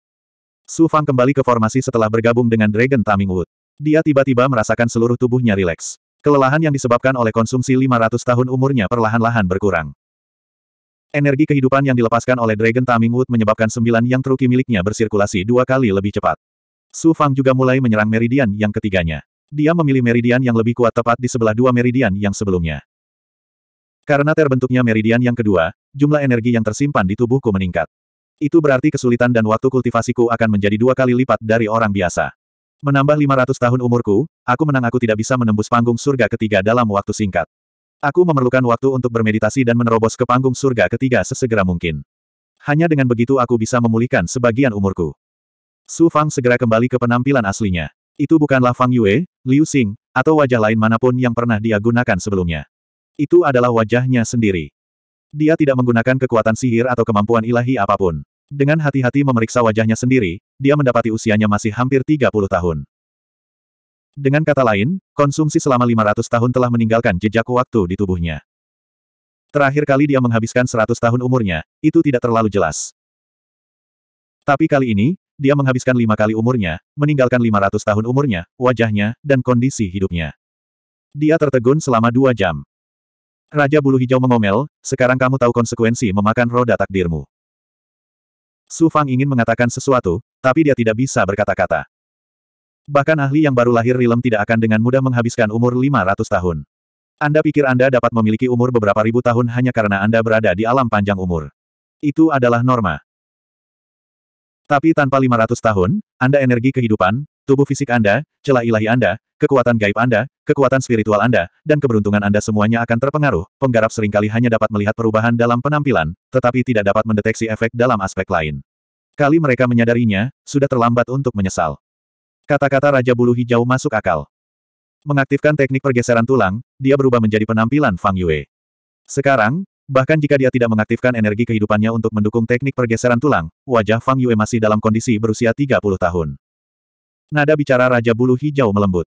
Su Fang kembali ke formasi setelah bergabung dengan Dragon Taming Wood. Dia tiba-tiba merasakan seluruh tubuhnya rileks. Kelelahan yang disebabkan oleh konsumsi 500 tahun umurnya perlahan-lahan berkurang. Energi kehidupan yang dilepaskan oleh Dragon Taming Wood menyebabkan sembilan yang truki miliknya bersirkulasi dua kali lebih cepat. Su Fang juga mulai menyerang meridian yang ketiganya. Dia memilih meridian yang lebih kuat tepat di sebelah dua meridian yang sebelumnya. Karena terbentuknya meridian yang kedua, jumlah energi yang tersimpan di tubuhku meningkat. Itu berarti kesulitan dan waktu kultivasiku akan menjadi dua kali lipat dari orang biasa. Menambah 500 tahun umurku, aku menang aku tidak bisa menembus panggung surga ketiga dalam waktu singkat. Aku memerlukan waktu untuk bermeditasi dan menerobos ke panggung surga ketiga sesegera mungkin. Hanya dengan begitu aku bisa memulihkan sebagian umurku. Su Fang segera kembali ke penampilan aslinya. Itu bukanlah Fang Yue, Liu Xing, atau wajah lain manapun yang pernah dia gunakan sebelumnya. Itu adalah wajahnya sendiri. Dia tidak menggunakan kekuatan sihir atau kemampuan ilahi apapun. Dengan hati-hati memeriksa wajahnya sendiri, dia mendapati usianya masih hampir 30 tahun. Dengan kata lain, konsumsi selama 500 tahun telah meninggalkan jejak waktu di tubuhnya. Terakhir kali dia menghabiskan 100 tahun umurnya, itu tidak terlalu jelas. Tapi kali ini, dia menghabiskan lima kali umurnya, meninggalkan 500 tahun umurnya, wajahnya, dan kondisi hidupnya. Dia tertegun selama dua jam. Raja Bulu Hijau mengomel, sekarang kamu tahu konsekuensi memakan roda takdirmu. Su Fang ingin mengatakan sesuatu, tapi dia tidak bisa berkata-kata. Bahkan ahli yang baru lahir Rilem tidak akan dengan mudah menghabiskan umur 500 tahun. Anda pikir Anda dapat memiliki umur beberapa ribu tahun hanya karena Anda berada di alam panjang umur. Itu adalah norma. Tapi tanpa 500 tahun, Anda energi kehidupan, Tubuh fisik Anda, celah ilahi Anda, kekuatan gaib Anda, kekuatan spiritual Anda, dan keberuntungan Anda semuanya akan terpengaruh. Penggarap seringkali hanya dapat melihat perubahan dalam penampilan, tetapi tidak dapat mendeteksi efek dalam aspek lain. Kali mereka menyadarinya, sudah terlambat untuk menyesal. Kata-kata Raja Bulu Hijau masuk akal. Mengaktifkan teknik pergeseran tulang, dia berubah menjadi penampilan Fang Yue. Sekarang, bahkan jika dia tidak mengaktifkan energi kehidupannya untuk mendukung teknik pergeseran tulang, wajah Fang Yue masih dalam kondisi berusia 30 tahun. Nada bicara Raja Bulu Hijau melembut.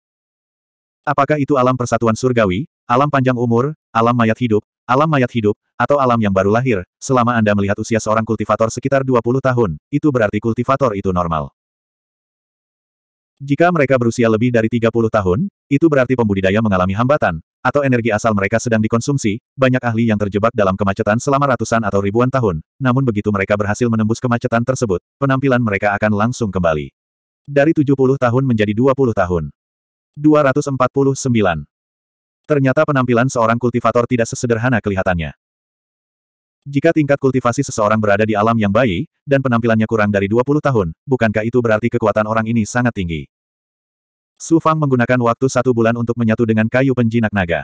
Apakah itu alam persatuan surgawi, alam panjang umur, alam mayat hidup, alam mayat hidup, atau alam yang baru lahir, selama Anda melihat usia seorang kultivator sekitar 20 tahun, itu berarti kultivator itu normal. Jika mereka berusia lebih dari 30 tahun, itu berarti pembudidaya mengalami hambatan, atau energi asal mereka sedang dikonsumsi, banyak ahli yang terjebak dalam kemacetan selama ratusan atau ribuan tahun, namun begitu mereka berhasil menembus kemacetan tersebut, penampilan mereka akan langsung kembali. Dari 70 tahun menjadi 20 tahun. 249. Ternyata penampilan seorang kultivator tidak sesederhana kelihatannya. Jika tingkat kultivasi seseorang berada di alam yang bayi, dan penampilannya kurang dari 20 tahun, bukankah itu berarti kekuatan orang ini sangat tinggi? Su Fang menggunakan waktu satu bulan untuk menyatu dengan kayu penjinak naga.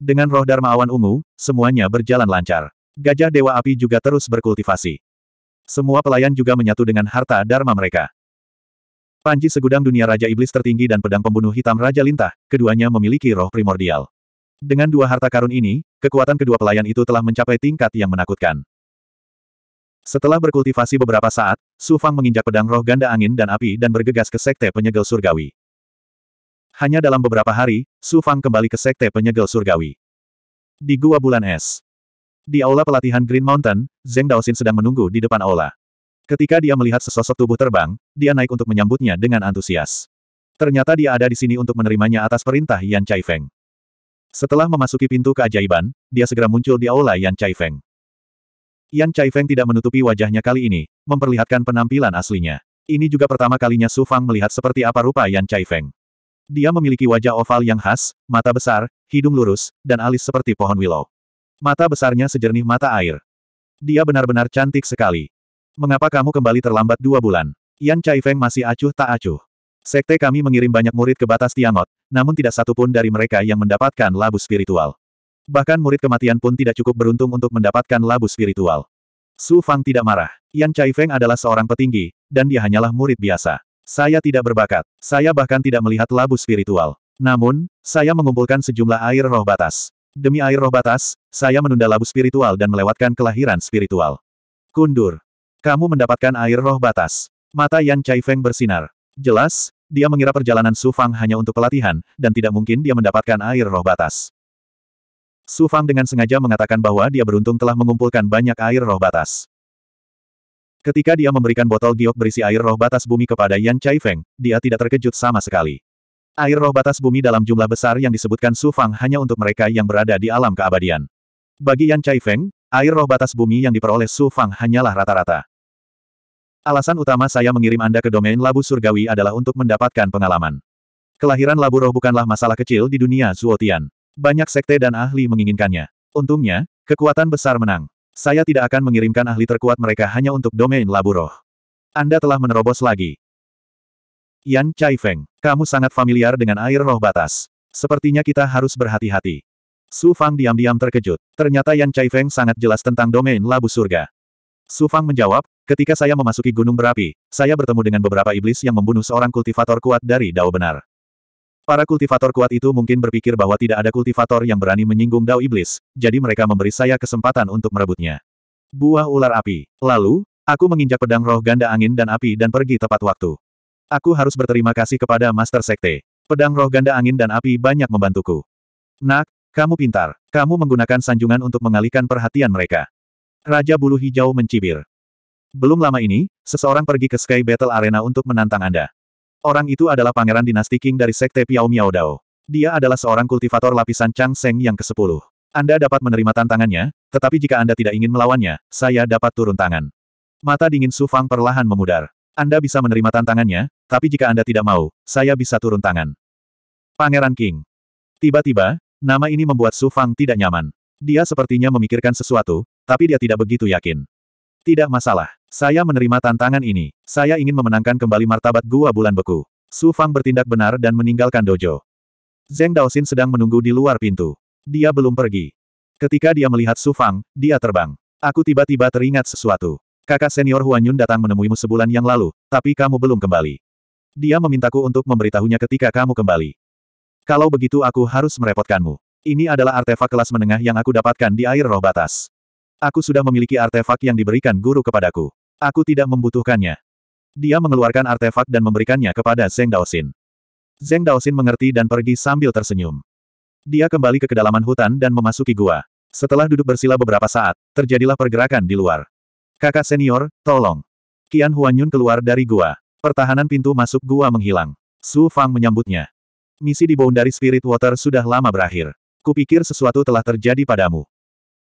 Dengan roh Dharma Awan Ungu, semuanya berjalan lancar. Gajah Dewa Api juga terus berkultivasi. Semua pelayan juga menyatu dengan harta Dharma mereka. Panji segudang dunia Raja Iblis tertinggi dan pedang pembunuh hitam Raja Lintah, keduanya memiliki roh primordial. Dengan dua harta karun ini, kekuatan kedua pelayan itu telah mencapai tingkat yang menakutkan. Setelah berkultivasi beberapa saat, Su Fang menginjak pedang roh ganda angin dan api dan bergegas ke Sekte Penyegel Surgawi. Hanya dalam beberapa hari, Su Fang kembali ke Sekte Penyegel Surgawi. Di Gua Bulan Es. Di aula pelatihan Green Mountain, Zeng Daosin sedang menunggu di depan aula. Ketika dia melihat sesosok tubuh terbang, dia naik untuk menyambutnya dengan antusias. Ternyata dia ada di sini untuk menerimanya atas perintah Yan Feng. Setelah memasuki pintu keajaiban, dia segera muncul di aula Yan Feng. Yan Feng tidak menutupi wajahnya kali ini, memperlihatkan penampilan aslinya. Ini juga pertama kalinya Su Fang melihat seperti apa rupa Yan Feng. Dia memiliki wajah oval yang khas, mata besar, hidung lurus, dan alis seperti pohon willow. Mata besarnya sejernih mata air. Dia benar-benar cantik sekali. Mengapa kamu kembali terlambat dua bulan? Yan Feng masih acuh tak acuh. Sekte kami mengirim banyak murid ke batas Tiangot, namun tidak satu pun dari mereka yang mendapatkan labu spiritual. Bahkan murid kematian pun tidak cukup beruntung untuk mendapatkan labu spiritual. Su Fang tidak marah. Yan Feng adalah seorang petinggi, dan dia hanyalah murid biasa. Saya tidak berbakat. Saya bahkan tidak melihat labu spiritual. Namun, saya mengumpulkan sejumlah air roh batas. Demi air roh batas, saya menunda labu spiritual dan melewatkan kelahiran spiritual. Kundur. Kamu mendapatkan air roh batas. Mata Yan Feng bersinar. Jelas, dia mengira perjalanan Su Fang hanya untuk pelatihan, dan tidak mungkin dia mendapatkan air roh batas. Su Fang dengan sengaja mengatakan bahwa dia beruntung telah mengumpulkan banyak air roh batas. Ketika dia memberikan botol giok berisi air roh batas bumi kepada Yan Feng, dia tidak terkejut sama sekali. Air roh batas bumi dalam jumlah besar yang disebutkan Su Fang hanya untuk mereka yang berada di alam keabadian. Bagi Yan Feng. Air roh batas bumi yang diperoleh Su Fang hanyalah rata-rata. Alasan utama saya mengirim Anda ke domain labu surgawi adalah untuk mendapatkan pengalaman. Kelahiran labu roh bukanlah masalah kecil di dunia Zuotian. Banyak sekte dan ahli menginginkannya. Untungnya, kekuatan besar menang. Saya tidak akan mengirimkan ahli terkuat mereka hanya untuk domain labu roh. Anda telah menerobos lagi. Yan Chai Feng, kamu sangat familiar dengan air roh batas. Sepertinya kita harus berhati-hati. Su Fang diam-diam terkejut. Ternyata Yan Feng sangat jelas tentang domain labu surga. Su Fang menjawab, ketika saya memasuki gunung berapi, saya bertemu dengan beberapa iblis yang membunuh seorang kultivator kuat dari Dao Benar. Para kultivator kuat itu mungkin berpikir bahwa tidak ada kultivator yang berani menyinggung Dao Iblis, jadi mereka memberi saya kesempatan untuk merebutnya. Buah ular api. Lalu, aku menginjak pedang roh ganda angin dan api dan pergi tepat waktu. Aku harus berterima kasih kepada Master Sekte. Pedang roh ganda angin dan api banyak membantuku. Nak, kamu pintar. Kamu menggunakan sanjungan untuk mengalihkan perhatian mereka. Raja Bulu Hijau mencibir. Belum lama ini, seseorang pergi ke Sky Battle Arena untuk menantang Anda. Orang itu adalah pangeran dinasti King dari Sekte Piao Miao Dao. Dia adalah seorang kultivator lapisan Chang Seng yang ke-10. Anda dapat menerima tantangannya, tetapi jika Anda tidak ingin melawannya, saya dapat turun tangan. Mata dingin Su Fang perlahan memudar. Anda bisa menerima tantangannya, tapi jika Anda tidak mau, saya bisa turun tangan. Pangeran King. Tiba-tiba, Nama ini membuat Su Fang tidak nyaman. Dia sepertinya memikirkan sesuatu, tapi dia tidak begitu yakin. Tidak masalah. Saya menerima tantangan ini. Saya ingin memenangkan kembali martabat gua bulan beku. Su Fang bertindak benar dan meninggalkan dojo. Zeng Daosin sedang menunggu di luar pintu. Dia belum pergi. Ketika dia melihat Su Fang, dia terbang. Aku tiba-tiba teringat sesuatu. Kakak senior Huan Yun datang menemuimu sebulan yang lalu, tapi kamu belum kembali. Dia memintaku untuk memberitahunya ketika kamu kembali. Kalau begitu aku harus merepotkanmu. Ini adalah artefak kelas menengah yang aku dapatkan di air roh batas. Aku sudah memiliki artefak yang diberikan guru kepadaku. Aku tidak membutuhkannya. Dia mengeluarkan artefak dan memberikannya kepada Zeng Daosin. Zeng Daosin mengerti dan pergi sambil tersenyum. Dia kembali ke kedalaman hutan dan memasuki gua. Setelah duduk bersila beberapa saat, terjadilah pergerakan di luar. Kakak senior, tolong. Qian Huanyun keluar dari gua. Pertahanan pintu masuk gua menghilang. Su Fang menyambutnya. Misi di Boundary Spirit Water sudah lama berakhir. Kupikir sesuatu telah terjadi padamu.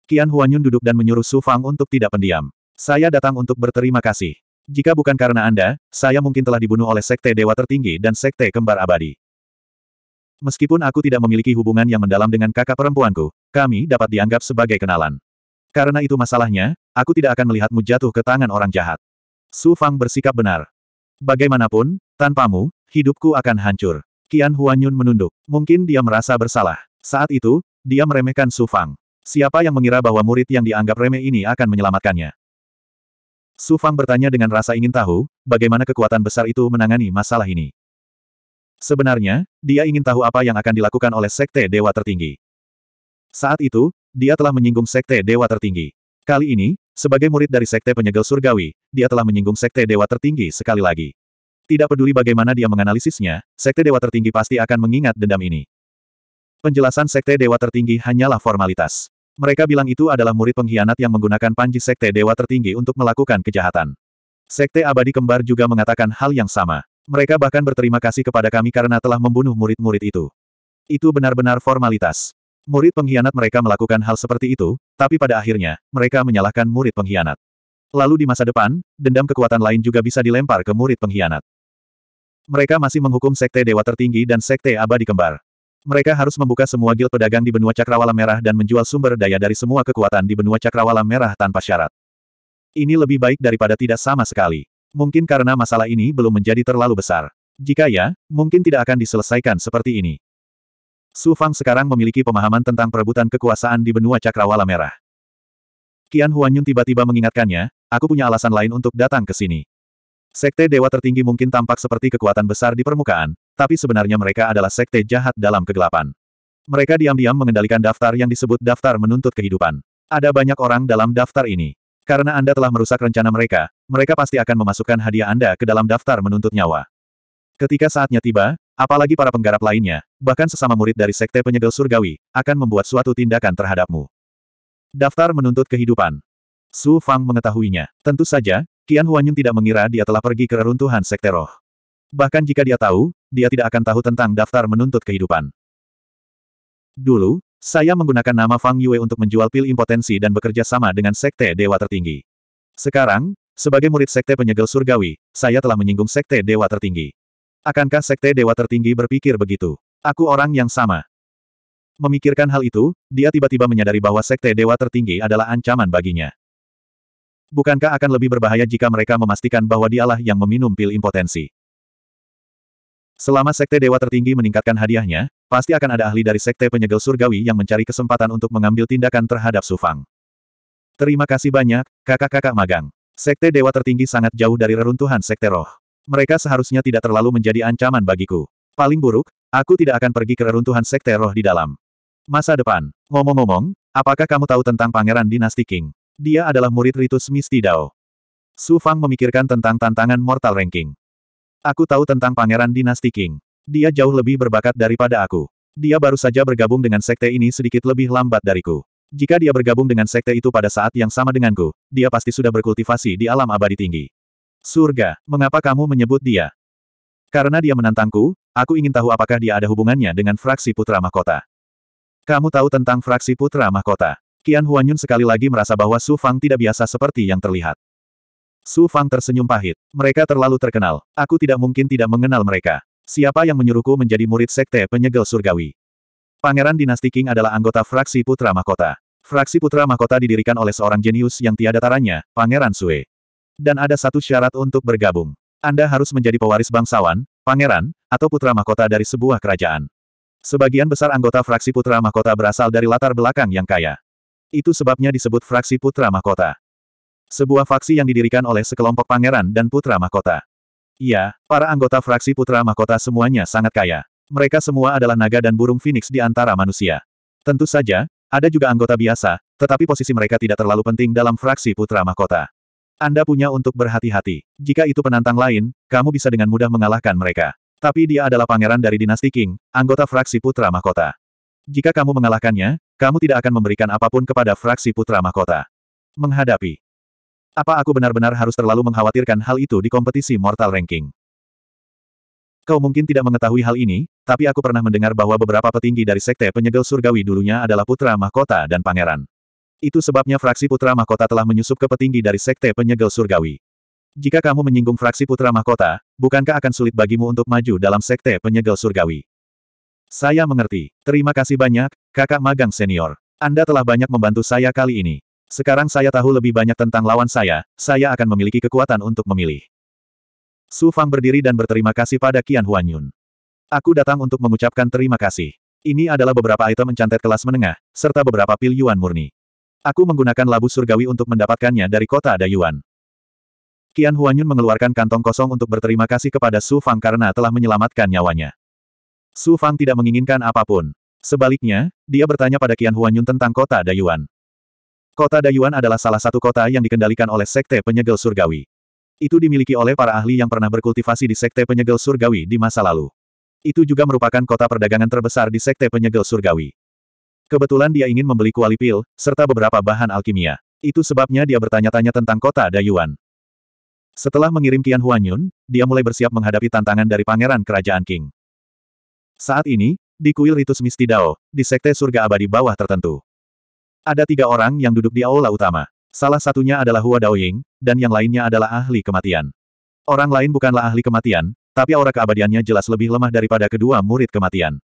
Kian Huanyun duduk dan menyuruh Su Fang untuk tidak pendiam. Saya datang untuk berterima kasih. Jika bukan karena Anda, saya mungkin telah dibunuh oleh Sekte Dewa Tertinggi dan Sekte Kembar Abadi. Meskipun aku tidak memiliki hubungan yang mendalam dengan kakak perempuanku, kami dapat dianggap sebagai kenalan. Karena itu masalahnya, aku tidak akan melihatmu jatuh ke tangan orang jahat. Su Fang bersikap benar. Bagaimanapun, tanpamu, hidupku akan hancur. Qian Huanyun menunduk. Mungkin dia merasa bersalah. Saat itu, dia meremehkan Su Fang. Siapa yang mengira bahwa murid yang dianggap remeh ini akan menyelamatkannya? Su Fang bertanya dengan rasa ingin tahu, bagaimana kekuatan besar itu menangani masalah ini. Sebenarnya, dia ingin tahu apa yang akan dilakukan oleh Sekte Dewa Tertinggi. Saat itu, dia telah menyinggung Sekte Dewa Tertinggi. Kali ini, sebagai murid dari Sekte Penyegel Surgawi, dia telah menyinggung Sekte Dewa Tertinggi sekali lagi. Tidak peduli bagaimana dia menganalisisnya, Sekte Dewa Tertinggi pasti akan mengingat dendam ini. Penjelasan Sekte Dewa Tertinggi hanyalah formalitas. Mereka bilang itu adalah murid pengkhianat yang menggunakan panji Sekte Dewa Tertinggi untuk melakukan kejahatan. Sekte Abadi Kembar juga mengatakan hal yang sama. Mereka bahkan berterima kasih kepada kami karena telah membunuh murid-murid itu. Itu benar-benar formalitas. Murid pengkhianat mereka melakukan hal seperti itu, tapi pada akhirnya, mereka menyalahkan murid pengkhianat. Lalu di masa depan, dendam kekuatan lain juga bisa dilempar ke murid pengkhianat. Mereka masih menghukum Sekte Dewa Tertinggi dan Sekte Abadi Kembar. Mereka harus membuka semua guild pedagang di benua Cakrawala Merah dan menjual sumber daya dari semua kekuatan di benua Cakrawala Merah tanpa syarat. Ini lebih baik daripada tidak sama sekali. Mungkin karena masalah ini belum menjadi terlalu besar. Jika ya, mungkin tidak akan diselesaikan seperti ini. Su Fang sekarang memiliki pemahaman tentang perebutan kekuasaan di benua Cakrawala Merah. Qian Huanyun tiba-tiba mengingatkannya, aku punya alasan lain untuk datang ke sini. Sekte Dewa Tertinggi mungkin tampak seperti kekuatan besar di permukaan, tapi sebenarnya mereka adalah sekte jahat dalam kegelapan. Mereka diam-diam mengendalikan daftar yang disebut daftar menuntut kehidupan. Ada banyak orang dalam daftar ini. Karena Anda telah merusak rencana mereka, mereka pasti akan memasukkan hadiah Anda ke dalam daftar menuntut nyawa. Ketika saatnya tiba, apalagi para penggarap lainnya, bahkan sesama murid dari Sekte Penyegel Surgawi, akan membuat suatu tindakan terhadapmu. Daftar menuntut kehidupan. Su Fang mengetahuinya. Tentu saja, Qian Huanyun tidak mengira dia telah pergi ke reruntuhan sekte roh. Bahkan jika dia tahu, dia tidak akan tahu tentang daftar menuntut kehidupan. Dulu, saya menggunakan nama Fang Yue untuk menjual pil impotensi dan bekerja sama dengan sekte dewa tertinggi. Sekarang, sebagai murid sekte penyegel surgawi, saya telah menyinggung sekte dewa tertinggi. Akankah sekte dewa tertinggi berpikir begitu? Aku orang yang sama. Memikirkan hal itu, dia tiba-tiba menyadari bahwa sekte dewa tertinggi adalah ancaman baginya. Bukankah akan lebih berbahaya jika mereka memastikan bahwa dialah yang meminum pil impotensi? Selama sekte dewa tertinggi meningkatkan hadiahnya, pasti akan ada ahli dari sekte penyegel surgawi yang mencari kesempatan untuk mengambil tindakan terhadap Sufang. Terima kasih banyak, kakak-kakak magang. Sekte dewa tertinggi sangat jauh dari reruntuhan sekte roh. Mereka seharusnya tidak terlalu menjadi ancaman bagiku. Paling buruk, aku tidak akan pergi ke reruntuhan sekte roh di dalam. Masa depan. Ngomong-ngomong, apakah kamu tahu tentang Pangeran Dinasti King? Dia adalah murid Ritus Misti Dao. Su Fang memikirkan tentang tantangan Mortal Ranking. Aku tahu tentang Pangeran Dinasti King. Dia jauh lebih berbakat daripada aku. Dia baru saja bergabung dengan sekte ini sedikit lebih lambat dariku. Jika dia bergabung dengan sekte itu pada saat yang sama denganku, dia pasti sudah berkultivasi di alam abadi tinggi. Surga, mengapa kamu menyebut dia? Karena dia menantangku, aku ingin tahu apakah dia ada hubungannya dengan fraksi putra mahkota. Kamu tahu tentang fraksi putra mahkota. Qian Huanyun sekali lagi merasa bahwa Su Fang tidak biasa seperti yang terlihat. Su Fang tersenyum pahit. Mereka terlalu terkenal. Aku tidak mungkin tidak mengenal mereka. Siapa yang menyuruhku menjadi murid sekte penyegel surgawi? Pangeran Dinasti King adalah anggota fraksi Putra Mahkota. Fraksi Putra Mahkota didirikan oleh seorang jenius yang tiada taranya, Pangeran Sue. Dan ada satu syarat untuk bergabung. Anda harus menjadi pewaris bangsawan, pangeran, atau putra mahkota dari sebuah kerajaan. Sebagian besar anggota fraksi putra mahkota berasal dari latar belakang yang kaya. Itu sebabnya disebut fraksi Putra Mahkota. Sebuah faksi yang didirikan oleh sekelompok pangeran dan putra mahkota. Iya, para anggota fraksi Putra Mahkota semuanya sangat kaya. Mereka semua adalah naga dan burung phoenix di antara manusia. Tentu saja, ada juga anggota biasa, tetapi posisi mereka tidak terlalu penting dalam fraksi Putra Mahkota. Anda punya untuk berhati-hati. Jika itu penantang lain, kamu bisa dengan mudah mengalahkan mereka. Tapi dia adalah pangeran dari dinasti King, anggota fraksi Putra Mahkota. Jika kamu mengalahkannya, kamu tidak akan memberikan apapun kepada fraksi putra mahkota. Menghadapi. Apa aku benar-benar harus terlalu mengkhawatirkan hal itu di kompetisi Mortal Ranking? Kau mungkin tidak mengetahui hal ini, tapi aku pernah mendengar bahwa beberapa petinggi dari Sekte Penyegel Surgawi dulunya adalah putra mahkota dan pangeran. Itu sebabnya fraksi putra mahkota telah menyusup ke petinggi dari Sekte Penyegel Surgawi. Jika kamu menyinggung fraksi putra mahkota, bukankah akan sulit bagimu untuk maju dalam Sekte Penyegel Surgawi? Saya mengerti. Terima kasih banyak, kakak magang senior. Anda telah banyak membantu saya kali ini. Sekarang saya tahu lebih banyak tentang lawan saya, saya akan memiliki kekuatan untuk memilih. Su Fang berdiri dan berterima kasih pada Qian Huanyun. Aku datang untuk mengucapkan terima kasih. Ini adalah beberapa item mencantet kelas menengah, serta beberapa pil Yuan murni. Aku menggunakan labu surgawi untuk mendapatkannya dari kota Dayuan. Qian Huanyun mengeluarkan kantong kosong untuk berterima kasih kepada Su Fang karena telah menyelamatkan nyawanya. Su Fang tidak menginginkan apapun. Sebaliknya, dia bertanya pada Qian Huanyun tentang kota Dayuan. Kota Dayuan adalah salah satu kota yang dikendalikan oleh Sekte Penyegel Surgawi. Itu dimiliki oleh para ahli yang pernah berkultivasi di Sekte Penyegel Surgawi di masa lalu. Itu juga merupakan kota perdagangan terbesar di Sekte Penyegel Surgawi. Kebetulan dia ingin membeli kuali pil, serta beberapa bahan alkimia. Itu sebabnya dia bertanya-tanya tentang kota Dayuan. Setelah mengirim Qian Huanyun, dia mulai bersiap menghadapi tantangan dari Pangeran Kerajaan King. Saat ini, di kuil Ritus misti Dao di Sekte Surga Abadi Bawah tertentu. Ada tiga orang yang duduk di aula utama. Salah satunya adalah Hua Daoying, dan yang lainnya adalah ahli kematian. Orang lain bukanlah ahli kematian, tapi aura keabadiannya jelas lebih lemah daripada kedua murid kematian.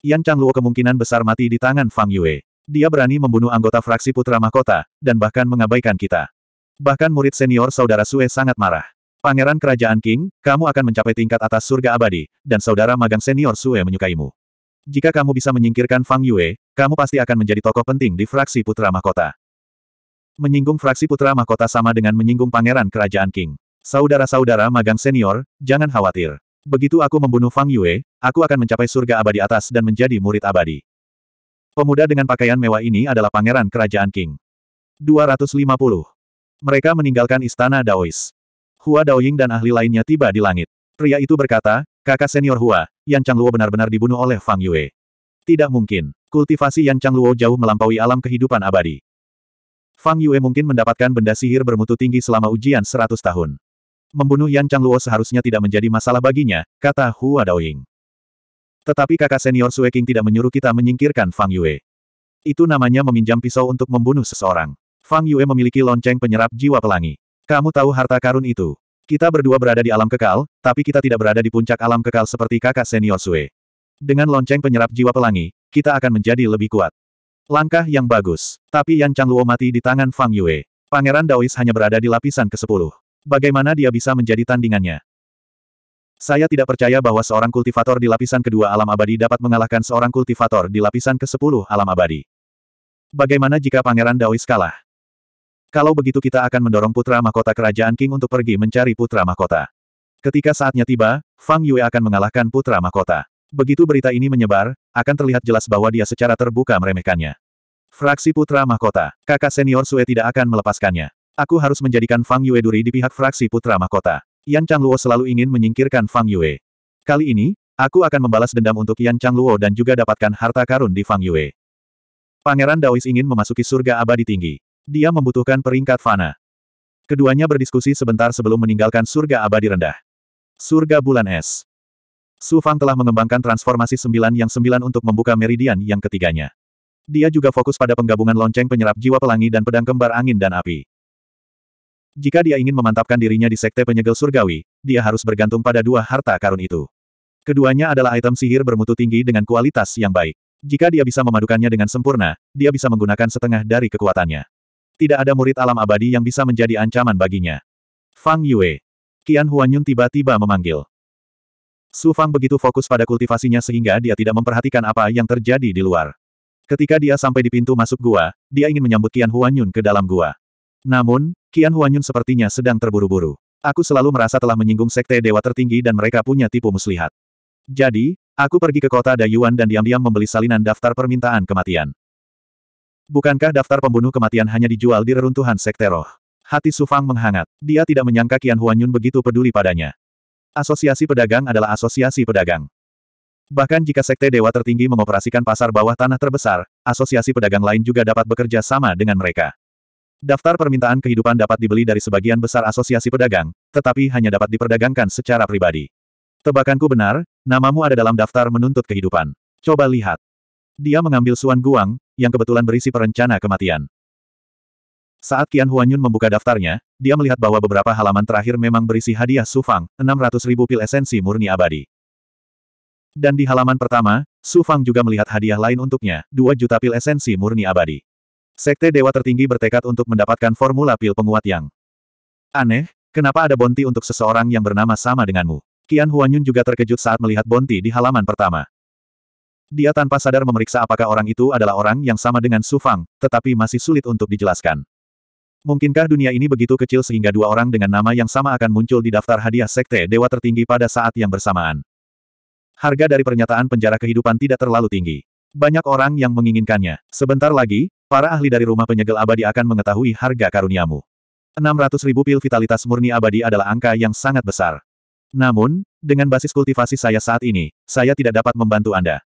Yan Changluo kemungkinan besar mati di tangan Fang Yue. Dia berani membunuh anggota fraksi Putra Mahkota, dan bahkan mengabaikan kita. Bahkan murid senior saudara Sue sangat marah. Pangeran Kerajaan King, kamu akan mencapai tingkat atas surga abadi, dan saudara magang senior Sue menyukaimu. Jika kamu bisa menyingkirkan Fang Yue, kamu pasti akan menjadi tokoh penting di fraksi Putra Mahkota. Menyinggung fraksi Putra Mahkota sama dengan menyinggung Pangeran Kerajaan King. Saudara-saudara magang senior, jangan khawatir. Begitu aku membunuh Fang Yue, aku akan mencapai surga abadi atas dan menjadi murid abadi. Pemuda dengan pakaian mewah ini adalah Pangeran Kerajaan King. 250. Mereka meninggalkan Istana Daois. Hua Daoying dan ahli lainnya tiba di langit. Pria itu berkata, kakak senior Hua, Yan Changluo benar-benar dibunuh oleh Fang Yue. Tidak mungkin. Kultivasi Yan Changluo jauh melampaui alam kehidupan abadi. Fang Yue mungkin mendapatkan benda sihir bermutu tinggi selama ujian 100 tahun. Membunuh Yan Changluo seharusnya tidak menjadi masalah baginya, kata Hua Daoying. Tetapi kakak senior Sue King tidak menyuruh kita menyingkirkan Fang Yue. Itu namanya meminjam pisau untuk membunuh seseorang. Fang Yue memiliki lonceng penyerap jiwa pelangi. Kamu tahu harta karun itu. Kita berdua berada di alam kekal, tapi kita tidak berada di puncak alam kekal seperti kakak senior Sue. Dengan lonceng penyerap jiwa pelangi, kita akan menjadi lebih kuat. Langkah yang bagus. Tapi Yan Changluo mati di tangan Fang Yue. Pangeran Daois hanya berada di lapisan ke-10. Bagaimana dia bisa menjadi tandingannya? Saya tidak percaya bahwa seorang kultivator di lapisan kedua alam abadi dapat mengalahkan seorang kultivator di lapisan ke-10 alam abadi. Bagaimana jika Pangeran Daois kalah? Kalau begitu kita akan mendorong putra mahkota kerajaan King untuk pergi mencari putra mahkota. Ketika saatnya tiba, Fang Yue akan mengalahkan putra mahkota. Begitu berita ini menyebar, akan terlihat jelas bahwa dia secara terbuka meremehkannya. Fraksi putra mahkota, kakak senior Sue tidak akan melepaskannya. Aku harus menjadikan Fang Yue duri di pihak fraksi putra mahkota. Yan Changluo selalu ingin menyingkirkan Fang Yue. Kali ini, Aku akan membalas dendam untuk Yan Changluo dan juga dapatkan harta karun di Fang Yue. Pangeran Daois ingin memasuki surga abadi tinggi. Dia membutuhkan peringkat fana. Keduanya berdiskusi sebentar sebelum meninggalkan surga abadi rendah. Surga bulan es. Su Fang telah mengembangkan transformasi sembilan yang sembilan untuk membuka meridian yang ketiganya. Dia juga fokus pada penggabungan lonceng penyerap jiwa pelangi dan pedang kembar angin dan api. Jika dia ingin memantapkan dirinya di sekte penyegel surgawi, dia harus bergantung pada dua harta karun itu. Keduanya adalah item sihir bermutu tinggi dengan kualitas yang baik. Jika dia bisa memadukannya dengan sempurna, dia bisa menggunakan setengah dari kekuatannya. Tidak ada murid alam abadi yang bisa menjadi ancaman baginya. Fang Yue. Qian Huanyun tiba-tiba memanggil. Su Fang begitu fokus pada kultivasinya sehingga dia tidak memperhatikan apa yang terjadi di luar. Ketika dia sampai di pintu masuk gua, dia ingin menyambut Qian Huanyun ke dalam gua. Namun, Qian Huanyun sepertinya sedang terburu-buru. Aku selalu merasa telah menyinggung sekte dewa tertinggi dan mereka punya tipu muslihat. Jadi, aku pergi ke kota Dayuan dan diam-diam membeli salinan daftar permintaan kematian. Bukankah daftar pembunuh kematian hanya dijual di reruntuhan Sekte Roh? Hati Sufang menghangat. Dia tidak menyangka Qian Huanyun begitu peduli padanya. Asosiasi pedagang adalah asosiasi pedagang. Bahkan jika Sekte Dewa tertinggi mengoperasikan pasar bawah tanah terbesar, asosiasi pedagang lain juga dapat bekerja sama dengan mereka. Daftar permintaan kehidupan dapat dibeli dari sebagian besar asosiasi pedagang, tetapi hanya dapat diperdagangkan secara pribadi. Tebakanku benar, namamu ada dalam daftar menuntut kehidupan. Coba lihat. Dia mengambil Suan Guang, yang kebetulan berisi perencana kematian. Saat Qian Huanyun membuka daftarnya, dia melihat bahwa beberapa halaman terakhir memang berisi hadiah Sufang, 600 ribu pil esensi murni abadi. Dan di halaman pertama, Su Fang juga melihat hadiah lain untuknya, 2 juta pil esensi murni abadi. Sekte Dewa Tertinggi bertekad untuk mendapatkan formula pil penguat yang aneh, kenapa ada bonti untuk seseorang yang bernama sama denganmu? Qian Huanyun juga terkejut saat melihat bonti di halaman pertama. Dia tanpa sadar memeriksa apakah orang itu adalah orang yang sama dengan Su Fang, tetapi masih sulit untuk dijelaskan. Mungkinkah dunia ini begitu kecil sehingga dua orang dengan nama yang sama akan muncul di daftar hadiah sekte dewa tertinggi pada saat yang bersamaan? Harga dari pernyataan penjara kehidupan tidak terlalu tinggi. Banyak orang yang menginginkannya. Sebentar lagi, para ahli dari rumah penyegel abadi akan mengetahui harga karuniamu. 600 ribu pil vitalitas murni abadi adalah angka yang sangat besar. Namun, dengan basis kultivasi saya saat ini, saya tidak dapat membantu Anda.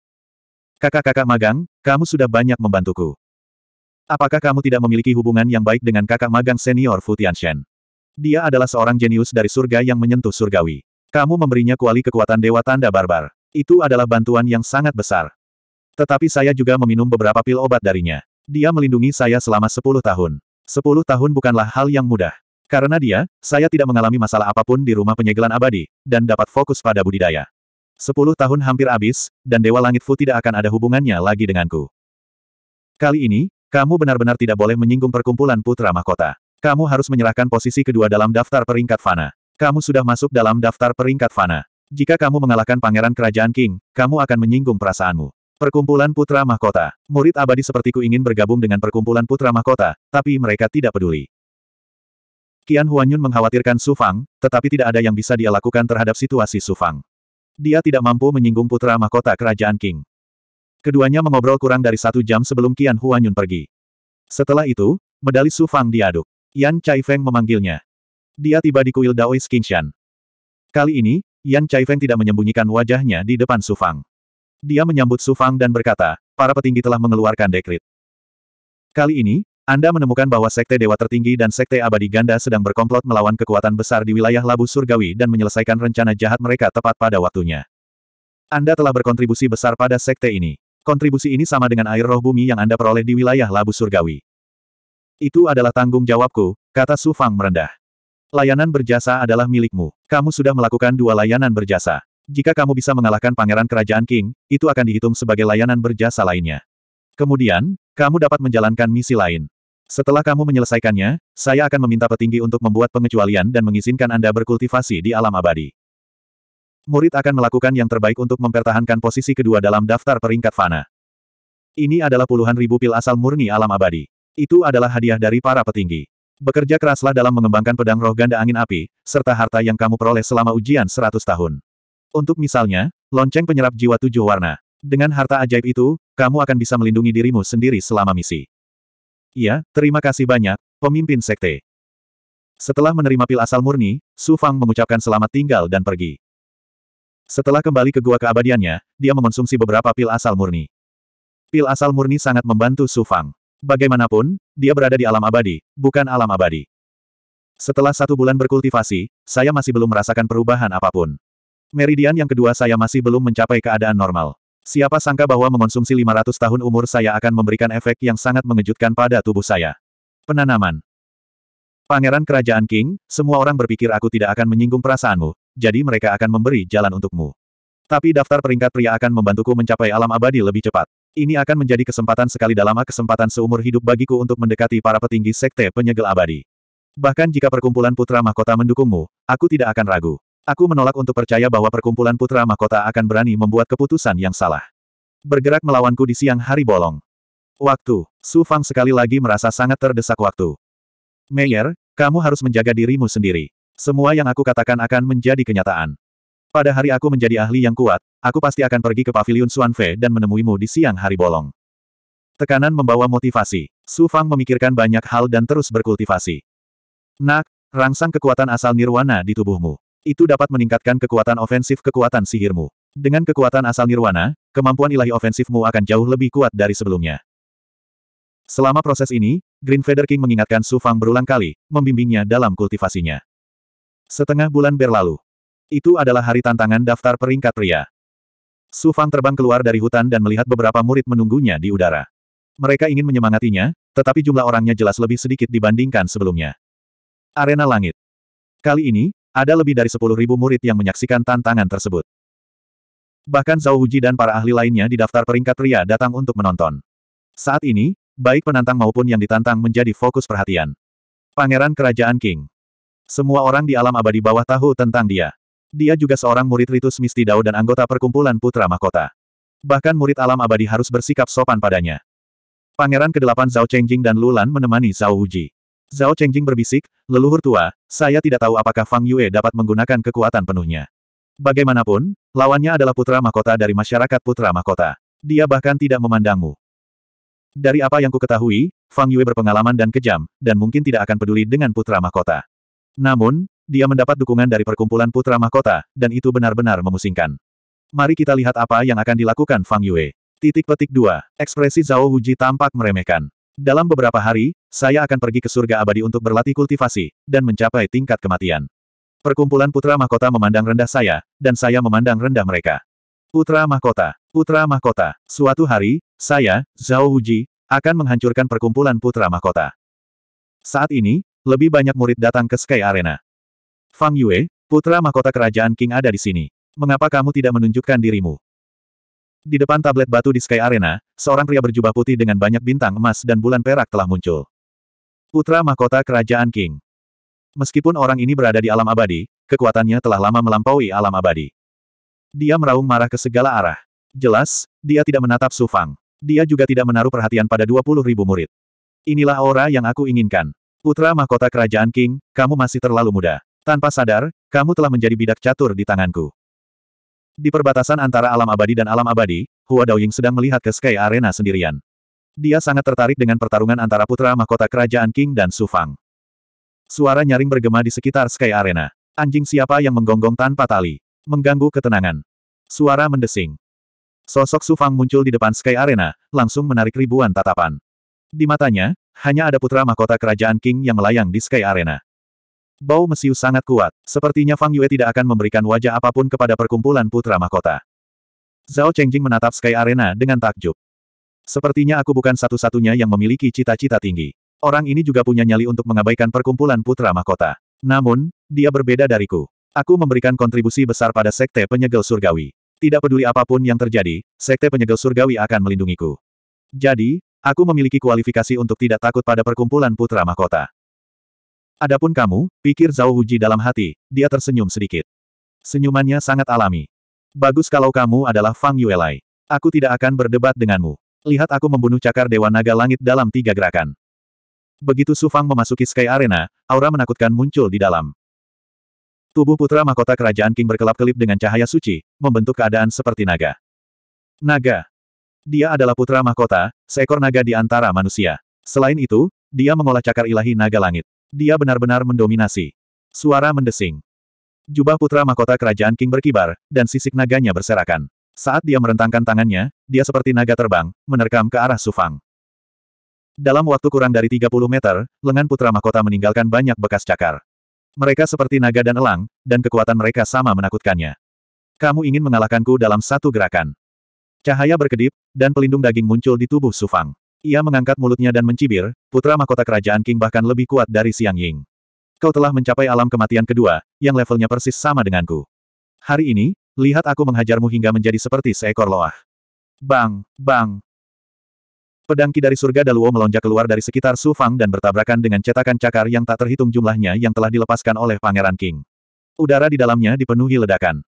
Kakak-kakak magang, kamu sudah banyak membantuku. Apakah kamu tidak memiliki hubungan yang baik dengan kakak magang senior Fu Tianshen? Dia adalah seorang jenius dari surga yang menyentuh surgawi. Kamu memberinya kuali kekuatan dewa tanda barbar. Itu adalah bantuan yang sangat besar. Tetapi saya juga meminum beberapa pil obat darinya. Dia melindungi saya selama 10 tahun. 10 tahun bukanlah hal yang mudah. Karena dia, saya tidak mengalami masalah apapun di rumah penyegelan abadi, dan dapat fokus pada budidaya. Sepuluh tahun hampir habis, dan Dewa Langit Fu tidak akan ada hubungannya lagi denganku. Kali ini, kamu benar-benar tidak boleh menyinggung perkumpulan Putra Mahkota. Kamu harus menyerahkan posisi kedua dalam daftar peringkat Fana. Kamu sudah masuk dalam daftar peringkat Fana. Jika kamu mengalahkan Pangeran Kerajaan King, kamu akan menyinggung perasaanmu. Perkumpulan Putra Mahkota. Murid abadi sepertiku ingin bergabung dengan perkumpulan Putra Mahkota, tapi mereka tidak peduli. Qian Huanyun mengkhawatirkan Su Fang, tetapi tidak ada yang bisa dia lakukan terhadap situasi Su Fang. Dia tidak mampu menyinggung putra mahkota kerajaan King. Keduanya mengobrol kurang dari satu jam sebelum Qian Huanyun pergi. Setelah itu, medali Su Fang diaduk. Yan Feng memanggilnya. Dia tiba di kuil Daois Qingshan. Kali ini, Yan Feng tidak menyembunyikan wajahnya di depan Su Fang. Dia menyambut Su Fang dan berkata, para petinggi telah mengeluarkan dekrit. Kali ini, anda menemukan bahwa Sekte Dewa Tertinggi dan Sekte Abadi Ganda sedang berkomplot melawan kekuatan besar di wilayah Labu Surgawi dan menyelesaikan rencana jahat mereka tepat pada waktunya. Anda telah berkontribusi besar pada Sekte ini. Kontribusi ini sama dengan air roh bumi yang Anda peroleh di wilayah Labu Surgawi. Itu adalah tanggung jawabku, kata Su Fang merendah. Layanan berjasa adalah milikmu. Kamu sudah melakukan dua layanan berjasa. Jika kamu bisa mengalahkan pangeran kerajaan King, itu akan dihitung sebagai layanan berjasa lainnya. Kemudian, kamu dapat menjalankan misi lain. Setelah kamu menyelesaikannya, saya akan meminta petinggi untuk membuat pengecualian dan mengizinkan Anda berkultivasi di alam abadi. Murid akan melakukan yang terbaik untuk mempertahankan posisi kedua dalam daftar peringkat fana. Ini adalah puluhan ribu pil asal murni alam abadi. Itu adalah hadiah dari para petinggi. Bekerja keraslah dalam mengembangkan pedang roh ganda angin api, serta harta yang kamu peroleh selama ujian 100 tahun. Untuk misalnya, lonceng penyerap jiwa tujuh warna. Dengan harta ajaib itu, kamu akan bisa melindungi dirimu sendiri selama misi. Iya, terima kasih banyak, pemimpin sekte. Setelah menerima pil asal murni, Su Fang mengucapkan selamat tinggal dan pergi. Setelah kembali ke gua keabadiannya, dia mengonsumsi beberapa pil asal murni. Pil asal murni sangat membantu Su Fang. Bagaimanapun, dia berada di alam abadi, bukan alam abadi. Setelah satu bulan berkultivasi, saya masih belum merasakan perubahan apapun. Meridian yang kedua saya masih belum mencapai keadaan normal. Siapa sangka bahwa mengonsumsi 500 tahun umur saya akan memberikan efek yang sangat mengejutkan pada tubuh saya. Penanaman. Pangeran Kerajaan King, semua orang berpikir aku tidak akan menyinggung perasaanmu, jadi mereka akan memberi jalan untukmu. Tapi daftar peringkat pria akan membantuku mencapai alam abadi lebih cepat. Ini akan menjadi kesempatan sekali dalam kesempatan seumur hidup bagiku untuk mendekati para petinggi sekte penyegel abadi. Bahkan jika perkumpulan putra mahkota mendukungmu, aku tidak akan ragu. Aku menolak untuk percaya bahwa perkumpulan putra mahkota akan berani membuat keputusan yang salah. Bergerak melawanku di siang hari bolong. Waktu, Su Fang sekali lagi merasa sangat terdesak waktu. Meyer, kamu harus menjaga dirimu sendiri. Semua yang aku katakan akan menjadi kenyataan. Pada hari aku menjadi ahli yang kuat, aku pasti akan pergi ke pavilion Suanfe dan menemuimu di siang hari bolong. Tekanan membawa motivasi. Su Fang memikirkan banyak hal dan terus berkultivasi. Nak, rangsang kekuatan asal nirwana di tubuhmu. Itu dapat meningkatkan kekuatan ofensif kekuatan sihirmu. Dengan kekuatan asal nirwana, kemampuan ilahi ofensifmu akan jauh lebih kuat dari sebelumnya. Selama proses ini, Green Feather King mengingatkan Su Fang berulang kali, membimbingnya dalam kultivasinya. Setengah bulan berlalu. Itu adalah hari tantangan daftar peringkat pria. Su Fang terbang keluar dari hutan dan melihat beberapa murid menunggunya di udara. Mereka ingin menyemangatinya, tetapi jumlah orangnya jelas lebih sedikit dibandingkan sebelumnya. Arena Langit Kali ini, ada lebih dari sepuluh ribu murid yang menyaksikan tantangan tersebut. Bahkan Zhao Huji dan para ahli lainnya di daftar peringkat pria datang untuk menonton. Saat ini, baik penantang maupun yang ditantang menjadi fokus perhatian. Pangeran Kerajaan King. Semua orang di alam abadi bawah tahu tentang dia. Dia juga seorang murid Ritus misti Dao dan anggota perkumpulan Putra Mahkota. Bahkan murid alam abadi harus bersikap sopan padanya. Pangeran ke-8 Zhao Chengjing dan Lulan menemani Zhao Wuji. Zhao Chengjing berbisik, leluhur tua, saya tidak tahu apakah Fang Yue dapat menggunakan kekuatan penuhnya. Bagaimanapun, lawannya adalah putra mahkota dari masyarakat putra mahkota. Dia bahkan tidak memandangmu. Dari apa yang ku ketahui, Fang Yue berpengalaman dan kejam, dan mungkin tidak akan peduli dengan putra mahkota. Namun, dia mendapat dukungan dari perkumpulan putra mahkota, dan itu benar-benar memusingkan. Mari kita lihat apa yang akan dilakukan Fang Yue. Titik petik 2. Ekspresi Zhao Huji tampak meremehkan. Dalam beberapa hari, saya akan pergi ke surga abadi untuk berlatih kultivasi, dan mencapai tingkat kematian. Perkumpulan putra mahkota memandang rendah saya, dan saya memandang rendah mereka. Putra mahkota, putra mahkota, suatu hari, saya, Zhao Wuji, akan menghancurkan perkumpulan putra mahkota. Saat ini, lebih banyak murid datang ke Sky Arena. Fang Yue, putra mahkota kerajaan King ada di sini. Mengapa kamu tidak menunjukkan dirimu? Di depan tablet batu di Sky Arena, seorang pria berjubah putih dengan banyak bintang emas dan bulan perak telah muncul. Putra mahkota Kerajaan King. Meskipun orang ini berada di alam abadi, kekuatannya telah lama melampaui alam abadi. Dia meraung marah ke segala arah. Jelas, dia tidak menatap Sufang. Dia juga tidak menaruh perhatian pada 20 ribu murid. Inilah aura yang aku inginkan. Putra mahkota Kerajaan King, kamu masih terlalu muda. Tanpa sadar, kamu telah menjadi bidak catur di tanganku. Di perbatasan antara alam abadi dan alam abadi, Hua Daoying sedang melihat ke Sky Arena sendirian. Dia sangat tertarik dengan pertarungan antara putra mahkota kerajaan King dan Su Fang. Suara nyaring bergema di sekitar Sky Arena. Anjing siapa yang menggonggong tanpa tali? Mengganggu ketenangan. Suara mendesing. Sosok Su Fang muncul di depan Sky Arena, langsung menarik ribuan tatapan. Di matanya, hanya ada putra mahkota kerajaan King yang melayang di Sky Arena. Bau mesiu sangat kuat, sepertinya Fang Yue tidak akan memberikan wajah apapun kepada perkumpulan putra mahkota. Zhao Chengjing menatap Sky Arena dengan takjub. Sepertinya aku bukan satu-satunya yang memiliki cita-cita tinggi. Orang ini juga punya nyali untuk mengabaikan perkumpulan putra mahkota. Namun, dia berbeda dariku. Aku memberikan kontribusi besar pada Sekte Penyegel Surgawi. Tidak peduli apapun yang terjadi, Sekte Penyegel Surgawi akan melindungiku. Jadi, aku memiliki kualifikasi untuk tidak takut pada perkumpulan putra mahkota. Adapun kamu, pikir Zhao Huji dalam hati, dia tersenyum sedikit. Senyumannya sangat alami. Bagus kalau kamu adalah Fang Yuelai. Aku tidak akan berdebat denganmu. Lihat aku membunuh cakar Dewa Naga Langit dalam tiga gerakan. Begitu Su Fang memasuki Sky Arena, aura menakutkan muncul di dalam. Tubuh putra mahkota kerajaan King berkelap-kelip dengan cahaya suci, membentuk keadaan seperti naga. Naga. Dia adalah putra mahkota, seekor naga di antara manusia. Selain itu, dia mengolah cakar ilahi naga langit. Dia benar-benar mendominasi. Suara mendesing. Jubah putra mahkota kerajaan King berkibar, dan sisik naganya berserakan. Saat dia merentangkan tangannya, dia seperti naga terbang, menerkam ke arah Sufang. Dalam waktu kurang dari 30 meter, lengan putra mahkota meninggalkan banyak bekas cakar. Mereka seperti naga dan elang, dan kekuatan mereka sama menakutkannya. Kamu ingin mengalahkanku dalam satu gerakan. Cahaya berkedip, dan pelindung daging muncul di tubuh Sufang. Ia mengangkat mulutnya dan mencibir, putra mahkota kerajaan King bahkan lebih kuat dari Siang Ying. Kau telah mencapai alam kematian kedua, yang levelnya persis sama denganku. Hari ini, lihat aku menghajarmu hingga menjadi seperti seekor loah. Bang, bang. Pedangki dari surga Daluo melonjak keluar dari sekitar Su Fang dan bertabrakan dengan cetakan cakar yang tak terhitung jumlahnya yang telah dilepaskan oleh Pangeran King. Udara di dalamnya dipenuhi ledakan.